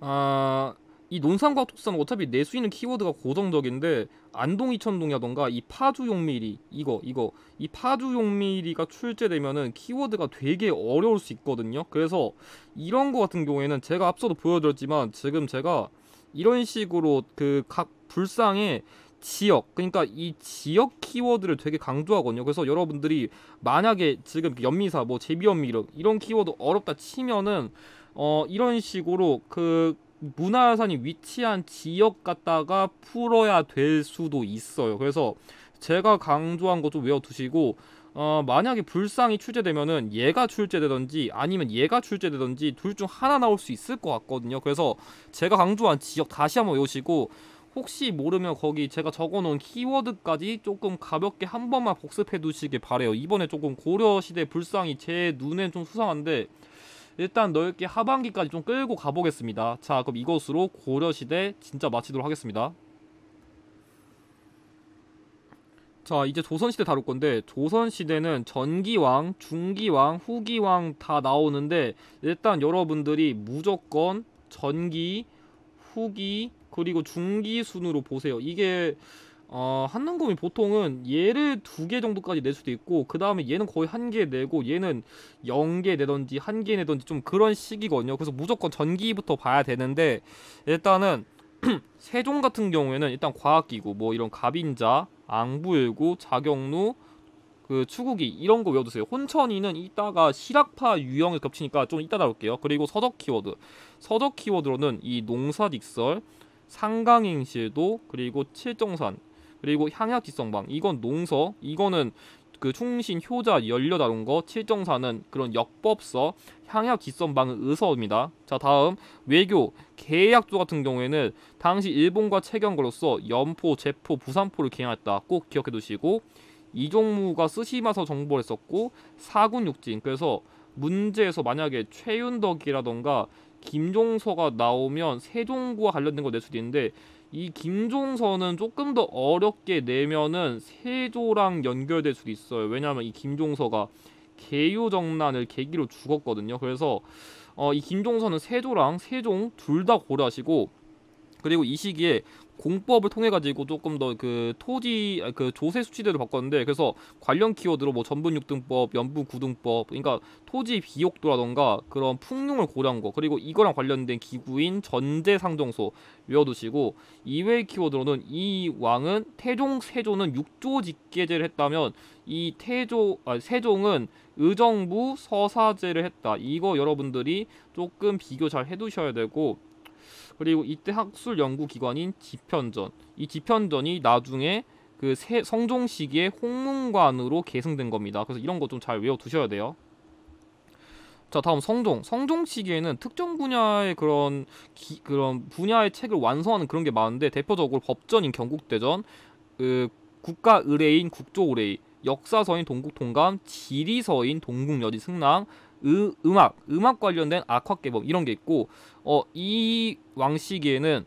아, 이 논산과 톡산은 어차피 내수 있는 키워드가 고정적인데 안동이 천동이라던가 이 파주 용미리 이거 이거 이 파주 용미리가 출제되면은 키워드가 되게 어려울 수 있거든요 그래서 이런 거 같은 경우에는 제가 앞서도 보여드렸지만 지금 제가 이런 식으로 그 각 불상의 지역 그러니까 이 지역 키워드를 되게 강조하거든요 그래서 여러분들이 만약에 지금 그 연미사 뭐 제비연미 이런 이런 키워드 어렵다 치면은 어, 이런 식으로 그 문화유산이 위치한 지역 갖다가 풀어야 될 수도 있어요. 그래서 제가 강조한 것도 외워두시고 어, 만약에 불상이 출제되면은 얘가 출제되든지 아니면 얘가 출제되든지 둘 중 하나 나올 수 있을 것 같거든요. 그래서 제가 강조한 지역 다시 한번 외우시고 혹시 모르면 거기 제가 적어놓은 키워드까지 조금 가볍게 한 번만 복습해 두시길 바래요. 이번에 조금 고려시대 불상이 제 눈엔 좀 수상한데 일단 넓게 하반기까지 좀 끌고 가보겠습니다. 자 그럼 이것으로 고려시대 진짜 마치도록 하겠습니다. 자 이제 조선시대 다룰 건데 조선시대는 전기왕, 중기왕, 후기왕 다 나오는데 일단 여러분들이 무조건 전기, 후기, 그리고 중기 순으로 보세요. 이게 어, 한능금이 보통은 얘를 두 개 정도까지 낼 수도 있고 그 다음에 얘는 거의 한 개 내고 얘는 0개 내던지 한 개 내던지 좀 그런 식이거든요 그래서 무조건 전기부터 봐야 되는데 일단은 세종 같은 경우에는 일단 과학기구 뭐 이런 갑인자, 앙부일구, 자경루 그 추구기 이런 거 외워두세요. 혼천이는 이따가 실학파 유형에 겹치니까 좀 이따 다룰게요. 그리고 서적 키워드. 서적 키워드로는 이 농사직설, 상강행실도 그리고 칠정산 그리고 향약 지성방 이건 농서 이거는 그 충신 효자 열려 다룬 거 칠정사는 그런 역법서 향약 기선방은 의서입니다. 자 다음 외교 계약조 같은 경우에는 당시 일본과 체경으로서 연포, 제포, 부산포를 개항했다꼭 기억해 두시고 이종무가 쓰시마서 정보를 었고 사군육진 그래서 문제에서 만약에 최윤덕이라던가 김종서가 나오면 세종구와 관련된 거낼 수도 있는데 이 김종서는 조금 더 어렵게 내면은 세조랑 연결될 수도 있어요. 왜냐하면 이 김종서가 개유정난을 계기로 죽었거든요. 그래서 어, 이 김종서는 세조랑 세종 둘 다 고려하시고 그리고 이 시기에 공법을 통해 가지고 조금 더 그 토지 아, 그 조세 수치대로 바꿨는데 그래서 관련 키워드로 뭐 전분육등법, 연분구등법 그러니까 토지 비옥도라던가 그런 풍농을 고려한 거 그리고 이거랑 관련된 기구인 전제상정소 외워두시고 이외의 키워드로는 이 왕은 태종 세조는 육조 직계제를 했다면 이 태조 아, 세종은 의정부 서사제를 했다 이거 여러분들이 조금 비교 잘 해두셔야 되고 그리고 이때 학술 연구 기관인 지편전 이 지편전이 나중에 그 세, 성종 시기에 홍문관으로 계승된 겁니다. 그래서 이런 거 좀 잘 외워 두셔야 돼요. 자 다음 성종 성종 시기에는 특정 분야의 그런 기, 그런 분야의 책을 완성하는 그런 게 많은데 대표적으로 법전인 경국대전 그 국가 의뢰인 국조 의뢰 역사서인 동국통감 지리서인 동국여지 승랑 으, 음악, 음악 관련된 악화개법 이런 게 있고 어, 이 왕시기에는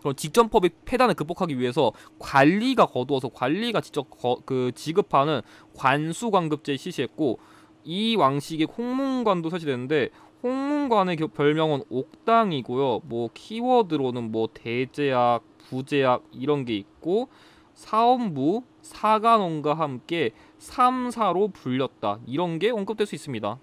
그런 직전법의 폐단을 극복하기 위해서 관리가 거두어서 관리가 직접 거, 그 지급하는 관수관급제 실시했고 이 왕식의 홍문관도 설치되는데 홍문관의 별명은 옥당이고요. 뭐 키워드로는 뭐 대제학, 부제학 이런 게 있고 사원부, 사관원과 함께 삼사로 불렸다. 이런 게 언급될 수 있습니다.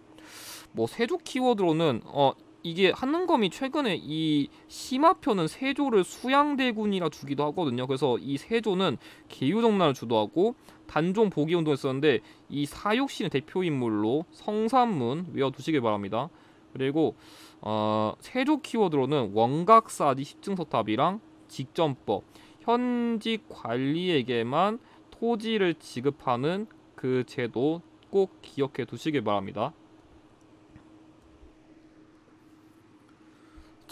뭐 세조 키워드로는 어 이게 한능검이 최근에 이 심화표는 세조를 수양대군이라 주기도 하거든요. 그래서 이 세조는 개유정난을 주도하고 단종 보기 운동을 었는데이 사육신의 대표 인물로 성산문 외워두시길 바랍니다. 그리고 어, 세조 키워드로는 원각사지 십증서탑이랑 직전법 현직 관리에게만 토지를 지급하는 그 제도 꼭 기억해 두시길 바랍니다.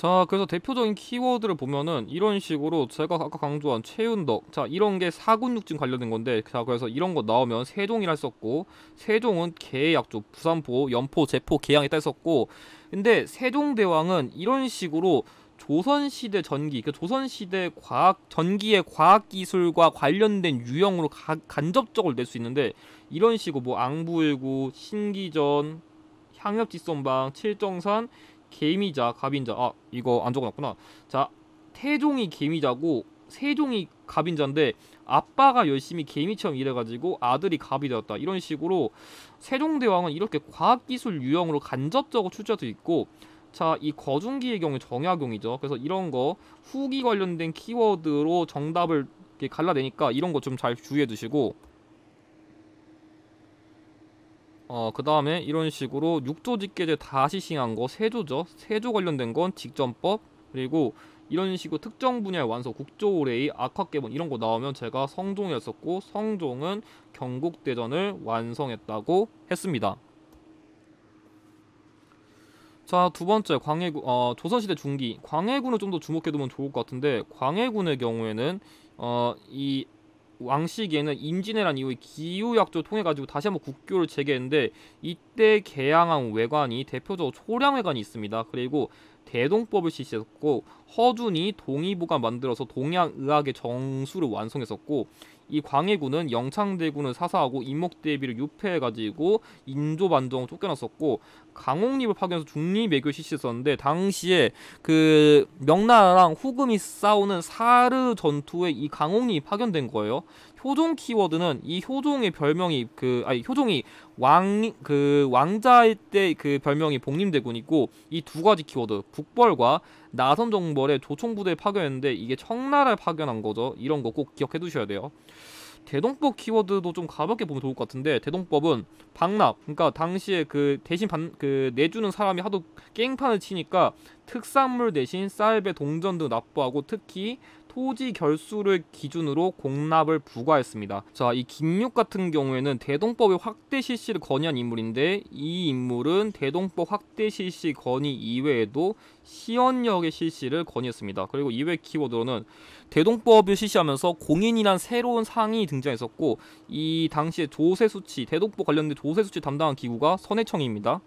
자 그래서 대표적인 키워드를 보면은 이런 식으로 제가 아까 강조한 최윤덕 자 이런 게 사군육진 관련된 건데 자 그래서 이런 거 나오면 세종이라 썼고 세종은 개약조 부산포 연포 제포 개양에따 썼고 근데 세종대왕은 이런 식으로 조선시대 전기, 그 조선시대 과학, 전기의 과학기술과 관련된 유형으로 가, 간접적으로 낼 수 있는데, 이런 식으로 뭐 앙부일구, 신기전, 향엽지선방, 칠정산, 개미자, 갑인자. 아, 이거 안 적어놨구나. 자, 태종이 개미자고 세종이 갑인자인데 아빠가 열심히 개미처럼 일해가지고 아들이 갑이 되었다. 이런 식으로 세종대왕은 이렇게 과학기술 유형으로 간접적으로 출제도 있고 자, 이 거중기의 경우 정약용이죠. 그래서 이런 거 후기 관련된 키워드로 정답을 이렇게 갈라내니까 이런 거 좀 잘 주의해 주시고 어, 그 다음에 이런 식으로 6조 직계제 다시 시행한 거, 세조죠. 세조 관련된 건 직전법, 그리고 이런 식으로 특정 분야의 완소, 국조오레이, 악화개본 이런 거 나오면 제가 성종이었었고 성종은 경국대전을 완성했다고 했습니다. 자, 두 번째 광해군 어, 조선시대 중기. 광해군을 좀 더 주목해 두면 좋을 것 같은데 광해군의 경우에는 어, 이 왕시기에는 임진왜란 이후에 기후약조를 통해 가지고 다시 한번 국교를 재개했는데 이때 개항한 외관이 대표적으로 소량 외관이 있습니다. 그리고 대동법을 실시했고 허준이 동의보가 만들어서 동양의학의 정수를 완성했었고 이 광해군은 영창대군을 사사하고 임목대비를 유폐해가지고 인조반정을 쫓겨났었고 강홍립을 파견해서 중립외교 실시했었는데 당시에 그 명나라랑 후금이 싸우는 사르 전투에 이 강홍립이 파견된 거예요. 효종 키워드는 이 효종의 별명이 그 아니 효종이 왕 그 왕자일 때 그 별명이 복림대군이고 이 두 가지 키워드 국벌과 나선 정벌에 조총부대 파견했는데 이게 청나라를 파견한 거죠. 이런 거 꼭 기억해 두셔야 돼요. 대동법 키워드도 좀 가볍게 보면 좋을 것 같은데 대동법은 박납 그러니까 당시에 그 대신 반, 그 내주는 사람이 하도 깽판을 치니까 특산물 대신 쌀배 동전 등 납부하고 특히 토지 결수를 기준으로 공납을 부과했습니다. 자, 이 김육 같은 경우에는 대동법의 확대 실시를 건의한 인물인데 이 인물은 대동법 확대 실시 건의 이외에도 시언역의 실시를 건의했습니다. 그리고 이외 키워드로는 대동법을 실시하면서 공인이란 새로운 상이 등장했었고 이 당시에 조세 수치, 대동법 관련된 조세 수치 담당한 기구가 선해청입니다.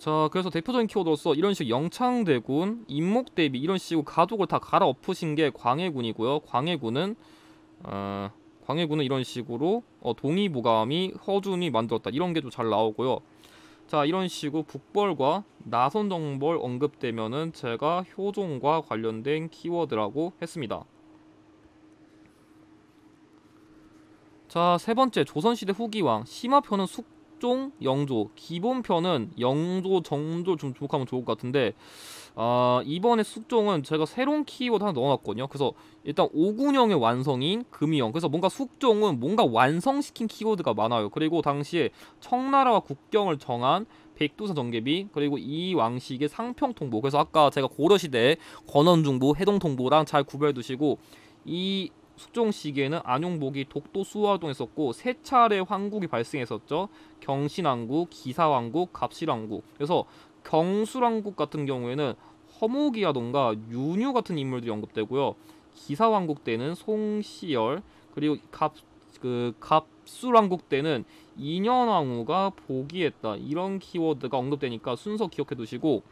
자 그래서 대표적인 키워드로서 이런 식 영창대군, 임목대비 이런 식으로 가족을다 갈아엎으신 게 광해군이고요. 광해군은 어, 광해군은 이런 식으로 어, 동의보감이 허준이 만들었다 이런 게좀잘 나오고요. 자 이런 식으로 북벌과 나선정벌 언급되면은 제가 효종과 관련된 키워드라고 했습니다. 자세 번째 조선시대 후기왕 심화표는 숙 각종 영조 기본편은 영조 정조 좀 주목하면 좋을 것 같은데 아, 이번에 숙종은 제가 새로운 키워드 하나 넣어놨거든요. 그래서 일단 오군형의 완성인 금이형. 그래서 뭔가 숙종은 뭔가 완성시킨 키워드가 많아요. 그리고 당시에 청나라와 국경을 정한 백두산 정계비 그리고 이 왕식의 상평통보. 그래서 아까 제가 고려시대 권원중보, 해동통보랑 잘 구별해 두시고 이 숙종 시기에는 안용복이 독도 수화동 에있었고세 차례 황국이 발생했었죠. 경신왕국, 기사왕국, 갑실왕국. 그래서 경술왕국 같은 경우에는 허무기라던가 윤유 같은 인물들이 언급되고요. 기사왕국 때는 송시열 그리고 갑 그 갑술왕국 때는 인현왕후가 복위했다 이런 키워드가 언급되니까 순서 기억해 두시고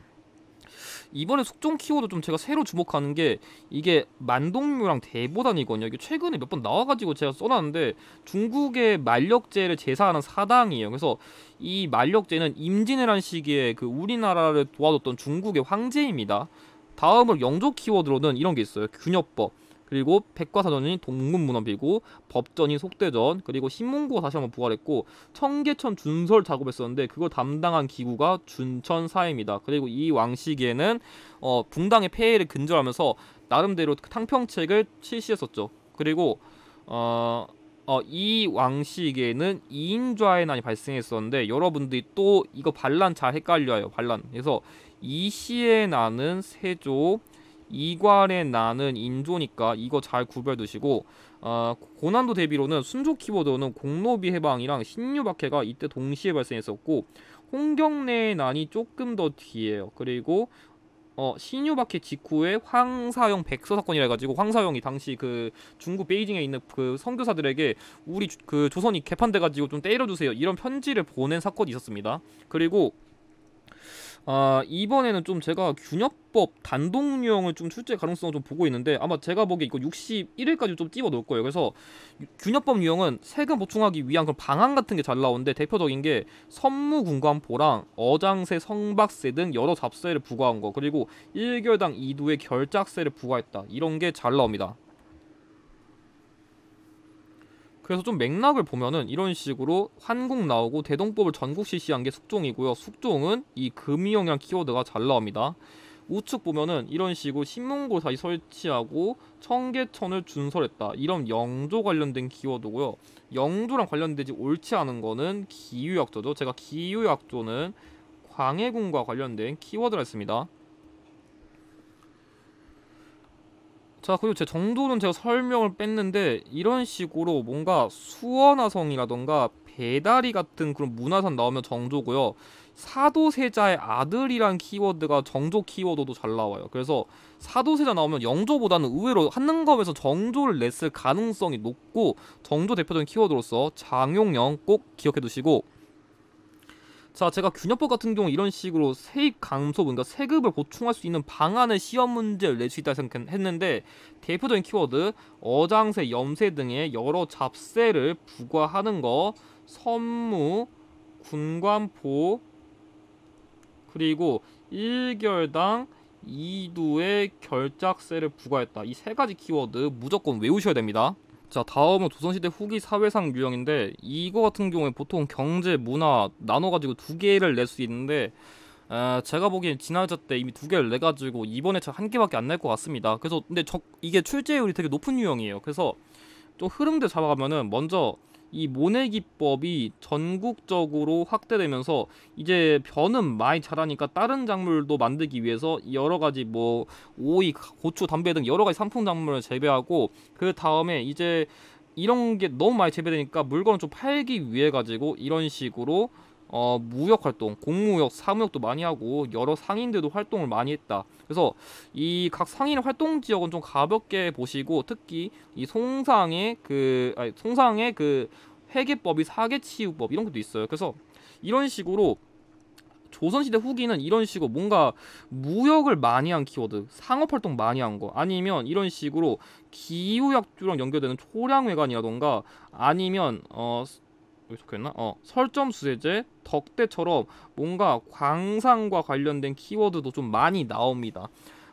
이번에 속종 키워드 좀 제가 새로 주목하는 게 이게 만동묘랑 대보단이거든요. 이게 최근에 몇 번 나와가지고 제가 써놨는데 중국의 만력제를 제사하는 사당이에요. 그래서 이 만력제는 임진왜란 시기에 그 우리나라를 도와줬던 중국의 황제입니다. 다음으로 영조 키워드로는 이런 게 있어요. 균협법. 그리고 백과사전이 동문문헌비고 법전이 속대전 그리고 신문고 가 다시 한번 부활했고 청계천 준설 작업했었는데 그걸 담당한 기구가 준천사입니다. 그리고 이 왕시기에는 어, 붕당의 폐해를 근절하면서 나름대로 그 탕평책을 실시했었죠. 그리고 어, 어, 이 왕시기에는 이인좌의 난이 발생했었는데 여러분들이 또 이거 반란 잘 헷갈려요. 반란. 그래서 이시의 난은 세조 이괄의 나는 인조니까 이거 잘 구별 두시고 어, 고난도 대비로는 순조 키워드는 공노비 해방이랑 신유박해가 이때 동시에 발생했었고 홍경래의 난이 조금 더 뒤에요. 그리고 어, 신유박해 직후에 황사영 백서 사건이라 해가지고 황사영이 당시 그 중국 베이징에 있는 그 선교사들에게 우리 그 조선이 개판돼가지고 좀 때려주세요 이런 편지를 보낸 사건이 있었습니다. 그리고 아, 이번에는 좀 제가 균역법단독유형을좀 출제 가능성을 좀 보고 있는데 아마 제가 보기에 이거 61일까지 좀 찝어 놓을 거예요. 그래서 균역법 유형은 세금 보충하기 위한 그런 방안 같은 게 잘 나오는데 대표적인 게 선무군관보랑 어장세, 성박세 등 여러 잡세를 부과한 거 그리고 1결당 2도의 결작세를 부과했다. 이런 게 잘 나옵니다. 그래서 좀 맥락을 보면은 이런 식으로 환국 나오고 대동법을 전국 실시한 게 숙종이고요. 숙종은 이금이 영향 키워드가 잘 나옵니다. 우측 보면은 이런 식으로 신문고 다시 설치하고 청계천을 준설했다. 이런 영조 관련된 키워드고요. 영조랑 관련되지 옳지 않은 거는 기유약조죠. 제가 기유약조는 광해군과 관련된 키워드를 했습니다. 자 그리고 제 정도는 제가 설명을 뺐는데 이런 식으로 뭔가 수원화성이라던가 배다리 같은 그런 문화산 나오면 정조고요 사도세자의 아들이란 키워드가 정조 키워드도 잘 나와요 그래서 사도세자 나오면 영조보다는 의외로 한능검에서 정조를 냈을 가능성이 높고 정조 대표적인 키워드로서 장용영 꼭 기억해 두시고 자 제가 균형법 같은 경우 이런 식으로 세입 감소 그러니까 세금을 보충할 수 있는 방안의 시험 문제를 낼 수 있다 고 생각했는데 대표적인 키워드 어장세, 염세 등의 여러 잡세를 부과하는 거 선무, 군관포 그리고 1결당 2두의 결작세를 부과했다. 이 세 가지 키워드 무조건 외우셔야 됩니다. 자 다음은 조선시대 후기 사회상 유형인데 이거 같은 경우에 보통 경제 문화 나눠가지고 두 개를 낼 수 있는데 에, 제가 보기엔 지난자 때 이미 두 개를 내가지고 이번에 한 개밖에 안 낼 것 같습니다 그래서 근데 저, 이게 출제율이 되게 높은 유형이에요 그래서 좀 흐름대 로 잡아가면은 먼저 이 모내 기법이 전국적으로 확대되면서 이제 변은 많이 자라니까 다른 작물도 만들기 위해서 여러 가지 뭐 오이, 고추, 담배 등 여러 가지 상품 작물을 재배하고 그 다음에 이제 이런 게 너무 많이 재배되니까 물건을 좀 팔기 위해 가지고 이런 식으로 어, 무역 활동, 공무역, 사무역도 많이 하고 여러 상인들도 활동을 많이 했다. 그래서 이 각 상인 의 활동 지역은 좀 가볍게 보시고 특히 이 송상의 그 아니, 송상의 그 회계법이 사계치우법 이런 것도 있어요. 그래서 이런 식으로 조선시대 후기는 이런 식으로 뭔가 무역을 많이 한 키워드, 상업활동 많이 한 거, 아니면 이런 식으로 기후약주랑 연결되는 초량회관이라던가, 아니면 어 여기 적혀있나? 어 설점 수세제 덕대처럼 뭔가 광상과 관련된 키워드도 좀 많이 나옵니다.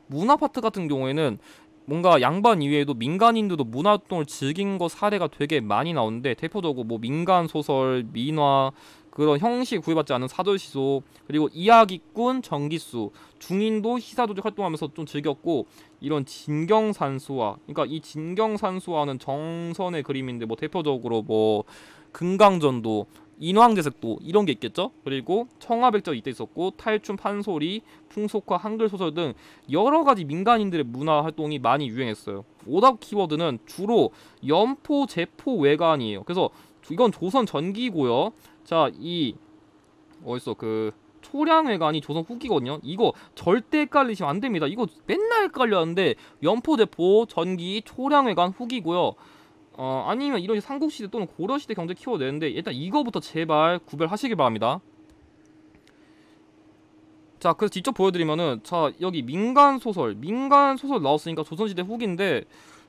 문화파트 같은 경우에는 뭔가 양반 이외에도 민간인들도 문화활동을 즐긴 것 사례가 되게 많이 나오는데 대표적으로 뭐 민간소설, 민화, 그런 형식 구애받지 않은 사절시소 그리고 이야기꾼 전기수 중인도 시사조직 활동하면서 좀 즐겼고 이런 진경산수화 그러니까 이 진경산수화는 정선의 그림인데 뭐 대표적으로 뭐 금강전도 인왕제색도 이런 게 있겠죠. 그리고 청아백작 이때 있었고 탈춤 판소리, 풍속화, 한글 소설 등 여러 가지 민간인들의 문화 활동이 많이 유행했어요. 오답 키워드는 주로 연포, 제포, 외관이에요. 그래서 이건 조선 전기고요. 자, 이 어딨어? 그 초량회관이 조선 후기거든요. 이거 절대 헷갈리시면 안 됩니다. 이거 맨날 헷갈렸는데 연포대포 전기 초량회관 후기고요. 어 아니면 이런 삼국시대 또는 고려시대 경제 키워내는데 일단 이거부터 제발 구별하시길 바랍니다. 자 그래서 직접 보여드리면은 자 여기 민간 소설 민간 소설 나왔으니까 조선시대 후기인데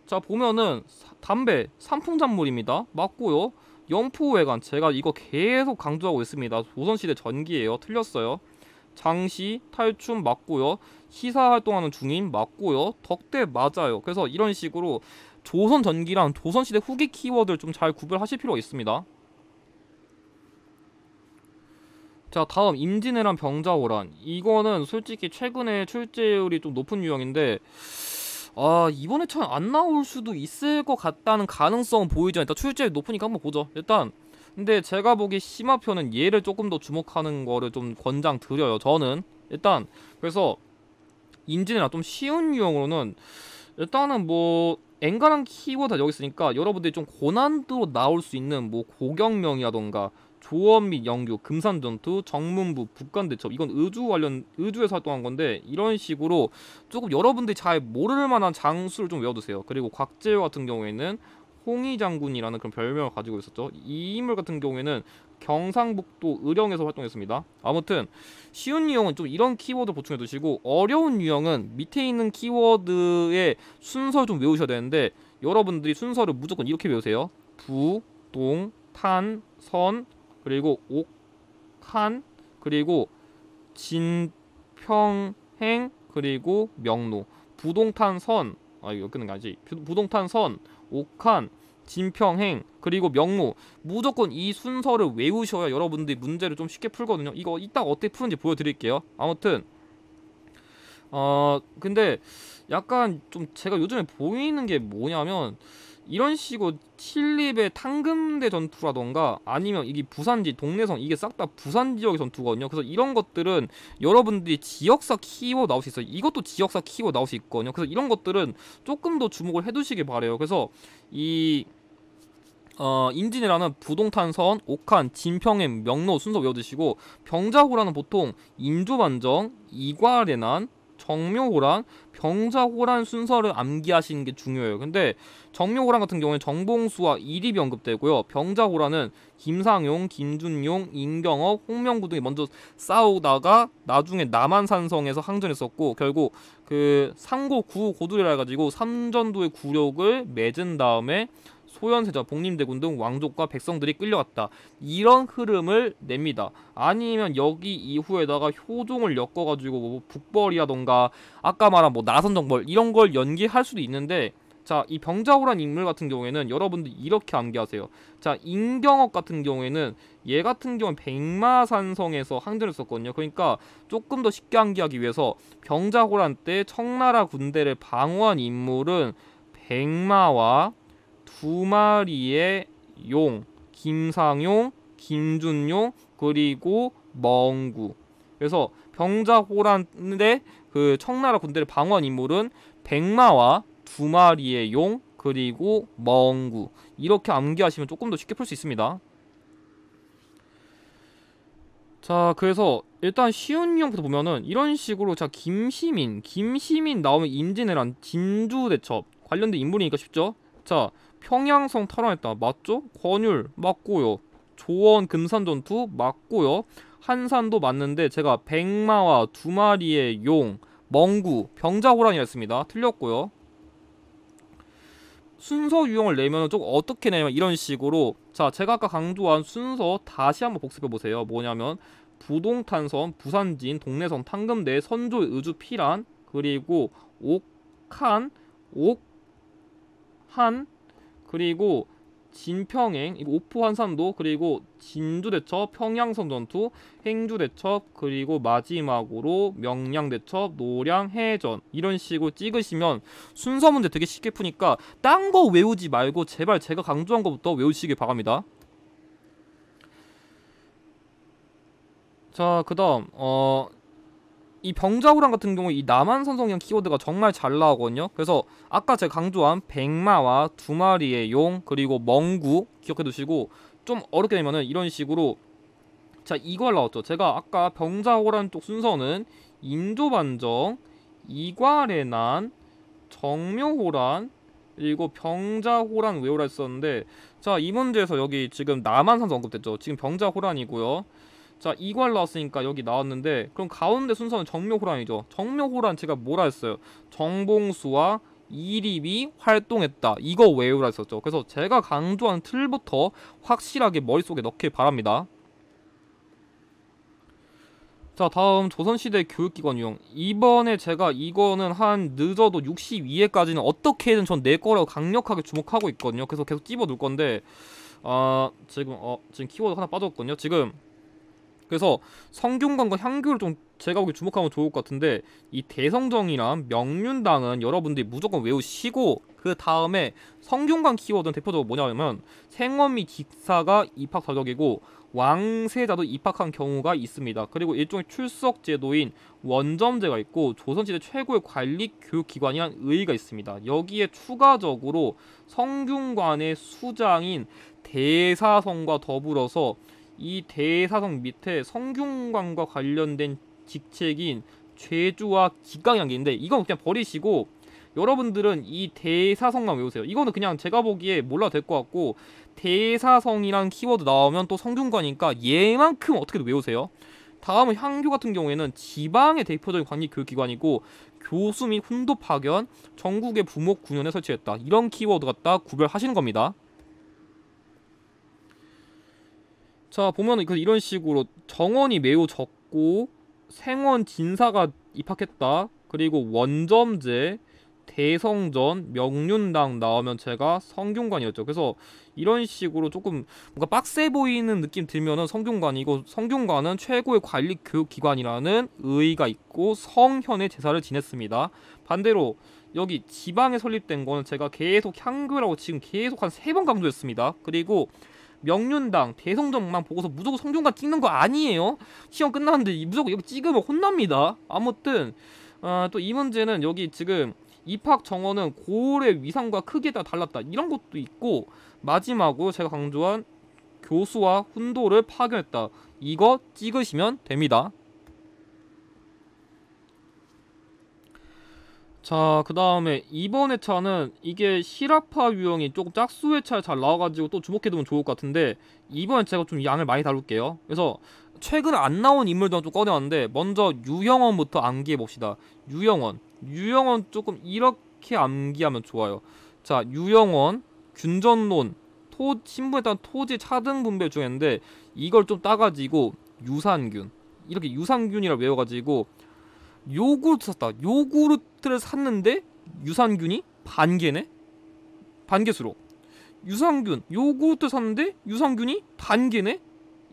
자 보면은 담배 삼풍작물입니다. 맞고요. 영포외관 제가 이거 계속 강조하고 있습니다. 조선시대 전기예요. 틀렸어요. 장시, 탈춤 맞고요. 시사 활동하는 중인 맞고요. 덕대 맞아요. 그래서 이런 식으로 조선 전기랑 조선시대 후기 키워드를 좀 잘 구별하실 필요가 있습니다. 자 다음 임진왜란 병자호란 이거는 솔직히 최근에 출제율이 좀 높은 유형인데 아 이번에 참 안 나올 수도 있을 것 같다는 가능성은 보이죠 지 일단 출제율 높으니까 한번 보죠 일단 근데 제가 보기 심화표는 얘를 조금 더 주목하는 거를 좀 권장 드려요 저는 일단 그래서 인진이나 좀 쉬운 유형으로는 일단은 뭐 엔간한 키워드 여기 있으니까 여러분들이 좀 고난도로 나올 수 있는 뭐 고경명이라던가 조언 및 연구, 금산전투, 정문부, 북간대첩 이건 의주 관련 의주에서 활동한 건데 이런 식으로 조금 여러분들이 잘 모를 만한 장수를 좀 외워두세요. 그리고 곽재호 같은 경우에는 홍희 장군이라는 그런 별명을 가지고 있었죠. 이 인물 같은 경우에는 경상북도 의령에서 활동했습니다. 아무튼 쉬운 유형은 좀 이런 키워드 보충해 두시고 어려운 유형은 밑에 있는 키워드의 순서를 좀 외우셔야 되는데 여러분들이 순서를 무조건 이렇게 외우세요. 부, 동, 탄, 선, 그리고 옥한 그리고 진평행 그리고 명로 부동탄선 아 이거 끄는 거지 부동탄선 옥한 진평행 그리고 명로 무조건 이 순서를 외우셔야 여러분들이 문제를 좀 쉽게 풀거든요 이거 이따 어떻게 푸는지 보여드릴게요 아무튼 어 근데 약간 좀 제가 요즘에 보이는 게 뭐냐면 이런 식으로 칠립의 탕금대 전투라던가 아니면 이게 부산지 동네선 이게 싹 다 부산 지역의 전투거든요. 그래서 이런 것들은 여러분들이 지역사 키워 나올 수 있어요. 이것도 지역사 키워 나올 수 있거든요. 그래서 이런 것들은 조금 더 주목을 해두시길 바래요. 그래서 이 어, 인진이라는 부동탄선, 옥한, 진평의 명로 순서 외워두시고 병자호라는 보통 인조반정, 이괄의난 정묘호랑 병자호란 순서를 암기하시는 게 중요해요. 근데 정묘호란 같은 경우에 정봉수와 이립이 언급되고요. 병자호란은 김상용, 김준용, 임경업, 홍명구 등이 먼저 싸우다가 나중에 남한산성에서 항전했었고 결국 그 상고 구 고두리라 해가지고 삼전도의 구력을 맺은 다음에 소현세자, 복림대군 등 왕족과 백성들이 끌려갔다. 이런 흐름을 냅니다. 아니면 여기 이후에다가 효종을 엮어가지고 뭐 북벌이라던가 아까 말한 뭐 나선 정벌 이런 걸 연기할 수도 있는데 자, 이 병자호란 인물 같은 경우에는 여러분들 이렇게 암기하세요. 자, 임경업 같은 경우에는 얘 같은 경우는 백마산성에서 항전을 썼거든요. 그러니까 조금 더 쉽게 암기하기 위해서 병자호란 때 청나라 군대를 방어한 인물은 백마와 두 마리의 용, 김상용, 김준용, 그리고 멍구. 그래서 병자호란 때그 청나라 군대를 방어한 인물은 백마와 두 마리의 용 그리고 멍구 이렇게 암기하시면 조금 더 쉽게 풀 수 있습니다 자 그래서 일단 쉬운 유형부터 보면은 이런 식으로 자 김시민 김시민 나오면 임진왜란 진주대첩 관련된 인물이니까 쉽죠 자 평양성 탈환했다 맞죠 권율 맞고요 조원 금산전투 맞고요 한산도 맞는데 제가 백마와 두 마리의 용 멍구, 병자호란이었습니다. 틀렸고요. 순서 유형을 내면 좀 어떻게 내냐면 이런 식으로 자 제가 아까 강조한 순서 다시 한번 복습해 보세요. 뭐냐면 부동탄선, 부산진, 동네선 탕금대, 선조, 의주, 피란 그리고 옥한, 옥한 그리고 진평행, 오포 환산도 그리고 진주대첩, 평양성 전투, 행주대첩, 그리고 마지막으로 명량대첩, 노량, 해전 이런 식으로 찍으시면 순서 문제 되게 쉽게 푸니까 딴 거 외우지 말고 제발 제가 강조한 것부터 외우시길 바랍니다. 자, 그 다음 어이 병자호랑 같은 경우 이 남한 선성형 키워드가 정말 잘 나오거든요. 그래서 아까 제가 강조한 백마와 두 마리의 용 그리고 멍구 기억해 두시고 좀 어렵게 되면은 이런 식으로 자 이걸 나왔죠. 제가 아까 병자호라쪽 순서는 인조반정, 이괄의난, 정묘호란 그리고 병자호란 외우라 했었는데 자 이 문제에서 여기 지금 남한 산성 언급됐죠. 지금 병자호란이고요. 자 2괄 나왔으니까 여기 나왔는데 그럼 가운데 순서는 정묘호란이죠 정묘호란 제가 뭐라 했어요 정봉수와 이립이 활동했다 이거 외우라 했었죠 그래서 제가 강조한 틀부터 확실하게 머릿속에 넣길 바랍니다 자 다음 조선시대 교육기관 유형 이번에 제가 이거는 한 늦어도 62회까지는 어떻게든 전 내 거라고 강력하게 주목하고 있거든요 그래서 계속 찝어 둘 건데 아 어, 지금 어 지금 키워드 하나 빠졌거든요 지금 그래서 성균관과 향교를 좀 제가 보기 주목하면 좋을 것 같은데 이 대성정이랑 명륜당은 여러분들이 무조건 외우시고 그 다음에 성균관 키워드는 대표적으로 뭐냐면 생원미 직사가 입학 자격이고 왕세자도 입학한 경우가 있습니다. 그리고 일종의 출석 제도인 원점제가 있고 조선시대 최고의 관리 교육 기관이란 의의가 있습니다. 여기에 추가적으로 성균관의 수장인 대사성과 더불어서 이 대사성 밑에 성균관과 관련된 직책인 죄주와 기강이라는 게 있는데 이건 그냥 버리시고 여러분들은 이 대사성만 외우세요. 이거는 그냥 제가 보기에 몰라도 될 것 같고 대사성이란 키워드 나오면 또 성균관이니까 얘만큼 어떻게든 외우세요. 다음은 향교 같은 경우에는 지방의 대표적인 관리 교육기관이고 교수 및 훈도 파견, 전국의 부목 군연에 설치했다. 이런 키워드가 다 구별하시는 겁니다. 자 보면 이런 식으로 정원이 매우 적고 생원 진사가 입학했다 그리고 원점제 대성전 명륜당 나오면 제가 성균관이었죠 그래서 이런 식으로 조금 뭔가 빡세 보이는 느낌 들면은 성균관이고 성균관은 최고의 관리 교육 기관이라는 의의가 있고 성현의 제사를 지냈습니다 반대로 여기 지방에 설립된 거는 제가 계속 향교라고 지금 계속 한 세 번 강조했습니다 그리고 명륜당, 대성전망 보고서 무조건 성균관 찍는 거 아니에요? 시험 끝났는데 무조건 여기 찍으면 혼납니다. 아무튼 어, 또이 문제는 여기 지금 입학 정원은 고을의 위상과 크기에 따라 달랐다. 이런 것도 있고 마지막으로 제가 강조한 교수와 훈도를 파견했다. 이거 찍으시면 됩니다. 자, 그 다음에 이번 회차는 이게 히라파 유형이 조금 짝수 회차에 잘 나와가지고 또 주목해두면 좋을 것 같은데 이번 회차가 좀 양을 많이 다룰게요. 그래서 최근 안 나온 인물들만 좀 꺼내왔는데 먼저 유형원부터 암기해봅시다. 유형원유형원 조금 이렇게 암기하면 좋아요. 자, 유형원 균전론, 토, 신분에 따른 토지 차등 분배 중인데 이걸 좀 따가지고 유산균. 이렇게 유산균이라 고 외워가지고 요구르트 샀다 요구르트를 샀는데 유산균이 반 개네? 반 개수로 유산균 요구르트 샀는데 유산균이 반 개네?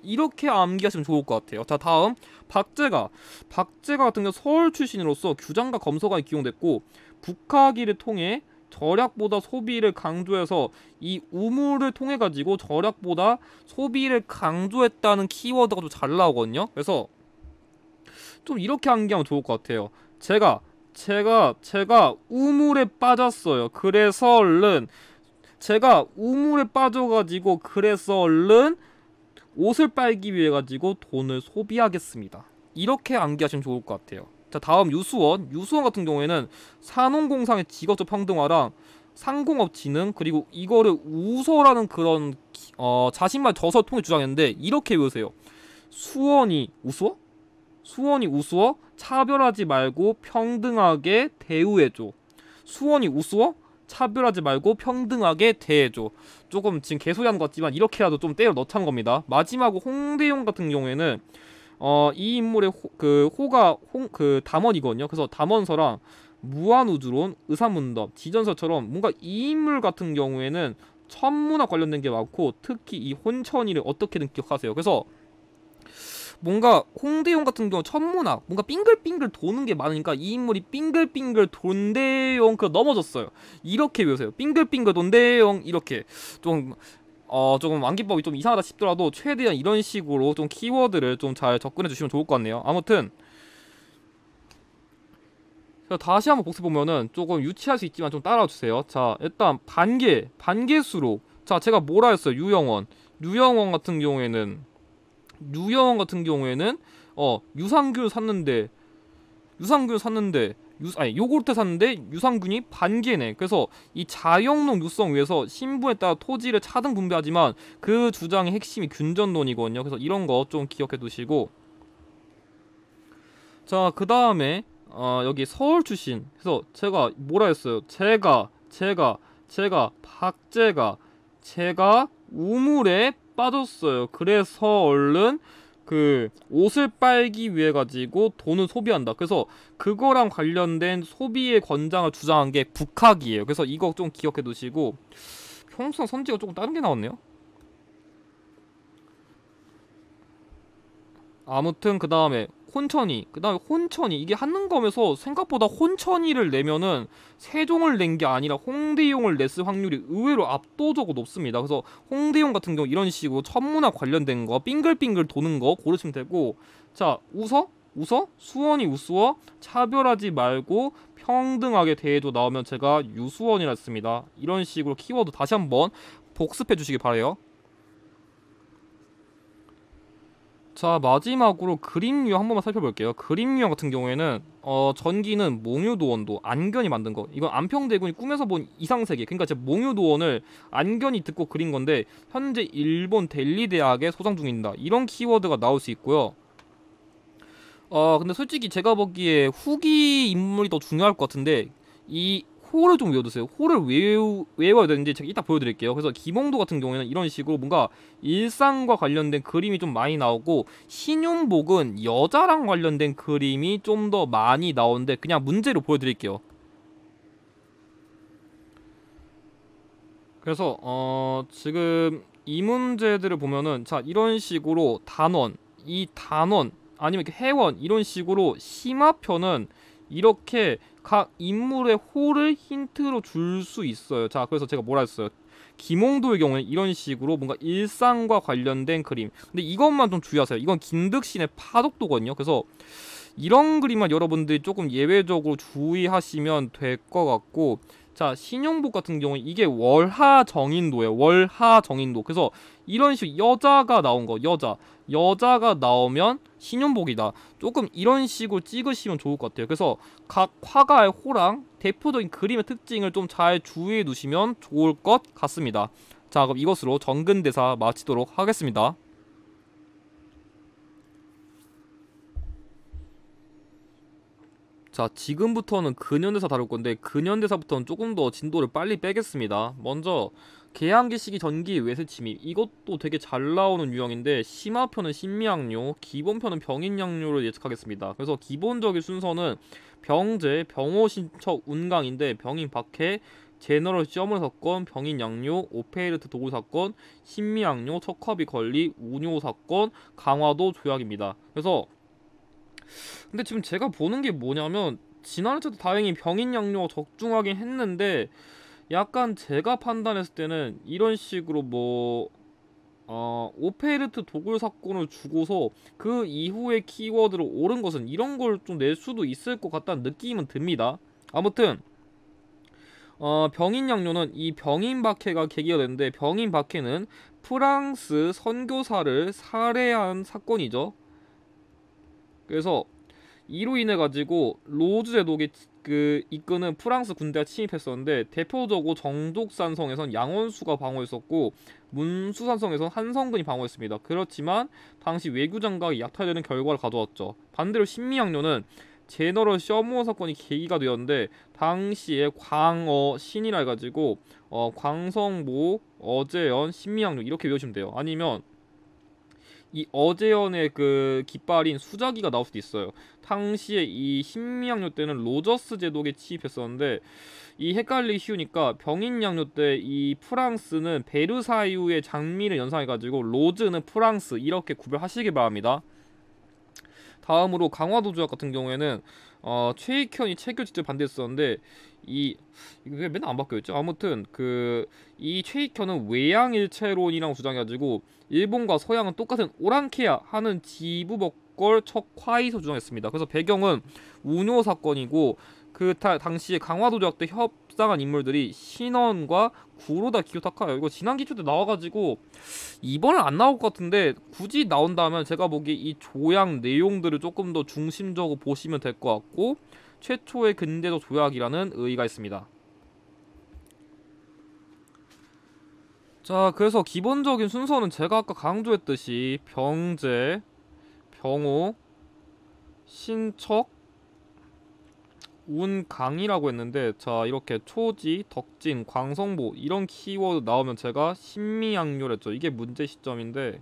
이렇게 암기하시면 좋을 것 같아요 자 다음 박제가 박제가 같은 경우 서울 출신으로서 규장과 검소가 기용됐고 북학기를 통해 절약보다 소비를 강조해서 이 우물을 통해 가지고 절약보다 소비를 강조했다는 키워드가 좀잘 나오거든요 그래서 좀 이렇게 암기하면 좋을 것 같아요. 제가 제가 제가 우물에 빠졌어요. 그래서 얼른 제가 우물에 빠져가지고 그래서 얼른 옷을 빨기 위해 가지고 돈을 소비하겠습니다. 이렇게 암기하시면 좋을 것 같아요. 자 다음 유수원 유수원 같은 경우에는 산업공상의 직업적 평등화랑 상공업 진흥 그리고 이거를 우서라는 그런 어, 자신만 의 저서 통해 주장했는데 이렇게 외우세요. 수원이 우수원? 수원이 우스워? 차별하지 말고 평등하게 대우해줘. 수원이 우스워? 차별하지 말고 평등하게 대해줘. 조금 지금 개소리한 것 같지만 이렇게라도 좀 때려 넣자 겁니다. 마지막 홍대용 같은 경우에는 어, 이 인물의 호, 그 호가 홍, 그 담원이거든요. 그래서 담원서랑 무한우주론, 의사문답, 지전서처럼 뭔가 이 인물 같은 경우에는 천문학 관련된 게 많고 특히 이 혼천이를 어떻게든 기억하세요. 그래서 뭔가 홍대용 같은 경우 천문학 뭔가 빙글빙글 도는 게 많으니까 이 인물이 빙글빙글 돈대용 그 넘어졌어요 이렇게 외우세요 빙글빙글 돈대용 이렇게 좀 어, 조금 완기법이 좀 이상하다 싶더라도 최대한 이런 식으로 좀 키워드를 좀 잘 접근해 주시면 좋을 것 같네요 아무튼 자, 다시 한번 복습보면은 조금 유치할 수 있지만 좀 따라와 주세요 자 일단 반개 반개수로 자 제가 뭐라 했어요 유영원 유영원 같은 경우에는 유영 같은 경우에는 어 유산균 샀는데 유산균 샀는데 유, 아니 요구르트 샀는데 유산균이 반개네 그래서 이 자영농 육성 위해서 신분에 따라 토지를 차등 분배하지만 그 주장의 핵심이 균전론이거든요 그래서 이런 거 좀 기억해 두시고 자 그 다음에 어, 여기 서울 출신 그래서 제가 뭐라 했어요 제가 제가 제가 박제가 제가 우물에 빠졌어요. 그래서 얼른 그 옷을 빨기 위해 가지고 돈을 소비한다. 그래서 그거랑 관련된 소비의 권장을 주장한 게 북학이에요. 그래서 이거 좀 기억해 두시고 평성 선지가 조금 다른 게 나왔네요. 아무튼 그 다음에 혼천이 그 다음에 혼천이 이게 한능검에서 생각보다 혼천이를 내면은 세종을 낸 게 아니라 홍대용을 냈을 확률이 의외로 압도적으로 높습니다 그래서 홍대용 같은 경우 이런 식으로 천문학 관련된 거 빙글빙글 도는 거 고르시면 되고 자 웃어? 웃어? 수원이 우스워? 차별하지 말고 평등하게 대해도 나오면 제가 유수원이라 했습니다 이런 식으로 키워드 다시 한번 복습해 주시기 바래요 자 마지막으로 그림류 한 번만 살펴볼게요 그림류 같은 경우에는 어, 전기는 몽유도원도 안견이 만든 거 이건 안평대군이 꿈에서 본 이상세계 그러니까 제 몽유도원을 안견이 듣고 그린 건데 현재 일본 델리 대학에 소장 중입니다 이런 키워드가 나올 수 있고요 어 근데 솔직히 제가 보기에 후기 인물이 더 중요할 것 같은데 이 호를 좀 외워두세요. 호를 외우, 외워야 되는지 제가 이따 보여드릴게요. 그래서 기몽도 같은 경우에는 이런 식으로 뭔가 일상과 관련된 그림이 좀 많이 나오고 신윤복은 여자랑 관련된 그림이 좀 더 많이 나오는데 그냥 문제로 보여드릴게요. 그래서 어, 지금 이 문제들을 보면은 자 이런 식으로 단원, 이 단원 아니면 이렇게 회원 이런 식으로 심화표는 이렇게 각 인물의 호를 힌트로 줄 수 있어요. 자, 그래서 제가 뭐라 했어요? 김홍도의 경우는 이런 식으로 뭔가 일상과 관련된 그림. 근데 이것만 좀 주의하세요. 이건 김득신의 파독도거든요. 그래서 이런 그림만 여러분들이 조금 예외적으로 주의하시면 될 것 같고 자 신용복 같은 경우 이게 월하 정인도예요 월하 정인도 그래서 이런 식으로 여자가 나온 거 여자 여자가 나오면 신용복이다 조금 이런 식으로 찍으시면 좋을 것 같아요 그래서 각 화가의 호랑 대표적인 그림의 특징을 좀 잘 주의해 두시면 좋을 것 같습니다 자 그럼 이것으로 정근대사 마치도록 하겠습니다 자 지금부터는 근현대사 다룰 건데 근현대사부터는 조금 더 진도를 빨리 빼겠습니다 먼저 계양기 시기 전기 외세 침입 이것도 되게 잘 나오는 유형인데 심화표는 신미양료 기본표는 병인양료를 예측하겠습니다 그래서 기본적인 순서는 병제 병호신척 운강인데 병인 박해 제너럴 시험을 사건, 병인 양료, 오페이르트 도구 사건, 신미 양료, 척화비 권리, 운요 사건, 강화도 조약입니다. 그래서 근데 지금 제가 보는 게 뭐냐면 지난해 에도 다행히 병인 양료가 적중하긴 했는데 약간 제가 판단했을 때는 이런 식으로 뭐 어, 오페르트 도굴 사건을 주고서 그이후에 키워드로 오른 것은 이런 걸 좀 낼 수도 있을 것 같다는 느낌은 듭니다. 아무튼 어, 병인 양료는 이 병인 박해가 계기가 됐는데 병인 박해는 프랑스 선교사를 살해한 사건이죠. 그래서 이로 인해 가지고 로즈 제독이 그 이끄는 프랑스 군대가 침입했었는데 대표적으로 정독산성에선 양원수가 방어했었고 문수산성에선 한성근이 방어했습니다. 그렇지만 당시 외교장각이 약탈되는 결과를 가져왔죠. 반대로 신미양료는 제너럴 셔무 사건이 계기가 되었는데 당시에 광어 신이라 해가지고 어, 광성모 어재연 신미양료 이렇게 외우시면 돼요. 아니면 이 어제연의 그 깃발인 수자기가 나올 수도 있어요. 당시에 이 신미양료 때는 로저스 제독에 취입했었는데 이 헷갈리기 쉬우니까 병인양료 때 이 프랑스는 베르사유의 장미를 연상해가지고 로즈는 프랑스 이렇게 구별하시길 바랍니다. 다음으로 강화도조약 같은 경우에는 어, 최익현이 체결 직접 반대했었는데 이 이게 맨날 안 바뀌었죠. 아무튼 그 이 최익현은 외양 일체론이라고 주장해가지고 일본과 서양은 똑같은 오랑캐야 하는 지부법걸 척화이소 주장했습니다. 그래서 배경은 운요 사건이고 그 당시에 강화도 조약 때협 협상한 인물들이 신원과 구로다 기요타카요. 이거 지난 기초 때 나와가지고 이번엔 안 나올 것 같은데 굳이 나온다면 제가 보기 이 조약 내용들을 조금 더 중심적으로 보시면 될 것 같고 최초의 근대적 조약이라는 의의가 있습니다. 자 그래서 기본적인 순서는 제가 아까 강조했듯이 병제, 병호, 신척, 운강이라고 했는데 자 이렇게 초지, 덕진, 광성보 이런 키워드 나오면 제가 신미양요랬죠. 이게 문제 시점인데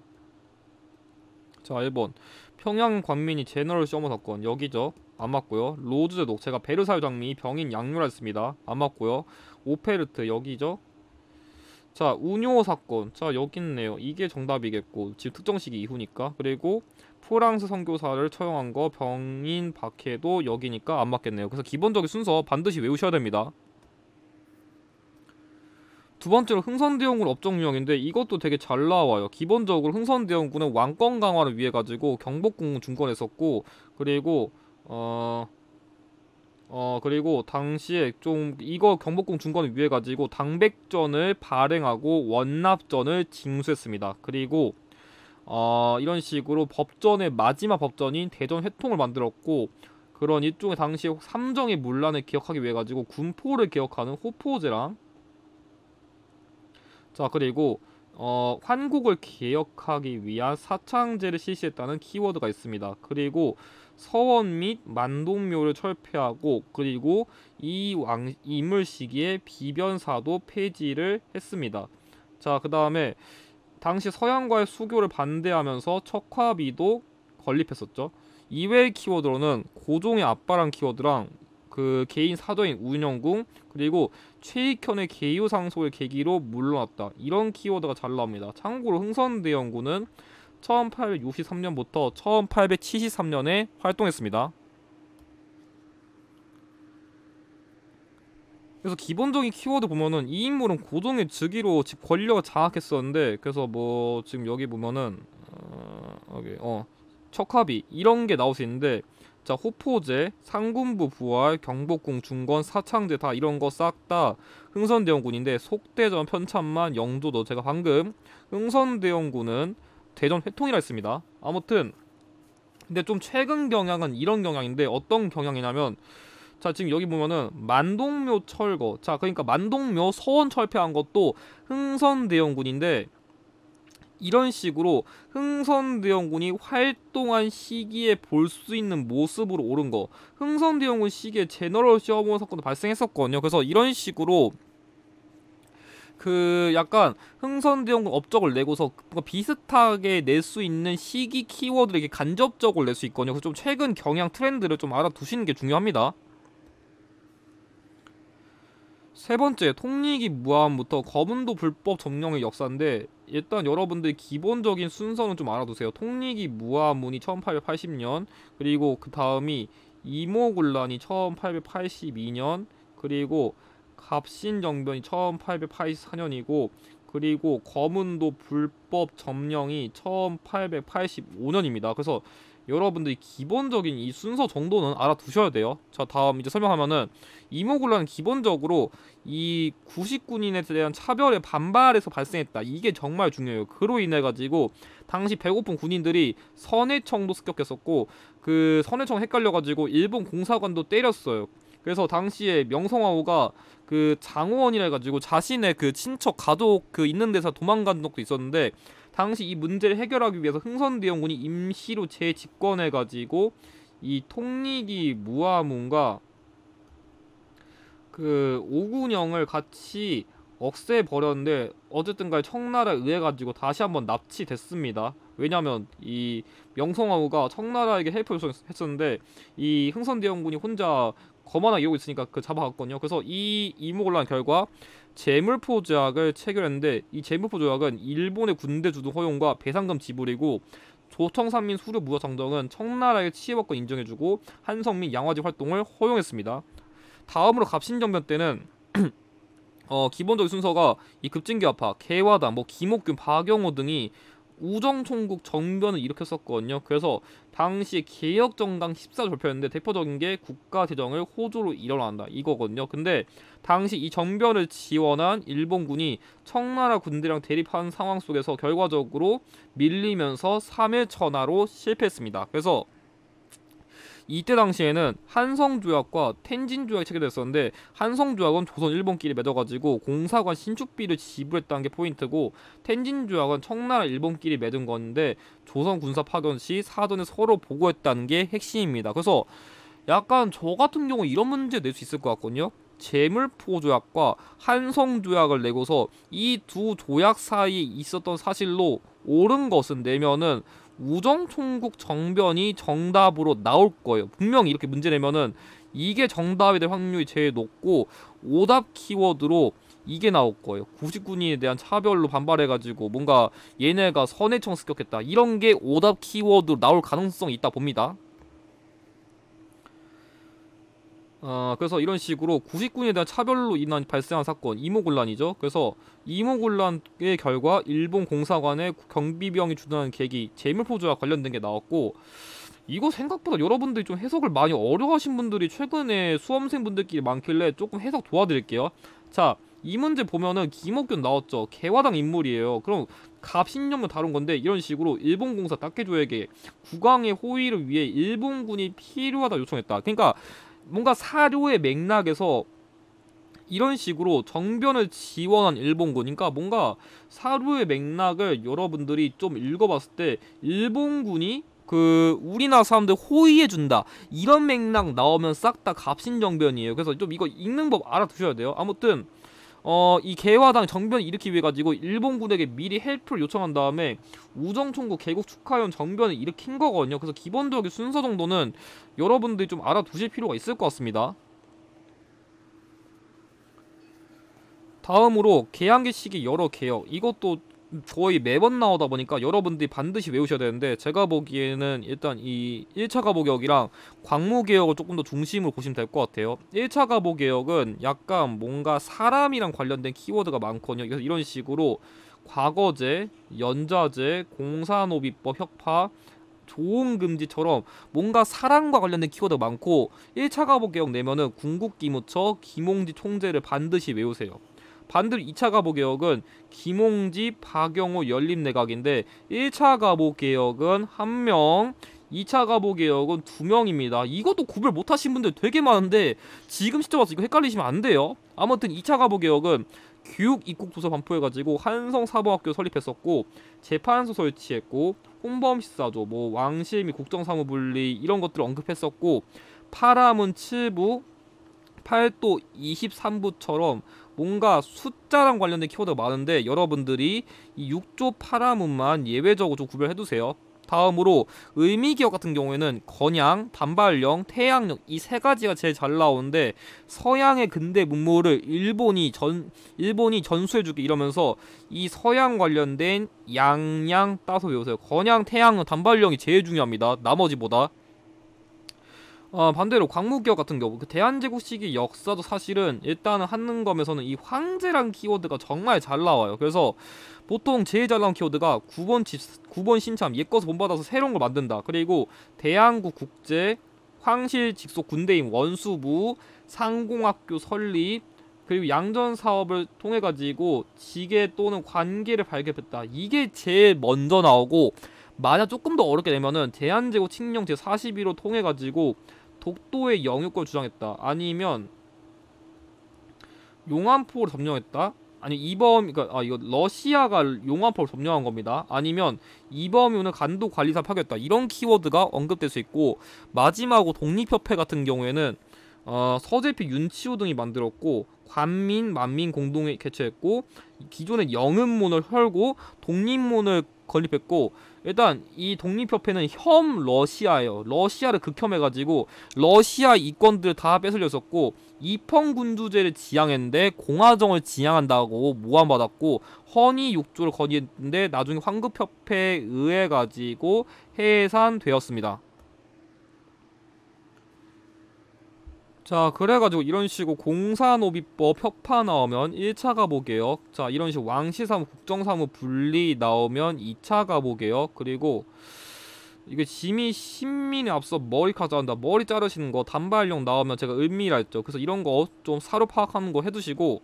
자 1번 평양 관민이 제너럴 셔머 사건 여기죠. 안 맞고요. 로즈 제독 제가 베르사유 장미 병인 양요라 했습니다. 안 맞고요. 오페르트 여기죠. 자 운요 사건 자 여기 있네요. 이게 정답이겠고 지금 특정시기 이후니까 그리고 프랑스 선교사를 처형한 거 병인 박해도 여기니까 안 맞겠네요. 그래서 기본적인 순서 반드시 외우셔야 됩니다. 두 번째로 흥선대원군 업종 유형인데 이것도 되게 잘 나와요. 기본적으로 흥선대원군은 왕권 강화를 위해 가지고 경복궁 중건했었고 그리고 어. 어 그리고 당시에 좀 이거 경복궁 중건을 위해 가지고 당백전을 발행하고 원납전을 징수했습니다. 그리고 어, 이런 식으로 법전의 마지막 법전인 대전 회통을 만들었고 그런 일종의 당시 삼정의 문란을 기억하기 위해 가지고 군포를 기억하는 호포제랑 자 그리고 어, 환국을 기억하기 위한 사창제를 실시했다는 키워드가 있습니다. 그리고 서원 및 만동묘를 철폐하고 그리고 이 왕, 인물 시기에 비변사도 폐지를 했습니다. 자, 그 다음에 당시 서양과의 수교를 반대하면서 척화비도 건립했었죠. 이외의 키워드로는 고종의 아빠란 키워드랑 그 개인 사도인 운영궁 그리고 최익현의 개유상소의 계기로 물러났다 이런 키워드가 잘 나옵니다. 참고로 흥선대원군은 1863년부터 1873년에 활동했습니다. 그래서 기본적인 키워드 보면은 이 인물은 고종의 즉위로 집 권력을 장악했었는데 그래서 뭐 지금 여기 보면은 어, 여기 어 척합이 이런 게 나올 수 있는데 자 호포제, 상군부 부활, 경복궁 중건, 사창제 다 이런 거 싹 다 흥선대원군인데 속대전, 편찬만, 영조도 제가 방금 흥선대원군은 대전 회통이라 했습니다. 아무튼 근데 좀 최근 경향은 이런 경향인데 어떤 경향이냐면 자 지금 여기 보면은 만동묘 철거 자 그러니까 만동묘 서원 철폐한 것도 흥선대원군인데 이런 식으로 흥선대원군이 활동한 시기에 볼 수 있는 모습으로 오른 거 흥선대원군 시기에 제너럴 시어본 사건도 발생했었거든요 그래서 이런 식으로 그 약간 흥선대원군 업적을 내고서 비슷하게 낼 수 있는 시기 키워드에게 간접적으로 낼 수 있거든요 그래서 좀 최근 경향 트렌드를 좀 알아두시는 게 중요합니다 세 번째, 통리기 무함부터 검은도 불법 점령의 역사인데 일단 여러분들 기본적인 순서는 좀 알아두세요. 통리기 무함문이 1880년, 그리고 그 다음이 이모군란이 1882년, 그리고 갑신정변이 1884년이고 그리고 검은도 불법 점령이 1885년입니다. 그래서 여러분들이 기본적인 이 순서 정도는 알아두셔야 돼요. 자, 다음 이제 설명하면은 이모굴란은 기본적으로 이 구식군인에 대한 차별에 반발해서 발생했다. 이게 정말 중요해요. 그로 인해 가지고 당시 배고픈 군인들이 선해청도 습격했었고 그 선해청 헷갈려 가지고 일본 공사관도 때렸어요. 그래서 당시에 명성황후가 그 장호원이라 해가지고 자신의 그 친척 가족 그 있는 데서 도망간 적도 있었는데 당시 이 문제를 해결하기 위해서 흥선대원군이 임시로 재집권해가지고 이 통리기 무화문과 그 오군영을 같이 억세 버렸는데 어쨌든간 청나라에 의해 가지고 다시 한번 납치됐습니다. 왜냐하면 이 명성황후가 청나라에게 헬프를 했었는데 이 흥선대원군이 혼자 거만하게 이러고 있으니까 그 잡아갔거든요. 그래서 이 이목올란 결과 재물포 조약을 체결했는데 이 재물포 조약은 일본의 군대 주둔 허용과 배상금 지불이고 조청산민 수료 무역 정정은 청나라의 치해법권 인정해주고 한성민 양화지 활동을 허용했습니다. 다음으로 갑신정변 때는 어, 기본적인 순서가 이급진기 아파, 개화당, 뭐 김옥균, 박영호 등이 우정총국 정변을 일으켰었거든요. 그래서 당시 개혁정당 14절표였는데 대표적인 게 국가재정을 호조로 일어난다 이거거든요. 근데 당시 이 정변을 지원한 일본군이 청나라 군대랑 대립한 상황 속에서 결과적으로 밀리면서 3일 천하로 실패했습니다. 그래서 이때 당시에는 한성조약과 텐진조약이 체결됐었는데 한성조약은 조선 일본끼리 맺어가지고 공사관 신축비를 지불했다는 게 포인트고 텐진조약은 청나라 일본끼리 맺은 건데 조선 군사 파견 시 사전에 서로 보고했다는 게 핵심입니다. 그래서 약간 저 같은 경우 이런 문제 낼 수 있을 것 같거든요. 재물포 조약과 한성 조약을 내고서 이 두 조약 사이에 있었던 사실로 옳은 것은 내면은 우정총국 정변이 정답으로 나올 거예요. 분명히 이렇게 문제 내면은 이게 정답이 될 확률이 제일 높고 오답 키워드로 이게 나올 거예요. 구직군인에 대한 차별로 반발해가지고 뭔가 얘네가 선해청 습격했다. 이런 게 오답 키워드 로 나올 가능성이 있다 봅니다. 어, 그래서 이런 식으로 구9군에 대한 차별로 인한 발생한 사건 이모곤란이죠. 그래서 이모곤란의 결과 일본 공사관의 경비병이 주둔한 계기 재물포조와 관련된 게 나왔고 이거 생각보다 여러분들이 좀 해석을 많이 어려워하신 분들이 최근에 수험생분들끼리 많길래 조금 해석 도와드릴게요. 자, 이 문제 보면은 김옥균 나왔죠. 개화당 인물이에요. 그럼 갑신념을 다룬 건데 이런 식으로 일본 공사 딱케조에게 국왕의 호의를 위해 일본군이 필요하다 요청했다. 그러니까 뭔가 사료의 맥락에서 이런 식으로 정변을 지원한 일본군이니까 뭔가 사료의 맥락을 여러분들이 좀 읽어봤을 때 일본군이 그 우리나라 사람들 호의해 준다 이런 맥락 나오면 싹 다 갑신정변이에요. 그래서 좀 이거 읽는 법 알아두셔야 돼요. 아무튼 어, 이 개화당 정변 일으키기 위해 가지고 일본군에게 미리 헬프를 요청한 다음에 우정총국 개국 축하연 정변을 일으킨 거거든요. 그래서 기본적인 순서 정도는 여러분들이 좀 알아두실 필요가 있을 것 같습니다. 다음으로 개항기 시기 여러 개혁 이것도 거의 매번 나오다 보니까 여러분들이 반드시 외우셔야 되는데 제가 보기에는 일단 이 1차 가보개혁이랑 광무개혁을 조금 더 중심으로 보시면 될 것 같아요 1차 가보개혁은 약간 뭔가 사람이랑 관련된 키워드가 많거든요 그래서 이런 식으로 과거제, 연좌제 공산호비법, 혁파 조음금지처럼 뭔가 사랑과 관련된 키워드가 많고 1차 가보개혁 내면은 궁극기무처 김홍지 총재를 반드시 외우세요 반대로 2차 가보 개혁은 김홍지, 박영호 연립내각인데 1차 가보 개혁은 한 명, 2차 가보 개혁은 두 명입니다. 이것도 구별 못 하신 분들 되게 많은데 지금 시점 와서 이거 헷갈리시면 안 돼요. 아무튼 2차 가보 개혁은 교육 입국 도서 반포해가지고 한성 사법학교 설립했었고 재판소 설치했고 홍범 시사조 뭐 왕실미 국정사무 분리 이런 것들을 언급했었고 파라문 7부 8도 23부처럼 뭔가 숫자랑 관련된 키워드가 많은데 여러분들이 이 6조 파라문만 예외적으로 좀 구별해두세요. 다음으로 의미 기억 같은 경우에는 건양, 단발령 태양력 이 세 가지가 제일 잘 나오는데 서양의 근대 문물을 일본이 전 일본이 전수해주기 이러면서 이 서양 관련된 양양 따서 외우세요. 건양, 태양력, 단발령이 제일 중요합니다. 나머지보다 어, 반대로 광무기업 같은 경우 그 대한제국 시기 역사도 사실은 일단은 한능검에서는 이 황제란 키워드가 정말 잘 나와요. 그래서 보통 제일 잘 나온 키워드가 9번 집 9번 신참 예거서 본받아서 새로운 걸 만든다. 그리고 대한국 국제 황실 직속 군대인 원수부 상공학교 설립 그리고 양전 사업을 통해 가지고 지계 또는 관계를 발급했다 이게 제일 먼저 나오고 만약 조금 더 어렵게 되면은 대한제국 칙령 제41호 통해 가지고 독도의 영유권 주장했다. 아니면 용암포를 점령했다. 아니 이범 그러니까 아 이거 러시아가 용암포를 점령한 겁니다. 아니면 이범이 오늘 간도 관리사 파괴했다 이런 키워드가 언급될 수 있고 마지막으로 독립협회 같은 경우에는 어, 서재필 윤치호 등이 만들었고 관민 만민 공동회 개최했고 기존의 영음문을 헐고 독립문을 건립했고 일단 이 독립협회는 혐 러시아예요. 러시아를 극혐해가지고 러시아 이권들 을다뺏으려었고입헌군주제를 지향했는데 공화정을 지향한다고 모함받았고 허니 욕조를 건의했는데 나중에 황급협회에 의해 가지고 해산되었습니다. 자 그래가지고 이런 식으로 공사노비법 협파 나오면 1차 가보게요자 이런 식으로 왕시사무 국정사무 분리 나오면 2차 가보게요 그리고 이게 짐이 신민이 앞서 머리 가자간다 머리 자르시는 거 단발령 나오면 제가 은밀히 했죠 그래서 이런 거 좀사로 파악하는 거 해두시고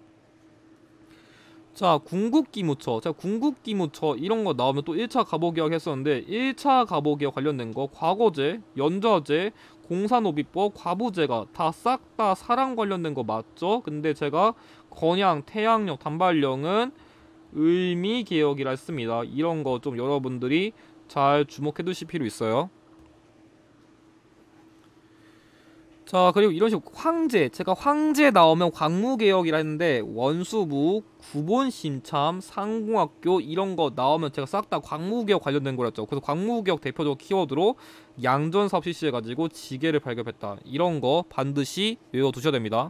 자 궁극기무처 자 궁극기무처 이런 거 나오면 또 1차 가보기역 했었는데 1차 가보기역 관련된 거 과거제 연좌제 공산호비법, 과부제가 다 싹 다 사랑 관련된 거 맞죠? 근데 제가 건양, 태양력, 단발령은 의미 개혁이라 했습니다. 이런 거 좀 여러분들이 잘 주목해 두실 필요 있어요. 자 그리고 이런 식으로 황제 제가 황제 나오면 광무개혁이라 했는데 원수무 구본심참 상공학교 이런 거 나오면 제가 싹 다 광무개혁 관련된 거였죠 그래서 광무개혁 대표적 키워드로 양전사업 실시해가지고 지게를 발급했다 이런 거 반드시 외워두셔야 됩니다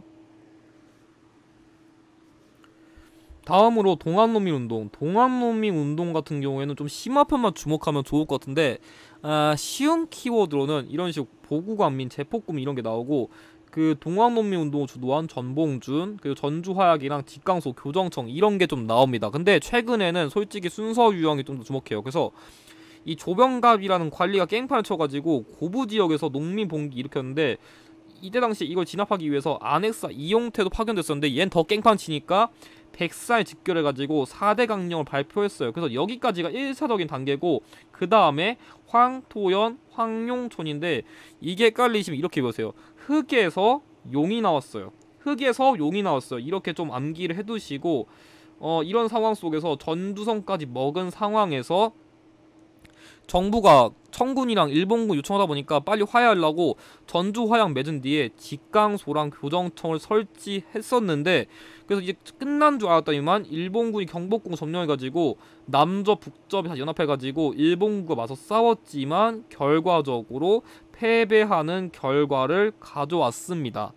다음으로 동학농민 운동 동학농민 운동 같은 경우에는 좀 심화편만 주목하면 좋을 것 같은데 아, 쉬운 키워드로는 이런 식으로 보구관민 제폭군 이런 게 나오고 그 동학농민 운동을 주도한 전봉준, 그 전주화약이랑 뒷강소, 교정청 이런 게 좀 나옵니다. 근데 최근에는 솔직히 순서 유형이 좀 더 주목해요. 그래서 이 조병갑이라는 관리가 깽판을 쳐가지고 고부 지역에서 농민 봉기 일으켰는데 이때 당시 이걸 진압하기 위해서 안엑사 이용태도 파견됐었는데 얜 더 깽판 치니까 백에 직결해가지고 4대 강령을 발표했어요. 그래서 여기까지가 1차적인 단계고 그 다음에 황토연, 황용촌인데 이게 깔리시면 이렇게 보세요. 흙에서 용이 나왔어요. 흙에서 용이 나왔어요. 이렇게 좀 암기를 해두시고 어, 이런 상황 속에서 전두성까지 먹은 상황에서 정부가 청군이랑 일본군 요청하다 보니까 빨리 화해하려고 전주 화양 맺은 뒤에 직강소랑 교정청을 설치했었는데 그래서 이제 끝난 줄 알았더니만 일본군이 경복궁 점령해가지고 남조 북접이다 연합해가지고 일본군과 맞서 싸웠지만 결과적으로 패배하는 결과를 가져왔습니다.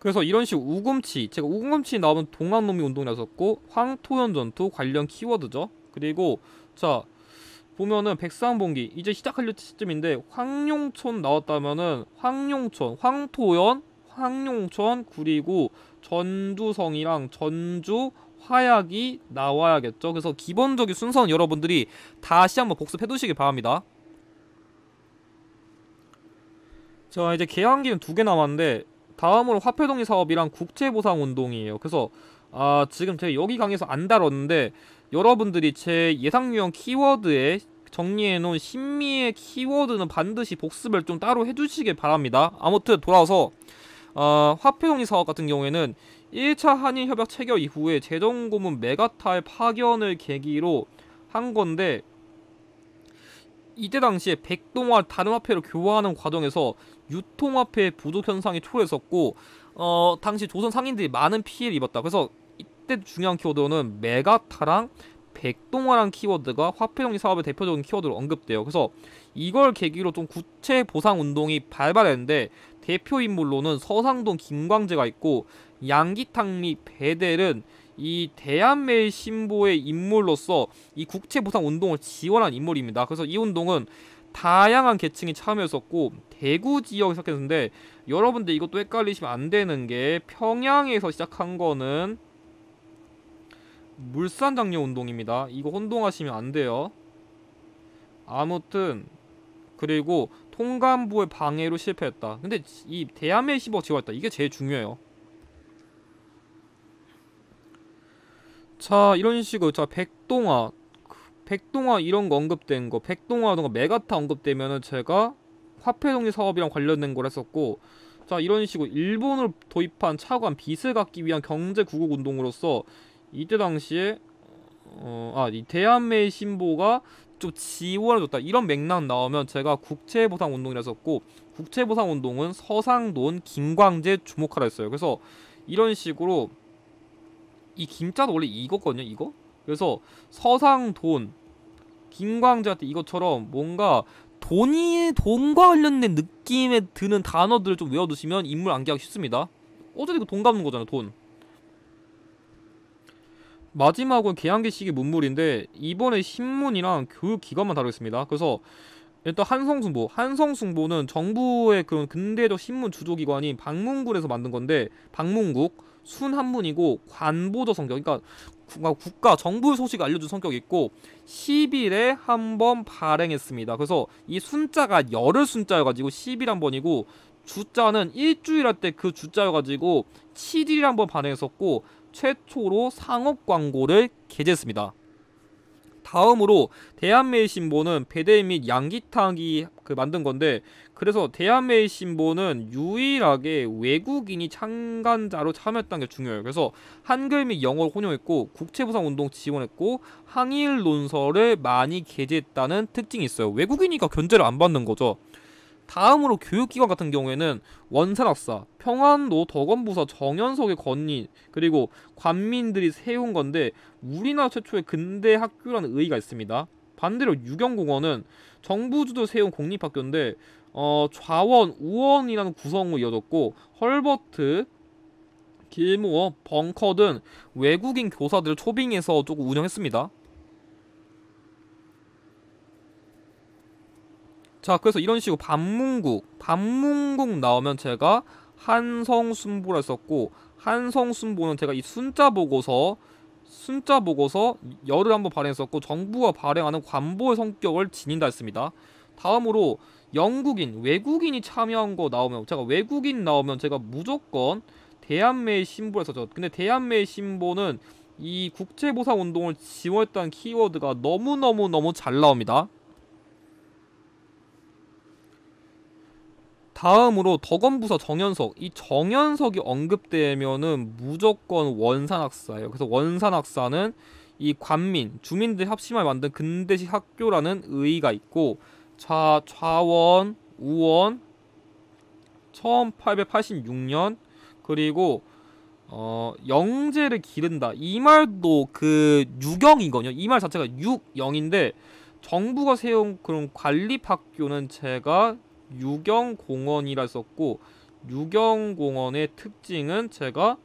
그래서 이런 식 우금치 제가 우금치 나오면 동학농민 운동이었었고 황토현 전투 관련 키워드죠. 그리고 자 보면은 백상봉기 이제 시작할 시점인데 황룡촌 나왔다면은 황룡촌, 황토현, 황룡촌 그리고 전주성이랑 전주 화약이 나와야겠죠. 그래서 기본적인 순서는 여러분들이 다시 한번 복습해 두시길 바랍니다. 자 이제 개항기는두 개 남았는데 다음으로 화폐동의 사업이랑 국제보상운동이에요. 그래서 아 지금 제가 여기 강의에서 안 다뤘는데 여러분들이 제 예상 유형 키워드에 정리해놓은 심미의 키워드는 반드시 복습을 좀 따로 해주시길 바랍니다. 아무튼 돌아와서 어, 화폐용리 사업 같은 경우에는 1차 한일협약 체결 이후에 재정고문 메가탈 파견을 계기로 한 건데 이때 당시에 백동화 다른 화폐로 교환하는 과정에서 유통화폐 부족 현상이 초래했었고 어, 당시 조선 상인들이 많은 피해를 입었다. 그래서 이때 중요한 키워드는 메가타랑 백동화란 키워드가 화폐정리 사업의 대표적인 키워드로 언급돼요. 그래서 이걸 계기로 좀 구체 보상 운동이 발발했는데 대표 인물로는 서상동 김광재가 있고 양기탕 리 배델은 이 대한매일 신보의 인물로서 이 국채 보상 운동을 지원한 인물입니다. 그래서 이 운동은 다양한 계층이 참여했었고 대구 지역에 시작했는데 여러분들 이것도 헷갈리시면 안 되는 게 평양에서 시작한 거는 물산장려 운동입니다. 이거 혼동하시면 안 돼요. 아무튼 그리고 통감부의 방해로 실패했다. 근데 이 대함의 시0지 지웠다. 이게 제일 중요해요. 자 이런 식으로 자 백동화 그 백동화 이런 거 언급된 거 백동화라던가 메가타 언급되면은 제가 화폐동의 사업이랑 관련된 걸 했었고 자 이런 식으로 일본을 도입한 차관 빚을 갚기 위한 경제 구국 운동으로서 이때 당시에 어, 아, 이 대한매의 신보가 좀 지원해줬다 이런 맥락 나오면 제가 국채보상운동이라 했었고 국채보상운동은 서상돈, 김광재 주목하라 했어요 그래서 이런 식으로 이 김자도 원래 이거거든요 이거 그래서 서상돈, 김광재한테 이것처럼 뭔가 돈이 돈과 관련된 느낌에 드는 단어들을 좀 외워두시면 인물 암기하기 쉽습니다 어쨌든 이거 돈 갚는 거잖아요 돈 마지막은 개항기식이 문물인데 이번에 신문이랑 교육기관만 그 다루겠습니다. 그래서 일단 한성승보 한성승보는 정부의 그런 근대적 신문 주조기관인 방문군에서 만든 건데 방문국 순한문이고 관보적 성격 그러니까 아, 국가 정부 소식 알려준 성격이 있고 10일에 한 번 발행했습니다. 그래서 이 순자가 열흘 순자여가지고 10일 한 번이고 주자는 일주일 할 때 그 주자여가지고 7일 한번 발행했었고 최초로 상업 광고를 게재했습니다. 다음으로 대한매일신보는 배대 및 양기탁이 그 만든 건데 그래서 대한매일신보는 유일하게 외국인이 창간자로 참여했던게 중요해요. 그래서 한글 및 영어를 혼용했고 국채부상 운동 지원했고 항일 논설을 많이 게재했다는 특징이 있어요. 외국인이니까 견제를 안 받는 거죠. 다음으로 교육기관 같은 경우에는 원산학사, 평안도 덕원부사 정연석의 건인, 그리고 관민들이 세운 건데 우리나라 최초의 근대 학교라는 의의가 있습니다. 반대로 유경공원은 정부 주도 세운 공립학교인데 어, 좌원, 우원이라는 구성으로 이어졌고 헐버트, 길모어, 벙커 등 외국인 교사들을 초빙해서 조금 운영했습니다. 자 그래서 이런 식으로 반문국 반문국 나오면 제가 한성순보를 했었고 한성순보는 제가 이 순자 보고서 순자 보고서 열을 한번 발행했었고 정부가 발행하는 관보의 성격을 지닌다 했습니다. 다음으로 영국인 외국인이 참여한 거 나오면 제가 외국인 나오면 제가 무조건 대한매일 신보에서 죠 근데 대한매일 신보는 이 국제보상 운동을 지원했다는 키워드가 너무너무너무 잘 나옵니다. 다음으로 덕원부서 정현석 이 정현석이 언급되면은 무조건 원산학사예요. 그래서 원산학사는 이 관민 주민들 합심을 만든 근대식 학교라는 의의가 있고 좌 좌원 우원 1886년 그리고 어 영재를 기른다 이 말도 그 유경이거든요. 이 말 자체가 육영인데 정부가 세운 그런 관립학교는 제가 유경공원이라 썼고 유경공원의 특징은 제가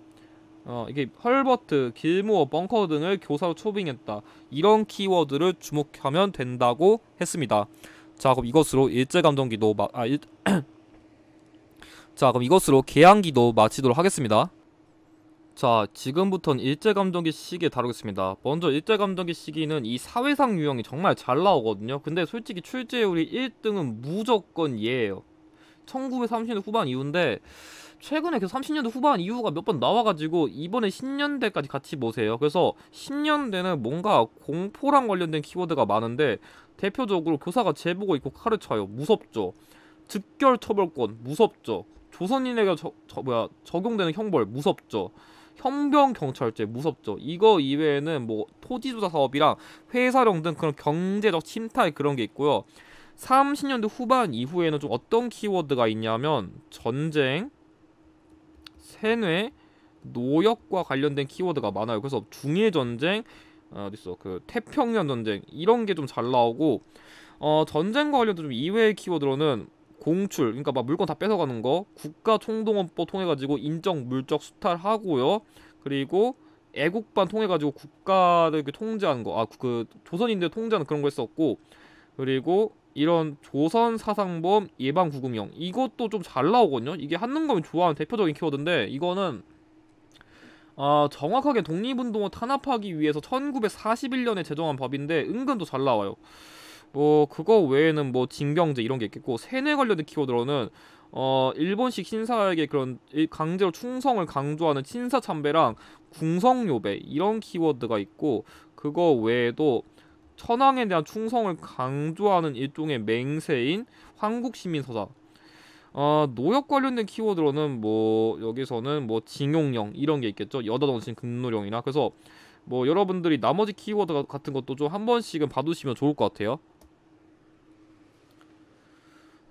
어, 이게 헐버트, 길모어, 벙커 등을 교사로 초빙했다. 이런 키워드를 주목하면 된다고 했습니다. 자, 그럼 이것으로 일제감정기도 마, 아, 일, 자, 그럼 이것으로 개항기도 마치도록 하겠습니다. 자 지금부터는 일제감정기 시기 에 다루겠습니다 먼저 일제감정기 시기는 이 사회상 유형이 정말 잘 나오거든요 근데 솔직히 출제율이 1등은 무조건 얘예요 1 9 3 0년 후반 이후인데 최근에 계속 30년대 후반 이후가 몇 번 나와가지고 이번에 10년대까지 같이 보세요 그래서 10년대는 뭔가 공포랑 관련된 키워드가 많은데 대표적으로 교사가 제보고 있고 칼을 쳐요 무섭죠 즉결처벌권 무섭죠 조선인에게 저, 저 뭐야 적용되는 형벌 무섭죠 현병 경찰제 무섭죠. 이거 이외에는 뭐 토지 조사 사업이랑 회사령 등 그런 경제적 침탈 그런 게 있고요. 30년대 후반 이후에는 좀 어떤 키워드가 있냐면 전쟁, 세뇌, 노역과 관련된 키워드가 많아요. 그래서 중일 전쟁, 아, 어, 어딨어 그 태평양 전쟁 이런 게 좀 잘 나오고 어, 전쟁과 관련된 좀 이외의 키워드로는 공출, 그러니까 막 물건 다 뺏어가는 거, 국가총동원법 통해가지고 인적 물적 수탈하고요. 그리고 애국반 통해가지고 국가를 이렇게 통제하는 거, 아, 그 조선인들 통제하는 그런 거 했었고, 그리고 이런 조선 사상범 예방 구금형 이것도 좀 잘 나오거든요. 이게 한능검이 좋아하는 대표적인 키워드인데 이거는 어, 정확하게 독립운동을 탄압하기 위해서 1941년에 제정한 법인데 은근도 잘 나와요. 뭐 그거 외에는 뭐징병제 이런 게 있겠고 세뇌 관련된 키워드로는 어 일본식 신사에게 그런 강제로 충성을 강조하는 신사 참배랑 궁성요배 이런 키워드가 있고 그거 외에도 천황에 대한 충성을 강조하는 일종의 맹세인 한국시민서사 어, 노역 관련된 키워드로는 뭐 여기서는 뭐 징용령 이런 게 있겠죠 여다던신 극노령이나 그래서 뭐 여러분들이 나머지 키워드 같은 것도 좀 한 번씩은 봐두시면 좋을 것 같아요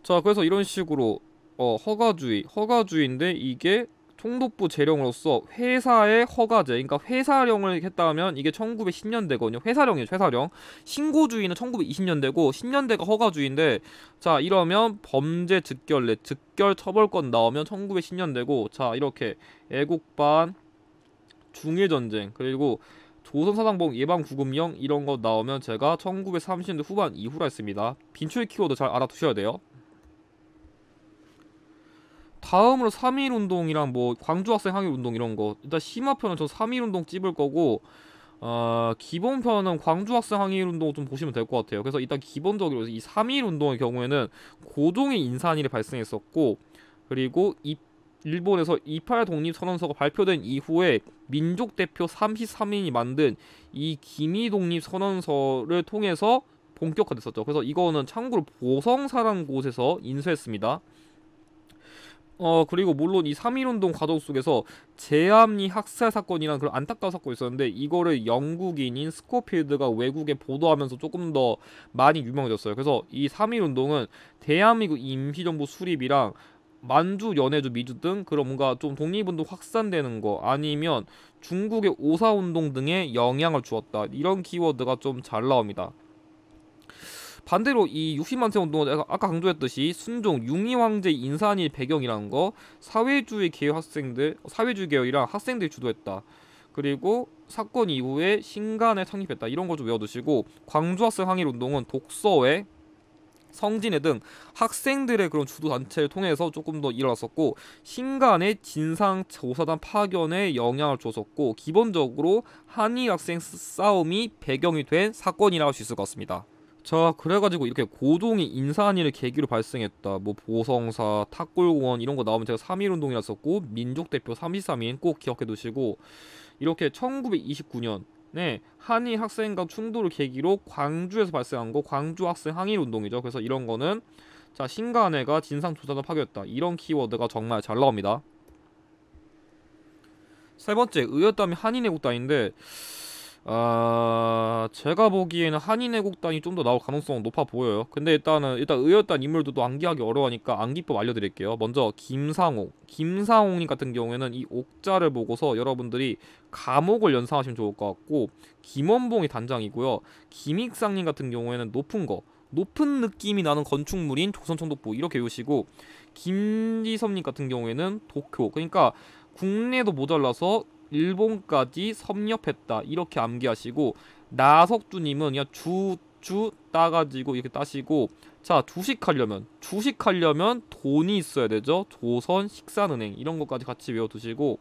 자 그래서 이런 식으로 어, 허가주의 허가주의인데 이게 총독부 재령으로서 회사의 허가제 그러니까 회사령을 했다면 이게 1910년대거든요 회사령이에요 회사령 신고주의는 1920년대고 10년대가 허가주의인데 자 이러면 범죄 즉결례 즉결처벌권 나오면 1910년대고 자 이렇게 애국반 중일전쟁 그리고 조선사상봉 예방구금령 이런 거 나오면 제가 1930년대 후반 이후라 했습니다 빈출 키워드 잘 알아두셔야 돼요 다음으로 3일 운동이랑 뭐 광주 학생 항일 운동 이런 거 일단 심화편은 저 3일 운동 찝을 거고 어, 기본편은 광주 학생 항일 운동 좀 보시면 될 것 같아요. 그래서 일단 기본적으로 이 3일 운동의 경우에는 고종의 인산일이 발생했었고 그리고 이 일본에서 이팔 독립 선언서가 발표된 이후에 민족 대표 33인이 만든 이 기미 독립 선언서를 통해서 본격화됐었죠. 그래서 이거는 참고로 보성사라는 곳에서 인쇄했습니다. 어 그리고 물론 이삼일운동 과정 속에서 제암리 학살 사건이란 그런 안타까운 사건이 있었는데 이거를 영국인인 스코필드가 외국에 보도하면서 조금 더 많이 유명해졌어요. 그래서 이삼일운동은 대한민국 임시정부 수립이랑 만주, 연해주, 미주 등 그런 뭔가 좀 독립운동 확산되는 거 아니면 중국의 오사운동 등에 영향을 주었다 이런 키워드가 좀 잘 나옵니다. 반대로 이 60만 세 운동은 아까 강조했듯이 순종 융이 황제 인산이 배경이라는 거 사회주의 계열 학생들 어, 사회주의 계열이랑 학생들이 주도했다. 그리고 사건 이후에 신간에 창립했다 이런 걸 좀 외워두시고 광주학생 항일 운동은 독서회 성진회 등 학생들의 그런 주도 단체를 통해서 조금 더 일어났었고 신간의 진상 조사단 파견에 영향을 줬었고 기본적으로 한일 학생 싸움이 배경이 된 사건이라고 할 수 있을 것 같습니다. 자 그래가지고 이렇게 고동이 인사한 일을 계기로 발생했다 뭐 보성사 탁골공원 이런 거 나오면 제가 3.1운동이라 썼고 민족대표 3.13인 꼭 기억해 두시고 이렇게 1929년에 한의 학생과 충돌을 계기로 광주에서 발생한 거 광주 학생 항일 운동이죠 그래서 이런 거는 자 신간회가 진상조사를 파괴했다 이런 키워드가 정말 잘 나옵니다 세 번째 의였담이 한인애국당인데 아 제가 보기에는 한인애국단이 좀 더 나올 가능성은 높아 보여요. 근데 일단은 일단 의열단 인물도 또 암기하기 어려우니까 암기법 알려드릴게요. 먼저 김상옥, 김상옥님 같은 경우에는 이 옥자를 보고서 여러분들이 감옥을 연상하시면 좋을 것 같고 김원봉이 단장이고요. 김익상님 같은 경우에는 높은 거, 높은 느낌이 나는 건축물인 조선청독부 이렇게 외우시고 김지섭님 같은 경우에는 도쿄 그러니까 국내도 모자라서 일본까지 섭렵했다 이렇게 암기하시고 나석주님은 그냥 주주 따가지고 이렇게 따시고 자 주식하려면 주식하려면 돈이 있어야 되죠 조선 식산은행 이런 것까지 같이 외워두시고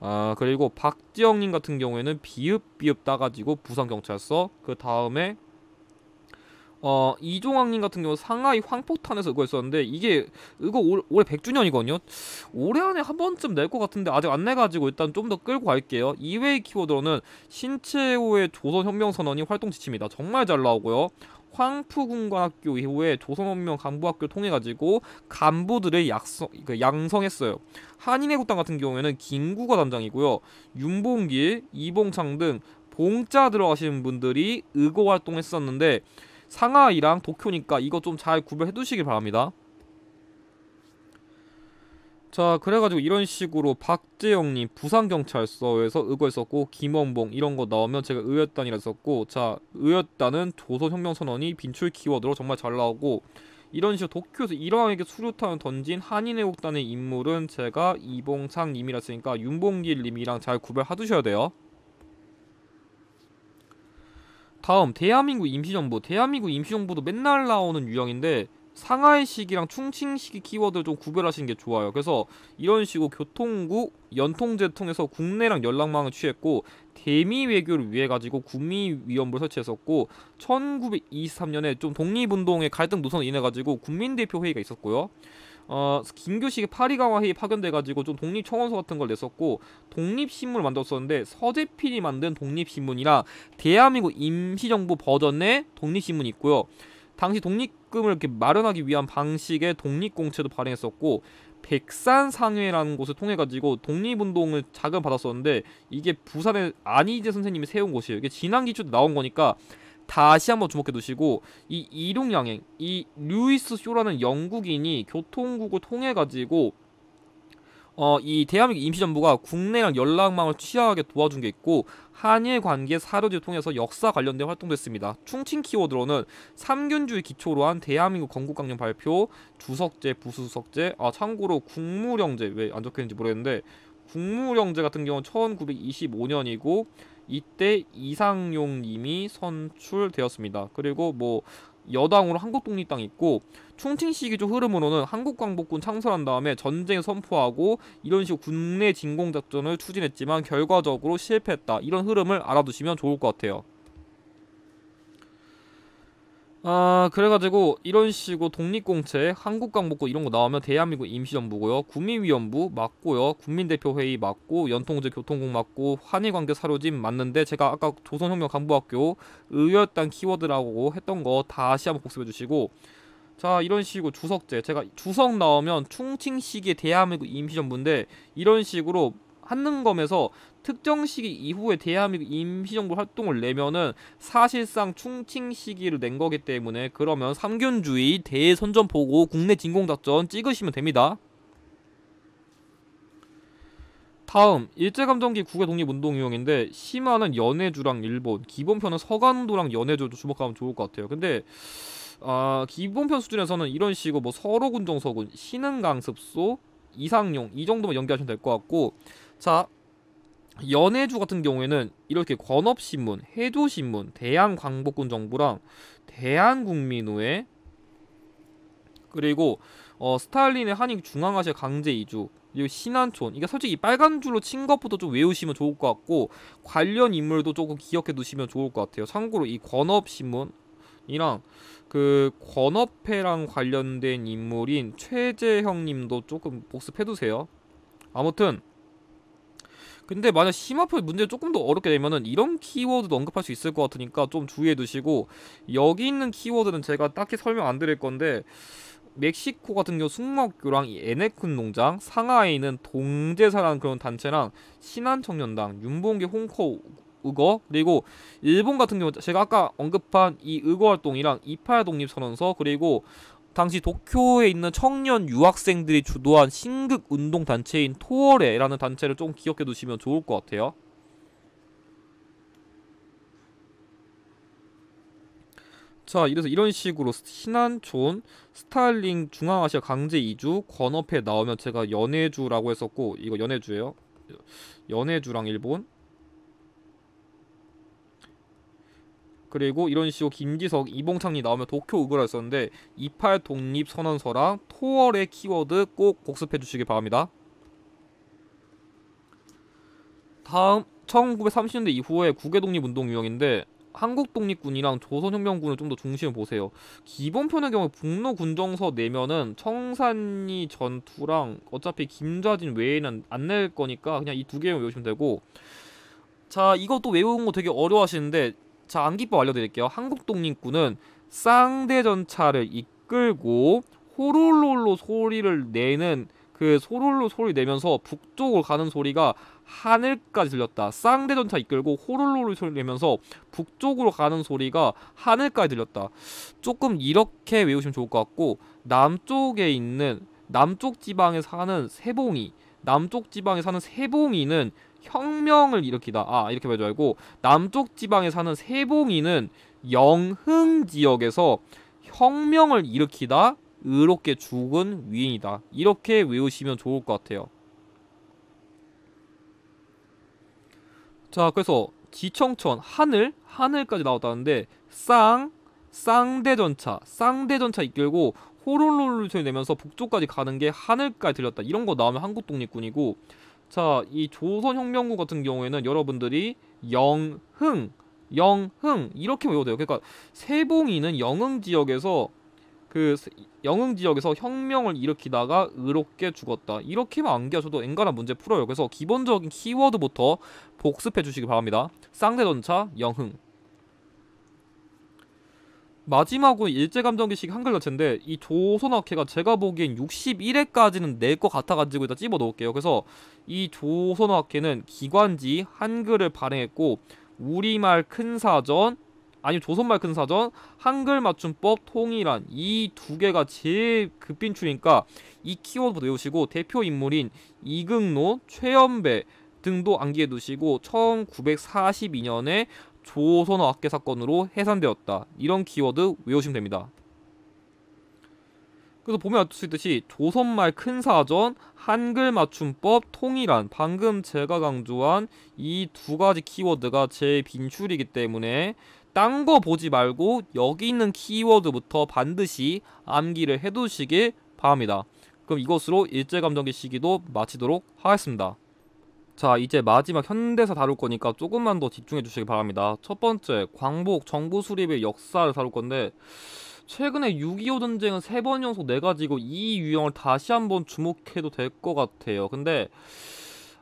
아 그리고 박지영님 같은 경우에는 비읍비읍 따가지고 부산경찰서 그 다음에 어, 이종학님 같은 경우 상하이 황포탄에서 그거 했었는데 이게 이거 올, 올해 100주년이거든요. 올해 안에 한 번쯤 낼 것 같은데 아직 안 내가지고 일단 좀 더 끌고 갈게요. 이외의 키워드로는 신채호의 조선혁명선언이 활동 지침이다. 정말 잘 나오고요. 황푸군관학교 이후에 조선혁명 간부학교 통해가지고 간부들의 약성, 그 양성했어요. 한인해국당 같은 경우에는 김구가 단장이고요. 윤봉길, 이봉창 등 봉자 들어가시는 분들이 의거 활동했었는데 상하이랑 도쿄니까 이거 좀 잘 구별해 두시길 바랍니다 자 그래가지고 이런 식으로 박재영님 부산경찰서에서 의거 했었고 김원봉 이런 거 나오면 제가 의였단이라 했었고 자 의였단은 조선혁명선언이 빈출 키워드로 정말 잘 나오고 이런 식으로 도쿄에서 일왕에게 수류탄을 던진 한인애국단의 인물은 제가 이봉상님이라 했으니까 윤봉길님이랑 잘구별하 두셔야 돼요 다음 대한민국 임시정부 대한민국 임시정부도 맨날 나오는 유형인데 상하이식이랑 충칭식의 키워드를 좀 구별하시는 게 좋아요. 그래서 이런 식으로 교통국 연통제 통해서 국내랑 연락망을 취했고 대미 외교를 위해 가지고 국미위원부를 설치했었고 1923년에 좀 독립운동의 갈등 노선을 인해 가지고 국민대표 회의가 있었고요. 어, 김교식의 파리강화 회의 파견돼가지고 좀 독립청원서 같은 걸 냈었고 독립신문을 만들었었는데 서재필이 만든 독립신문이라 대한민국 임시정부 버전의 독립신문이 있고요. 당시 독립금을 이렇게 마련하기 위한 방식의 독립공채도 발행했었고 백산상회라는 곳을 통해 가지고 독립운동을 자금 받았었는데 이게 부산의 안희재 선생님이 세운 곳이에요. 이게 진안기초도 나온 거니까 다시 한번 주목해 두시고 이 이륙 양행 이 루이스 쇼라는 영국인이 교통국을 통해 가지고 어, 이 대한민국 임시정부가 국내랑 연락망을 취하게 도와준 게 있고 한일 관계 사료제 통해서 역사 관련된 활동도 했습니다. 충칭 키워드로는 삼균주의 기초로 한 대한민국 건국강령 발표, 주석제, 부수석제, 아 참고로 국무령제 왜 안 적혀있는지 모르겠는데 국무령제 같은 경우는 1925년이고 이때 이상용님이 선출되었습니다. 그리고 뭐 여당으로 한국독립당 있고 충칭 시기조 흐름으로는 한국광복군 창설한 다음에 전쟁 선포하고 이런 식으로 국내 진공작전을 추진했지만 결과적으로 실패했다 이런 흐름을 알아두시면 좋을 것 같아요. 아 그래가지고 이런 식으로 독립공채, 한국강복고 이런 거 나오면 대한민국 임시정부고요. 국민위원부 맞고요. 국민대표회의 맞고 연통제 교통국 맞고 한일관계 사료진 맞는데 제가 아까 조선혁명 간부학교 의열단 회 키워드라고 했던 거 다시 한번 복습해 주시고 자 이런 식으로 주석제 제가 주석 나오면 충칭식의 대한민국 임시정부인데 이런 식으로 한능검에서 특정 시기 이후에 대한민국 임시정부 활동을 내면은 사실상 충칭 시기를 낸 거기 때문에 그러면 삼균주의 대선전 보고 국내 진공작전 찍으시면 됩니다. 다음 일제감정기 국외 독립운동 유형인데 심화는 연해주랑 일본 기본편은 서간도랑 연해주도 주목하면 좋을 것 같아요 근데 아 기본편 수준에서는 이런 식으로 뭐 서로군 정서군 신흥강습소 이상용 이 정도만 연기하시면 될 것 같고 자 연해주 같은 경우에는 이렇게 권업신문, 해조신문, 대한광복군 정부랑 대한국민우회 그리고 어, 스탈린의 한인 중앙아시아 강제 이주 그리고 신한촌 이게 솔직히 빨간 줄로 친 것부터 좀 외우시면 좋을 것 같고 관련 인물도 조금 기억해 두시면 좋을 것 같아요. 참고로 이 권업신문 이랑 그 권업회랑 관련된 인물인 최재형님도 조금 복습해 두세요. 아무튼 근데 만약 심화표 문제 조금 더 어렵게 되면은 이런 키워드도 언급할 수 있을 것 같으니까 좀 주의해 두시고 여기 있는 키워드는 제가 딱히 설명 안 드릴 건데 멕시코 같은 경우 숙목교랑 에네쿤 농장, 상하이 있는 동제사라는 그런 단체랑 신한청년당, 윤봉기 홍코 의거 그리고 일본 같은 경우 제가 아까 언급한 이 의거 활동이랑 이파야 독립 선언서 그리고 당시 도쿄에 있는 청년 유학생들이 주도한 신극 운동 단체인 토월레라는 단체를 좀 기억해 두시면 좋을 것 같아요. 자, 이래서 이런 식으로 신한촌, 스타일링, 중앙아시아 강제 이주, 권업회 나오면 제가 연해주라고 했었고 이거 연해주예요. 연해주랑 일본, 그리고 이런 식으로 김지석, 이봉창이 나오면 도쿄 의라였었는데28 독립 선언서랑 토월의 키워드 꼭 복습해 주시기 바랍니다. 다음 1930년대 이후에 국외 독립 운동 유형인데 한국 독립군이랑 조선혁명군을 좀 더 중심을 보세요. 기본편의 경우 북로 군정서 내면은 청산리 전투랑 어차피 김좌진 외에는 안 낼 거니까 그냥 이 두 개만 외우시면 되고 자 이것도 외우는 거 되게 어려워하시는데 자, 암기법 알려드릴게요. 한국독립군은 쌍대전차를 이끌고 호롤롤로 소리를 내는 그 소롤로 소리 내면서 북쪽으로 가는 소리가 하늘까지 들렸다. 쌍대전차 이끌고 호롤롤 소리 내면서 북쪽으로 가는 소리가 하늘까지 들렸다. 조금 이렇게 외우시면 좋을 것 같고 남쪽에 있는 남쪽 지방에 사는 세봉이 남쪽 지방에 사는 세봉이는 혁명을 일으키다. 아, 이렇게 말하지 말고 남쪽 지방에 사는 세봉이는 영흥 지역에서 혁명을 일으키다 의롭게 죽은 위인이다. 이렇게 외우시면 좋을 것 같아요. 자, 그래서 지청천 하늘 하늘까지 나왔다는데 쌍 쌍대전차 쌍대전차 이끌고 호롤롤 소리 내면서 북쪽까지 가는 게 하늘까지 들렸다 이런 거 나오면 한국 독립군이고 자, 이 조선혁명구 같은 경우에는 여러분들이 영흥, 영흥 이렇게 외워도 돼요. 그러니까 세봉이는 영흥 지역에서 그 영흥 지역에서 혁명을 일으키다가 의롭게 죽었다. 이렇게만 암기하셔도 엔간한 문제 풀어요. 그래서 기본적인 키워드부터 복습해 주시기 바랍니다. 쌍대전차, 영흥. 마지막으로 일제감정기식 한글러체인데 이 조선어학회가 제가 보기엔 61회까지는 낼 것 같아가지고 일단 찝어 놓을게요 그래서 이 조선어학회는 기관지 한글을 발행했고 우리말 큰 사전 아니 조선말 큰 사전 한글 맞춤법 통일안 이 두 개가 제일 급빈출이니까 이 키워드부터 외우시고 대표 인물인 이극노 최연배 등도 암기해 두시고 1942년에 조선어 학계 사건으로 해산되었다. 이런 키워드 외우시면 됩니다. 그래서 보면 알 수 있듯이 조선말 큰 사전, 한글 맞춤법, 통일안 방금 제가 강조한 이 두 가지 키워드가 제 빈출이기 때문에 딴 거 보지 말고 여기 있는 키워드부터 반드시 암기를 해두시길 바랍니다. 그럼 이것으로 일제감정기 시기도 마치도록 하겠습니다. 자 이제 마지막 현대사 다룰 거니까 조금만 더 집중해 주시기 바랍니다 첫 번째 광복 정부 수립의 역사를 다룰 건데 최근에 6.25 전쟁은 세 번 연속 내가지고 이 유형을 다시 한번 주목해도 될 것 같아요 근데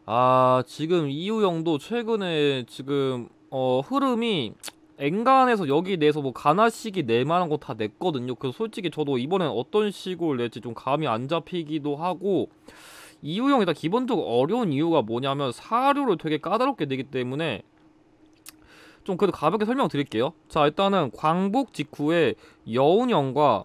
아 지금 이 유형도 최근에 지금 어 흐름이 앵간에서 여기 내서 뭐 가나식이 낼만한 거 다 냈거든요 그래서 솔직히 저도 이번엔 어떤 식으로 낼지 좀 감이 안 잡히기도 하고 이유형이 다 기본적으로 어려운 이유가 뭐냐면 사료를 되게 까다롭게 내기 때문에 좀 그래도 가볍게 설명 드릴게요 자 일단은 광복 직후에 여운형과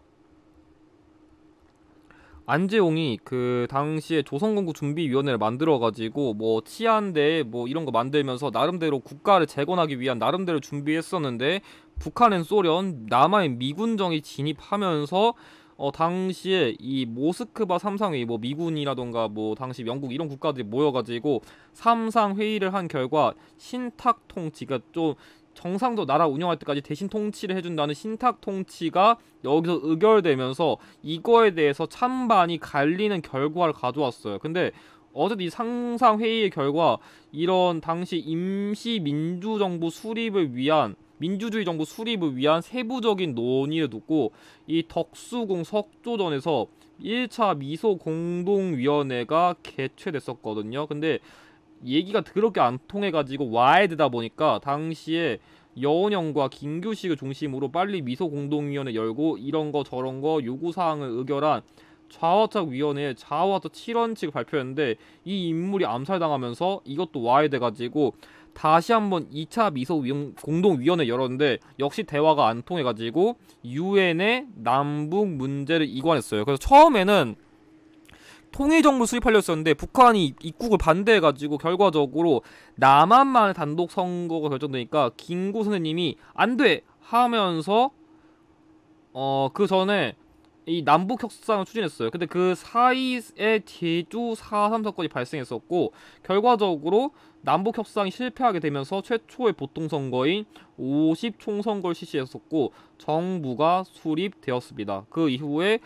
안재홍이 그 당시에 조선건국 준비위원회를 만들어가지고 뭐 치안대 뭐 이런 거 만들면서 나름대로 국가를 재건하기 위한 나름대로 준비했었는데 북한은 소련, 남한엔 미군정이 진입하면서 어, 당시에 이 모스크바 삼상회의 뭐 미군이라던가 뭐 당시 영국 이런 국가들이 모여가지고 삼상 회의를 한 결과 신탁 통치가 좀 정상도 나라 운영할 때까지 대신 통치를 해준다는 신탁 통치가 여기서 의결되면서 이거에 대해서 찬반이 갈리는 결과를 가져왔어요. 근데 어쨌든 이 상상 회의의 결과 이런 당시 임시 민주정부 수립을 위한 민주주의 정부 수립을 위한 세부적인 논의를 놓고 이 덕수궁 석조전에서 1차 미소 공동위원회가 개최됐었거든요. 근데 얘기가 그렇게 안 통해가지고 와야 되다 보니까 당시에 여운형과 김규식을 중심으로 빨리 미소 공동위원회 열고 이런 거 저런 거 요구사항을 의결한 좌우착 위원회 좌우와착 7원칙을 발표했는데 이 인물이 암살당하면서 이것도 와야 돼가지고 다시 한번 2차 미소 공동위원회 열었는데 역시 대화가 안 통해가지고 유엔의 남북 문제를 이관했어요. 그래서 처음에는 통일정부 수립하려 했었는데 북한이 입국을 반대해가지고 결과적으로 남한만 의 단독 선거가 결정되니까 김구 선생님이 안 돼 하면서 어 그 전에 이 남북 협상을 추진했어요. 근데 그 사이에 제주 4.3 사건이 발생했었고 결과적으로 남북 협상이 실패하게 되면서 최초의 보통 선거인 50 총선거를 실시했었고 정부가 수립되었습니다. 그 이후에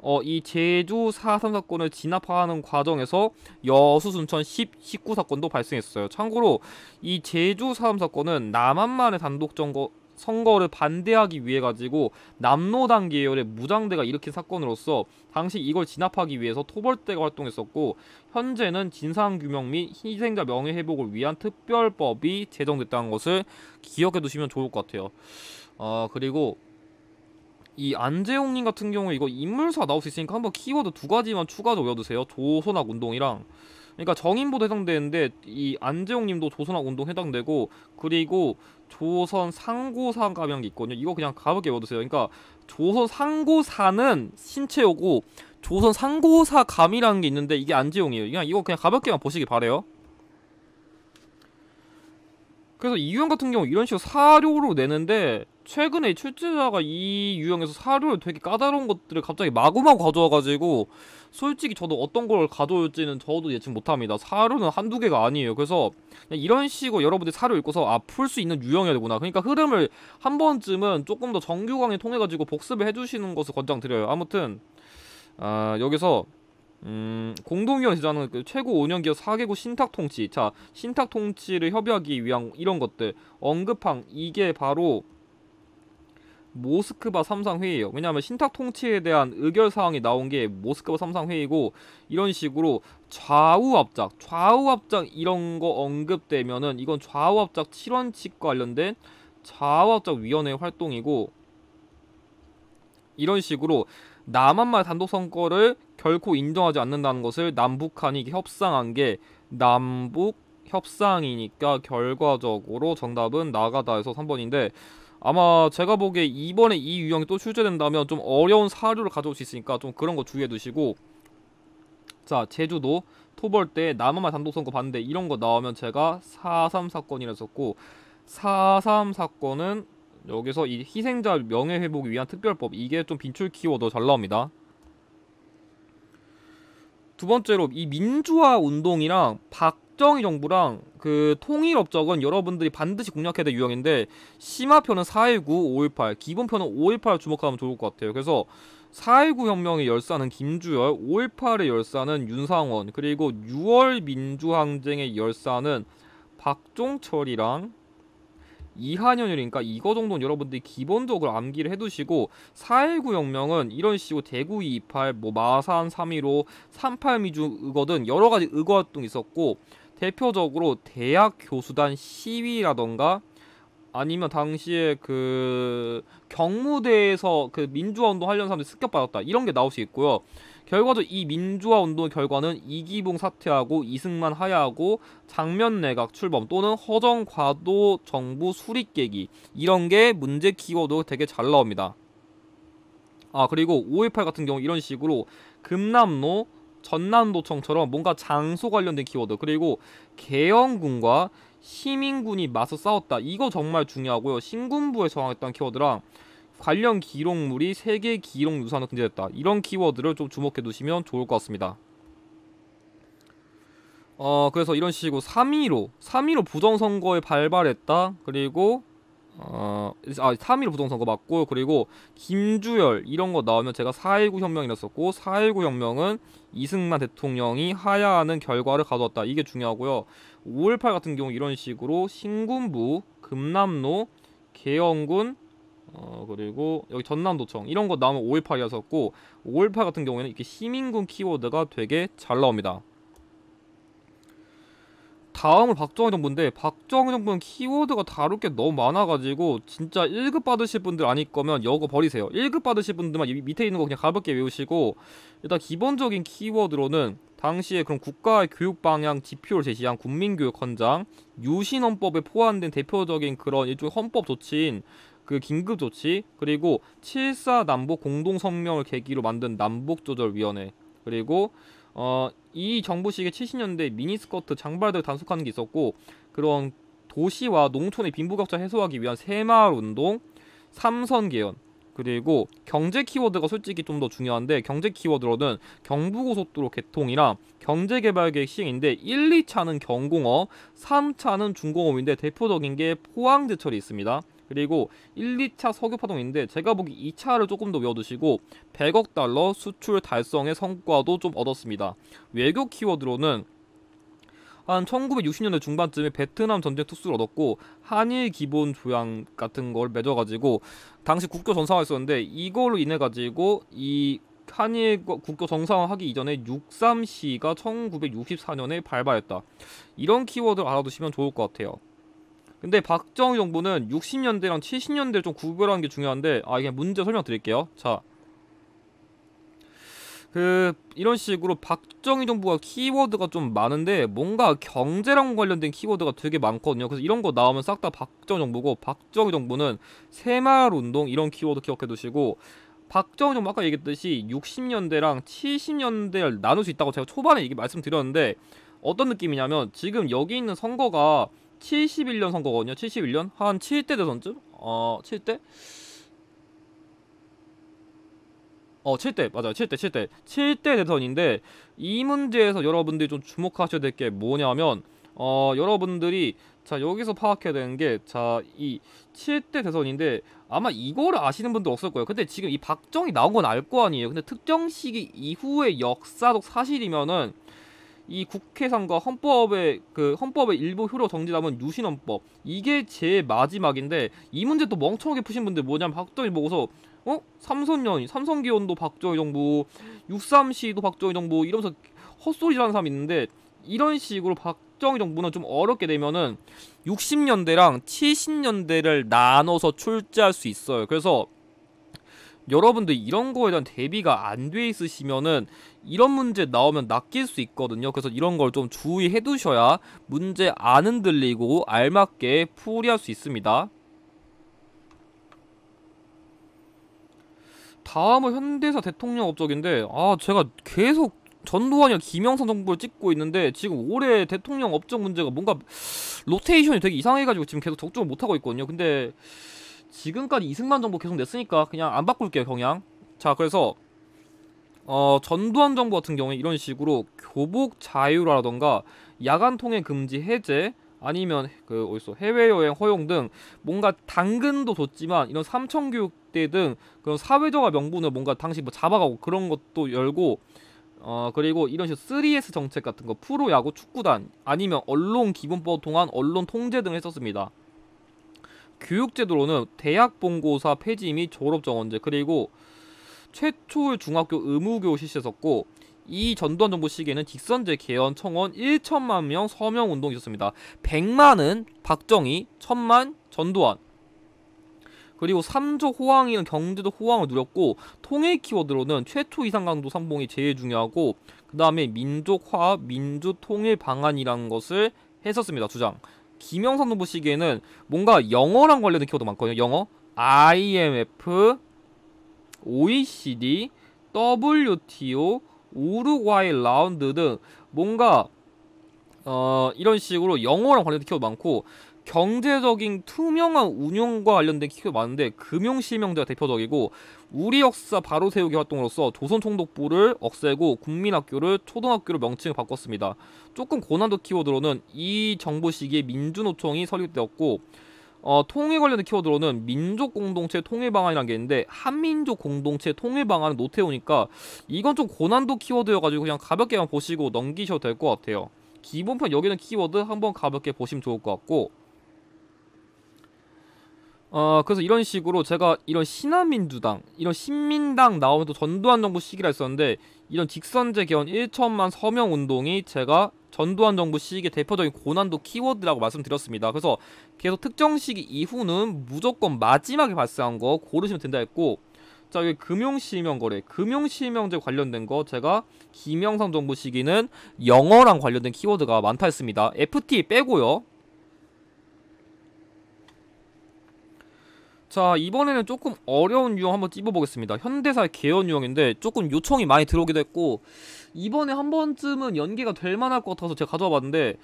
어, 이 제주 4.3 사건을 진압하는 과정에서 여수 순천 10, 19 사건도 발생했어요. 참고로 이 제주 4.3 사건은 남한만의 단독 정거, 선거를 반대하기 위해 가지고 남로당 계열의 무장대가 일으킨 사건으로서 당시 이걸 진압하기 위해서 토벌대가 활동했었고 현재는 진상규명 및 희생자 명예회복을 위한 특별법이 제정됐다는 것을 기억해 두시면 좋을 것 같아요. 어 그리고 이 안재홍님 같은 경우에 이거 인물사 나올 수 있으니까 한번 키워드 두 가지만 추가 적어두세요. 조선학 운동이랑 그러니까 정인보도 해당되는데 이 안재홍님도 조선학 운동 해당되고 그리고 조선 상고사 가명이 있거든요. 이거 그냥 가볍게 외워두세요. 그러니까 조선 상고사는 신체요고 조선 상고사 감이라는 게 있는데 이게 안재홍이에요. 그냥 이거 그냥 가볍게만 보시기 바래요. 그래서 이 유형 같은 경우 이런 식으로 사료로 내는데 최근에 출제자가 이 유형에서 사료를 되게 까다로운 것들을 갑자기 마구마구 가져와가지고 솔직히 저도 어떤 걸 가져올지는 저도 예측 못합니다. 사료는 한두 개가 아니에요. 그래서 이런 식으로 여러분들이 사료 읽고서 아 풀 수 있는 유형이야 되구나. 그러니까 흐름을 한 번쯤은 조금 더 정규 강의 통해가지고 복습을 해주시는 것을 권장드려요. 아무튼 아 여기서 음, 공동위원 제자는 그 최고 5년 기업 4개국 신탁 통치. 자, 신탁 통치를 협의하기 위한 이런 것들 언급한 이게 바로 모스크바 삼상 회의예요. 왜냐하면 신탁 통치에 대한 의결 사항이 나온 게 모스크바 삼상 회의고 이런 식으로 좌우 합작, 좌우 합작 이런 거 언급되면은 이건 좌우 합작 7원칙과 관련된 좌우 합작 위원회 활동이고 이런 식으로 남한말 단독 선거를 결코 인정하지 않는다는 것을 남북한이 협상한 게 남북 협상이니까 결과적으로 정답은 나가다에서 3번인데 아마 제가 보기에 이번에 이 유형이 또 출제된다면 좀 어려운 사료를 가져올 수 있으니까 좀 그런 거 주의해 두시고 자 제주도 토벌 때 남한말 단독 선거 봤는데 이런 거 나오면 제가 4.3 사건이라 썼고4.3 사건은 여기서 이 희생자 명예회복 위한 특별법 이게 좀 빈출 키워드 잘 나옵니다. 두 번째로 이 민주화 운동이랑 박정희 정부랑 그 통일 업적은 여러분들이 반드시 공략해야 될 유형인데 심화표는 4.19, 5.18, 기본표는5.18 주목하면 좋을 것 같아요. 그래서 4.19 혁명의 열사는 김주열, 5.18의 열사는 윤상원, 그리고 6월 민주항쟁의 열사는 박종철이랑 이하년율이니까 이거 정도는 여러분들이 기본적으로 암기를 해두시고 419 영명은 이런 식으로 대구 228, 뭐 마산 315, 38미주 의거든 여러 가지 의거 활동이 있었고 대표적으로 대학 교수단 시위라던가 아니면 당시에 그 경무대에서 그 민주화 운동 하려는 사람들 이 습격받았다 이런 게 나올 수 있고요. 결과도 이 민주화 운동의 결과는 이기봉 사퇴하고 이승만 하야하고 장면 내각 출범 또는 허정 과도 정부 수립 계기 이런 게 문제 키워드 되게 잘 나옵니다. 아 그리고 5.18 같은 경우 이런 식으로 금남로 전남도청처럼 뭔가 장소 관련된 키워드 그리고 개영군과 시민군이 맞서 싸웠다 이거 정말 중요하고요 신군부에 저항했던 키워드랑 관련 기록물이 세계 기록 유산으로 등재됐다. 이런 키워드를 좀 주목해 두시면 좋을 것 같습니다. 어, 그래서 이런 식으로 3위로3위로 부정선거에 발발했다. 그리고, 어, 아, 3위로 부정선거 맞고, 그리고 김주열, 이런 거 나오면 제가 4.19 혁명이었었고, 4.19 혁명은 이승만 대통령이 하야하는 결과를 가져왔다. 이게 중요하고요. 5.18 같은 경우 이런 식으로 신군부, 금남로, 개헌군, 어, 그리고 여기 전남도청 이런 거 나오면 518이었었고 518 같은 경우에는 이렇게 시민군 키워드가 되게 잘 나옵니다. 다음은 박정희 정부인데 박정희 정부는 키워드가 다룰 게 너무 많아가지고 진짜 1급 받으실 분들 아닐 거면 여거 버리세요. 1급 받으실 분들만 밑에 있는 거 그냥 가볍게 외우시고 일단 기본적인 키워드로는 당시에 그런 국가의 교육 방향 지표를 제시한 국민교육 헌장, 유신헌법에 포함된 대표적인 그런 일종의 헌법 조치인 그 긴급 조치 그리고 7사 남북 공동 성명을 계기로 만든 남북 조절 위원회 그리고 어 이 정부 시기에 70년대 미니스커트 장발들 단속하는 게 있었고 그런 도시와 농촌의 빈부격차 해소하기 위한 새마을 운동 삼선 개헌 그리고 경제 키워드가 솔직히 좀 더 중요한데 경제 키워드로는 경부고속도로 개통이랑 경제개발계획 시행인데 1, 2차는 경공업, 3차는 중공업인데 대표적인 게 포항제철이 있습니다. 그리고 1, 2차 석유 파동인데 제가 보기 2차를 조금 더 외워두시고 100억 달러 수출 달성의 성과도 좀 얻었습니다. 외교 키워드로는 한 1960년대 중반쯤에 베트남 전쟁 특수를 얻었고 한일 기본 조약 같은 걸 맺어가지고 당시 국교 전사가 있었는데 이걸로 인해 가지고 이 한일 국교 정상화하기 이전에 6 3시가 1964년에 발발했다. 이런 키워드를 알아두시면 좋을 것 같아요. 근데 박정희 정부는 60년대랑 70년대를 좀 구별하는 게 중요한데 아 이게 문제 설명드릴게요. 자. 그 이런 식으로 박정희 정부가 키워드가 좀 많은데 뭔가 경제랑 관련된 키워드가 되게 많거든요. 그래서 이런 거 나오면 싹 다 박정희 정부고 박정희 정부는 새마을 운동 이런 키워드 기억해 두시고 박정희 정부 아까 얘기했듯이 60년대랑 70년대를 나눌 수 있다고 제가 초반에 얘기 말씀드렸는데 어떤 느낌이냐면 지금 여기 있는 선거가 71년 선거거든요. 71년 한 7대 대선쯤? 어 7대? 어 7대 맞아요. 7대 7대 7대 대선인데 이 문제에서 여러분들이 좀 주목하셔야 될 게 뭐냐면 어 여러분들이 자 여기서 파악해야 되는 게 자이 7대 대선인데 아마 이거를 아시는 분들 없을 거예요. 근데 지금 이 박정희 나온 건 알 거 아니에요. 근데 특정 시기 이후의 역사적 사실이면은 이 국회 선거 헌법의 그 헌법의 일부 효력 정지 남은 유신 헌법 이게 제 마지막인데 이 문제 또 멍청하게 푸신 분들 뭐냐면 박정희 보고서 어삼성년 삼성기원도 박정희 정부 육삼시도 박정희 정부 이러면서 헛소리하는사람 있는데 이런 식으로 박정희 정부는 좀 어렵게 되면은 60년대랑 70년대를 나눠서 출제할 수 있어요. 그래서 여러분들 이런 거에 대한 대비가 안 돼 있으시면은 이런 문제 나오면 낚일 수 있거든요. 그래서 이런 걸 좀 주의해 두셔야 문제 안 흔들리고 알맞게 풀이할 수 있습니다. 다음은 현대사 대통령 업적인데 아 제가 계속 전두환이랑 김영삼 정부를 찍고 있는데 지금 올해 대통령 업적 문제가 뭔가 로테이션이 되게 이상해가지고 지금 계속 적중을 못하고 있거든요. 근데 지금까지 이승만 정보 계속 냈으니까 그냥 안 바꿀게요 경향 자 그래서 어, 전두환 정부 같은 경우에 이런 식으로 교복 자유라던가 야간 통행 금지 해제 아니면 그 어디서 해외여행 허용 등 뭔가 당근도 줬지만 이런 삼청 교육대 등 그런 사회적화 명분을 뭔가 당시 뭐 잡아가고 그런 것도 열고 어 그리고 이런 식으로 3S 정책 같은 거 프로야구 축구단 아니면 언론 기본법 통한 언론 통제 등을 했었습니다. 교육제도로는 대학 본고사 폐지 및 졸업 정원제 그리고 최초의 중학교 의무교 실시했었고 이 전두환 정부 시기에는 직선제 개헌 청원 1천만 명 서명 운동이 있었습니다. 100만은 박정희, 1천만 전두환. 그리고 3조 호황이는 경제도 호황을 누렸고 통일 키워드로는 최초 이상강도 상봉이 제일 중요하고 그 다음에 민족화 민주통일 방안이라는 것을 했었습니다. 주장. 김영삼도 보시기에는 뭔가 영어랑 관련된 키워드 많거든요. 영어, IMF, OECD, WTO, 우루과이 라운드 등 뭔가 어, 이런 식으로 영어랑 관련된 키워드 많고 경제적인 투명한 운영과 관련된 키가 많은데 금융 실명제가 대표적이고 우리 역사 바로 세우기 활동으로서 조선 총독부를 억세고 국민학교를 초등학교로 명칭을 바꿨습니다. 조금 고난도 키워드로는 이 정부 시기에 민주노총이 설립되었고 어, 통일 관련된 키워드로는 민족 공동체 통일 방안이라는 게 있는데 한민족 공동체 통일 방안은 노태우니까 이건 좀 고난도 키워드여가지고 그냥 가볍게만 보시고 넘기셔도 될 것 같아요. 기본편 여기는 키워드 한번 가볍게 보시면 좋을 것 같고 어 그래서 이런 식으로 제가 이런 신한민주당 이런 신민당 나오면또 전두환 정부 시기라 했었는데 이런 직선제 개헌 1천만 서명 운동이 제가 전두환 정부 시기의 대표적인 고난도 키워드라고 말씀드렸습니다. 그래서 계속 특정 시기 이후는 무조건 마지막에 발생한 거 고르시면 된다 했고 자 여기 금융실명 거래 금융실명제 관련된 거 제가 김영삼 정부 시기는 영어랑 관련된 키워드가 많다 했습니다. FT 빼고요. 자 이번에는 조금 어려운 유형 한번 찝어보겠습니다 현대사의 개연 유형인데 조금 요청이 많이 들어오기도 했고 이번에 한 번쯤은 연계가 될 만할 것 같아서 제가 가져와 봤는데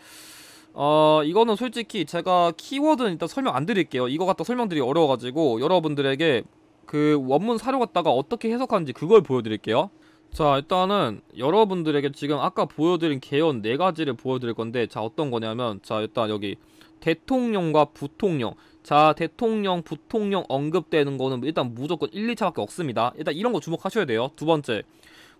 어 이거는 솔직히 제가 키워드는 일단 설명 안 드릴게요 이거 갖다 설명드리기 어려워가지고 여러분들에게 그 원문 사료 갖다가 어떻게 해석하는지 그걸 보여드릴게요 자 일단은 여러분들에게 지금 아까 보여드린 개연 네가지를 보여드릴 건데 자 어떤 거냐면 자 일단 여기 대통령과 부통령 자 대통령 부통령 언급되는 거는 일단 무조건 1, 2차밖에 없습니다 일단 이런 거 주목하셔야 돼요 두 번째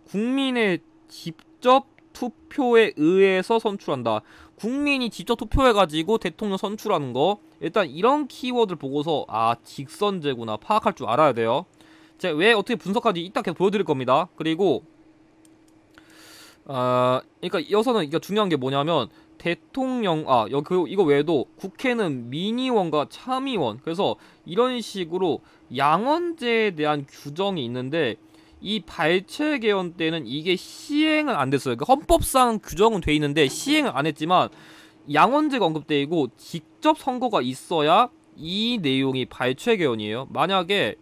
국민의 직접 투표에 의해서 선출한다 국민이 직접 투표해가지고 대통령 선출하는 거 일단 이런 키워드를 보고서 아 직선제구나 파악할 줄 알아야 돼요 제가 왜 어떻게 분석하지 이따 계속 보여드릴 겁니다 그리고 아, 그러니까 여기서는 중요한 게 뭐냐면 대통령 아 여기 그, 이거 외에도 국회는 민의원과 참의원 그래서 이런 식으로 양원제에 대한 규정이 있는데 이 발췌 개헌 때는 이게 시행은 안 됐어요. 그러니까 헌법상 규정은 돼 있는데 시행은 안 했지만 양원제가 언급되고 직접 선거가 있어야 이 내용이 발췌 개헌이에요. 만약에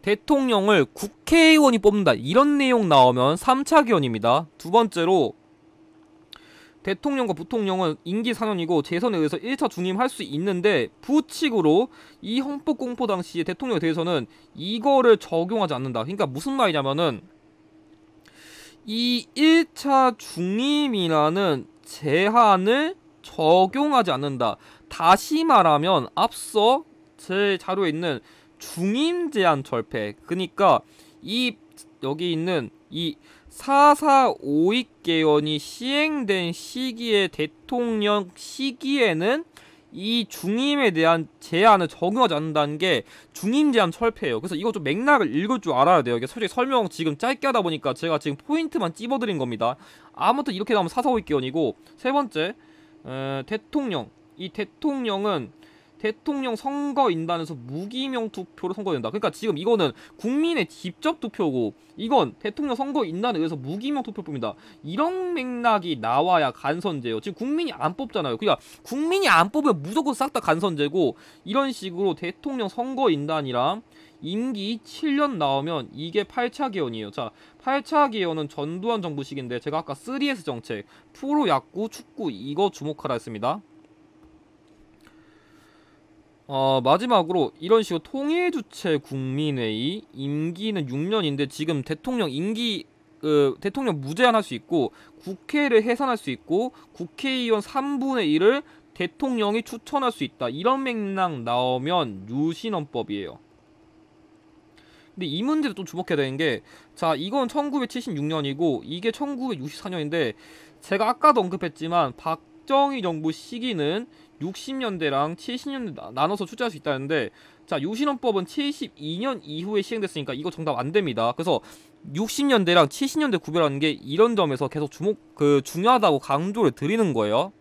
대통령을 국회의원이 뽑는다 이런 내용 나오면 3차 개헌입니다. 두 번째로 대통령과 부통령은 임기 4년이고 재선에 의해서 1차 중임할 수 있는데 부칙으로 이 헌법 공포 당시에 대통령에 대해서는 이거를 적용하지 않는다. 그러니까 무슨 말이냐면은 이 1차 중임이라는 제한을 적용하지 않는다. 다시 말하면 앞서 제 자료에 있는 중임 제한 절패. 그러니까 이 여기 있는 이4452 개헌이 시행된 시기에 대통령 시기에는 이 중임에 대한 제한을 적용하지 않는다는 게 중임 제한 철폐예요. 그래서 이거 좀 맥락을 읽을 줄 알아야 돼요. 이게 솔직히 설명 지금 짧게 하다 보니까 제가 지금 포인트만 찝어드린 겁니다. 아무튼 이렇게 나오면 4사오입기원이고세 번째 에, 대통령 이 대통령은 대통령 선거인단에서 무기명 투표로 선거된다. 그러니까 지금 이거는 국민의 직접 투표고 이건 대통령 선거인단에 의해서 무기명 투표법입니다. 이런 맥락이 나와야 간선제예요. 지금 국민이 안 뽑잖아요. 그러니까 국민이 안 뽑으면 무조건 싹 다 간선제고 이런 식으로 대통령 선거인단이랑 임기 7년 나오면 이게 8차 개헌이에요. 자, 8차 개헌은 전두환 정부 시기인데 제가 아까 3S 정책, 프로 야구, 축구 이거 주목하라 했습니다. 어, 마지막으로 이런 식으로 통일 주체 국민회의 임기는 6년인데 지금 대통령 임기 그 대통령 무제한할 수 있고 국회를 해산할 수 있고 국회의원 3분의 1을 대통령이 추천할 수 있다. 이런 맥락 나오면 유신헌법이에요. 근데 이 문제를 좀 주목해야 되는 게, 자, 이건 1976년이고, 이게 1964년인데, 제가 아까도 언급했지만, 박정희 정부 시기는 60년대랑 70년대 나, 눠서 출제할 수 있다는데 자 유신헌법은 72년 이후에 시행됐으니까 이거 정답 안 됩니다. 그래서 60년대랑 70년대 구별하는 게 이런 점에서 계속 주목 그 중요하다고 강조를 드리는 거예요.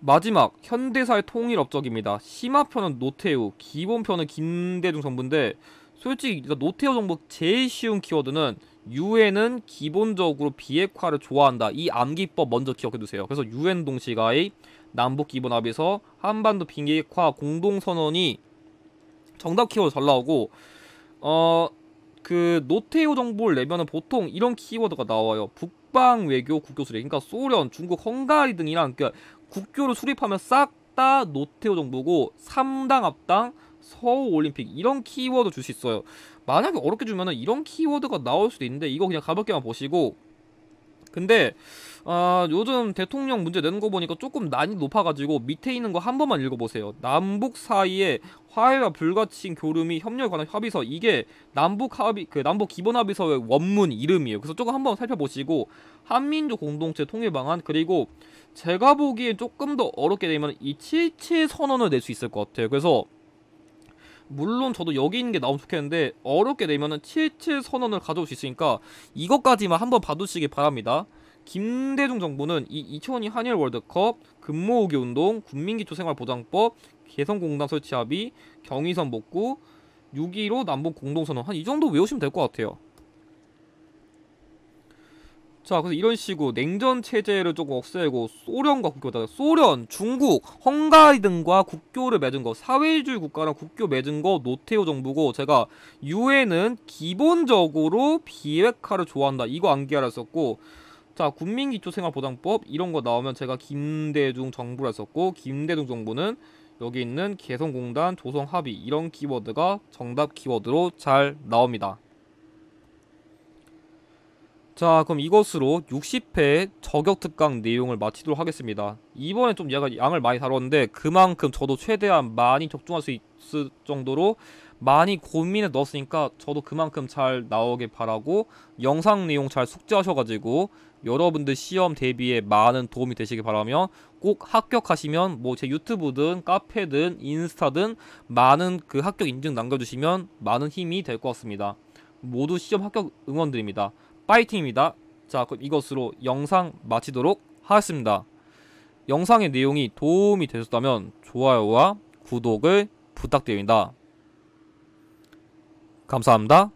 마지막 현대사의 통일 업적입니다. 심화편은 노태우, 기본편은 김대중 정부인데 솔직히 노태우 정부 제일 쉬운 키워드는 유엔은 기본적으로 비핵화를 좋아한다. 이 암기법 먼저 기억해두세요. 그래서 유엔 동시가의 남북 기본 합의서 한반도 비핵화 공동선언이 정답 키워드 잘 나오고 어 그 노태우 정부를 내면은 보통 이런 키워드가 나와요. 북방 외교 국교수립 그러니까 소련, 중국, 헝가리 등이랑 그러니까 국교를 수립하면 싹 다 노태우 정부고 삼당 앞당 서울 올림픽 이런 키워드 줄 수 있어요. 만약에 어렵게 주면은 이런 키워드가 나올 수도 있는데 이거 그냥 가볍게만 보시고 근데 아, 요즘 대통령 문제 내는 거 보니까 조금 난이 높아가지고 밑에 있는 거 한 번만 읽어보세요. 남북 사이에 화해와 불가침 교류및 협력에 관한 협의서 이게 남북 합의 그 남북 기본 합의서의 원문 이름이에요. 그래서 조금 한 번 살펴보시고 한민족 공동체 통일 방안 그리고 제가 보기에 조금 더 어렵게 되면 이 77 선언을 낼 수 있을 것 같아요. 그래서 물론 저도 여기 있는 게 나오면 좋겠는데 어렵게 내면은 77 선언을 가져올 수 있으니까 이것까지만 한번 봐두시기 바랍니다. 김대중 정부는 이 2002 한일 월드컵, 근무호기 운동, 국민기초생활보장법, 개성공단 설치 합의, 경의선 복구, 6.15 남북 공동선언 한 이 정도 외우시면 될 것 같아요. 자 그래서 이런 식으로 냉전 체제를 조금 없애고 소련과 국교다 소련, 중국, 헝가리 등과 국교를 맺은 거 사회주의 국가랑 국교 맺은 거 노태우 정부고 제가 유엔은 기본적으로 비핵화를 좋아한다 이거 암기하랬었고 자 국민기초생활보장법 이런 거 나오면 제가 김대중 정부를 었고 김대중 정부는 여기 있는 개성공단 조성합의 이런 키워드가 정답 키워드로 잘 나옵니다. 자 그럼 이것으로 60회 저격특강 내용을 마치도록 하겠습니다 이번에 좀 약간 양을 많이 다뤘는데 그만큼 저도 최대한 많이 적중할 수 있을 정도로 많이 고민해 넣었으니까 저도 그만큼 잘 나오길 바라고 영상 내용 잘 숙지하셔가지고 여러분들 시험 대비에 많은 도움이 되시길 바라며 꼭 합격하시면 뭐 제 유튜브든 카페든 인스타든 많은 그 합격 인증 남겨주시면 많은 힘이 될 것 같습니다 모두 시험 합격 응원드립니다 파이팅입니다. 자 그럼 이것으로 영상 마치도록 하겠습니다. 영상의 내용이 도움이 되셨다면 좋아요와 구독을 부탁드립니다. 감사합니다.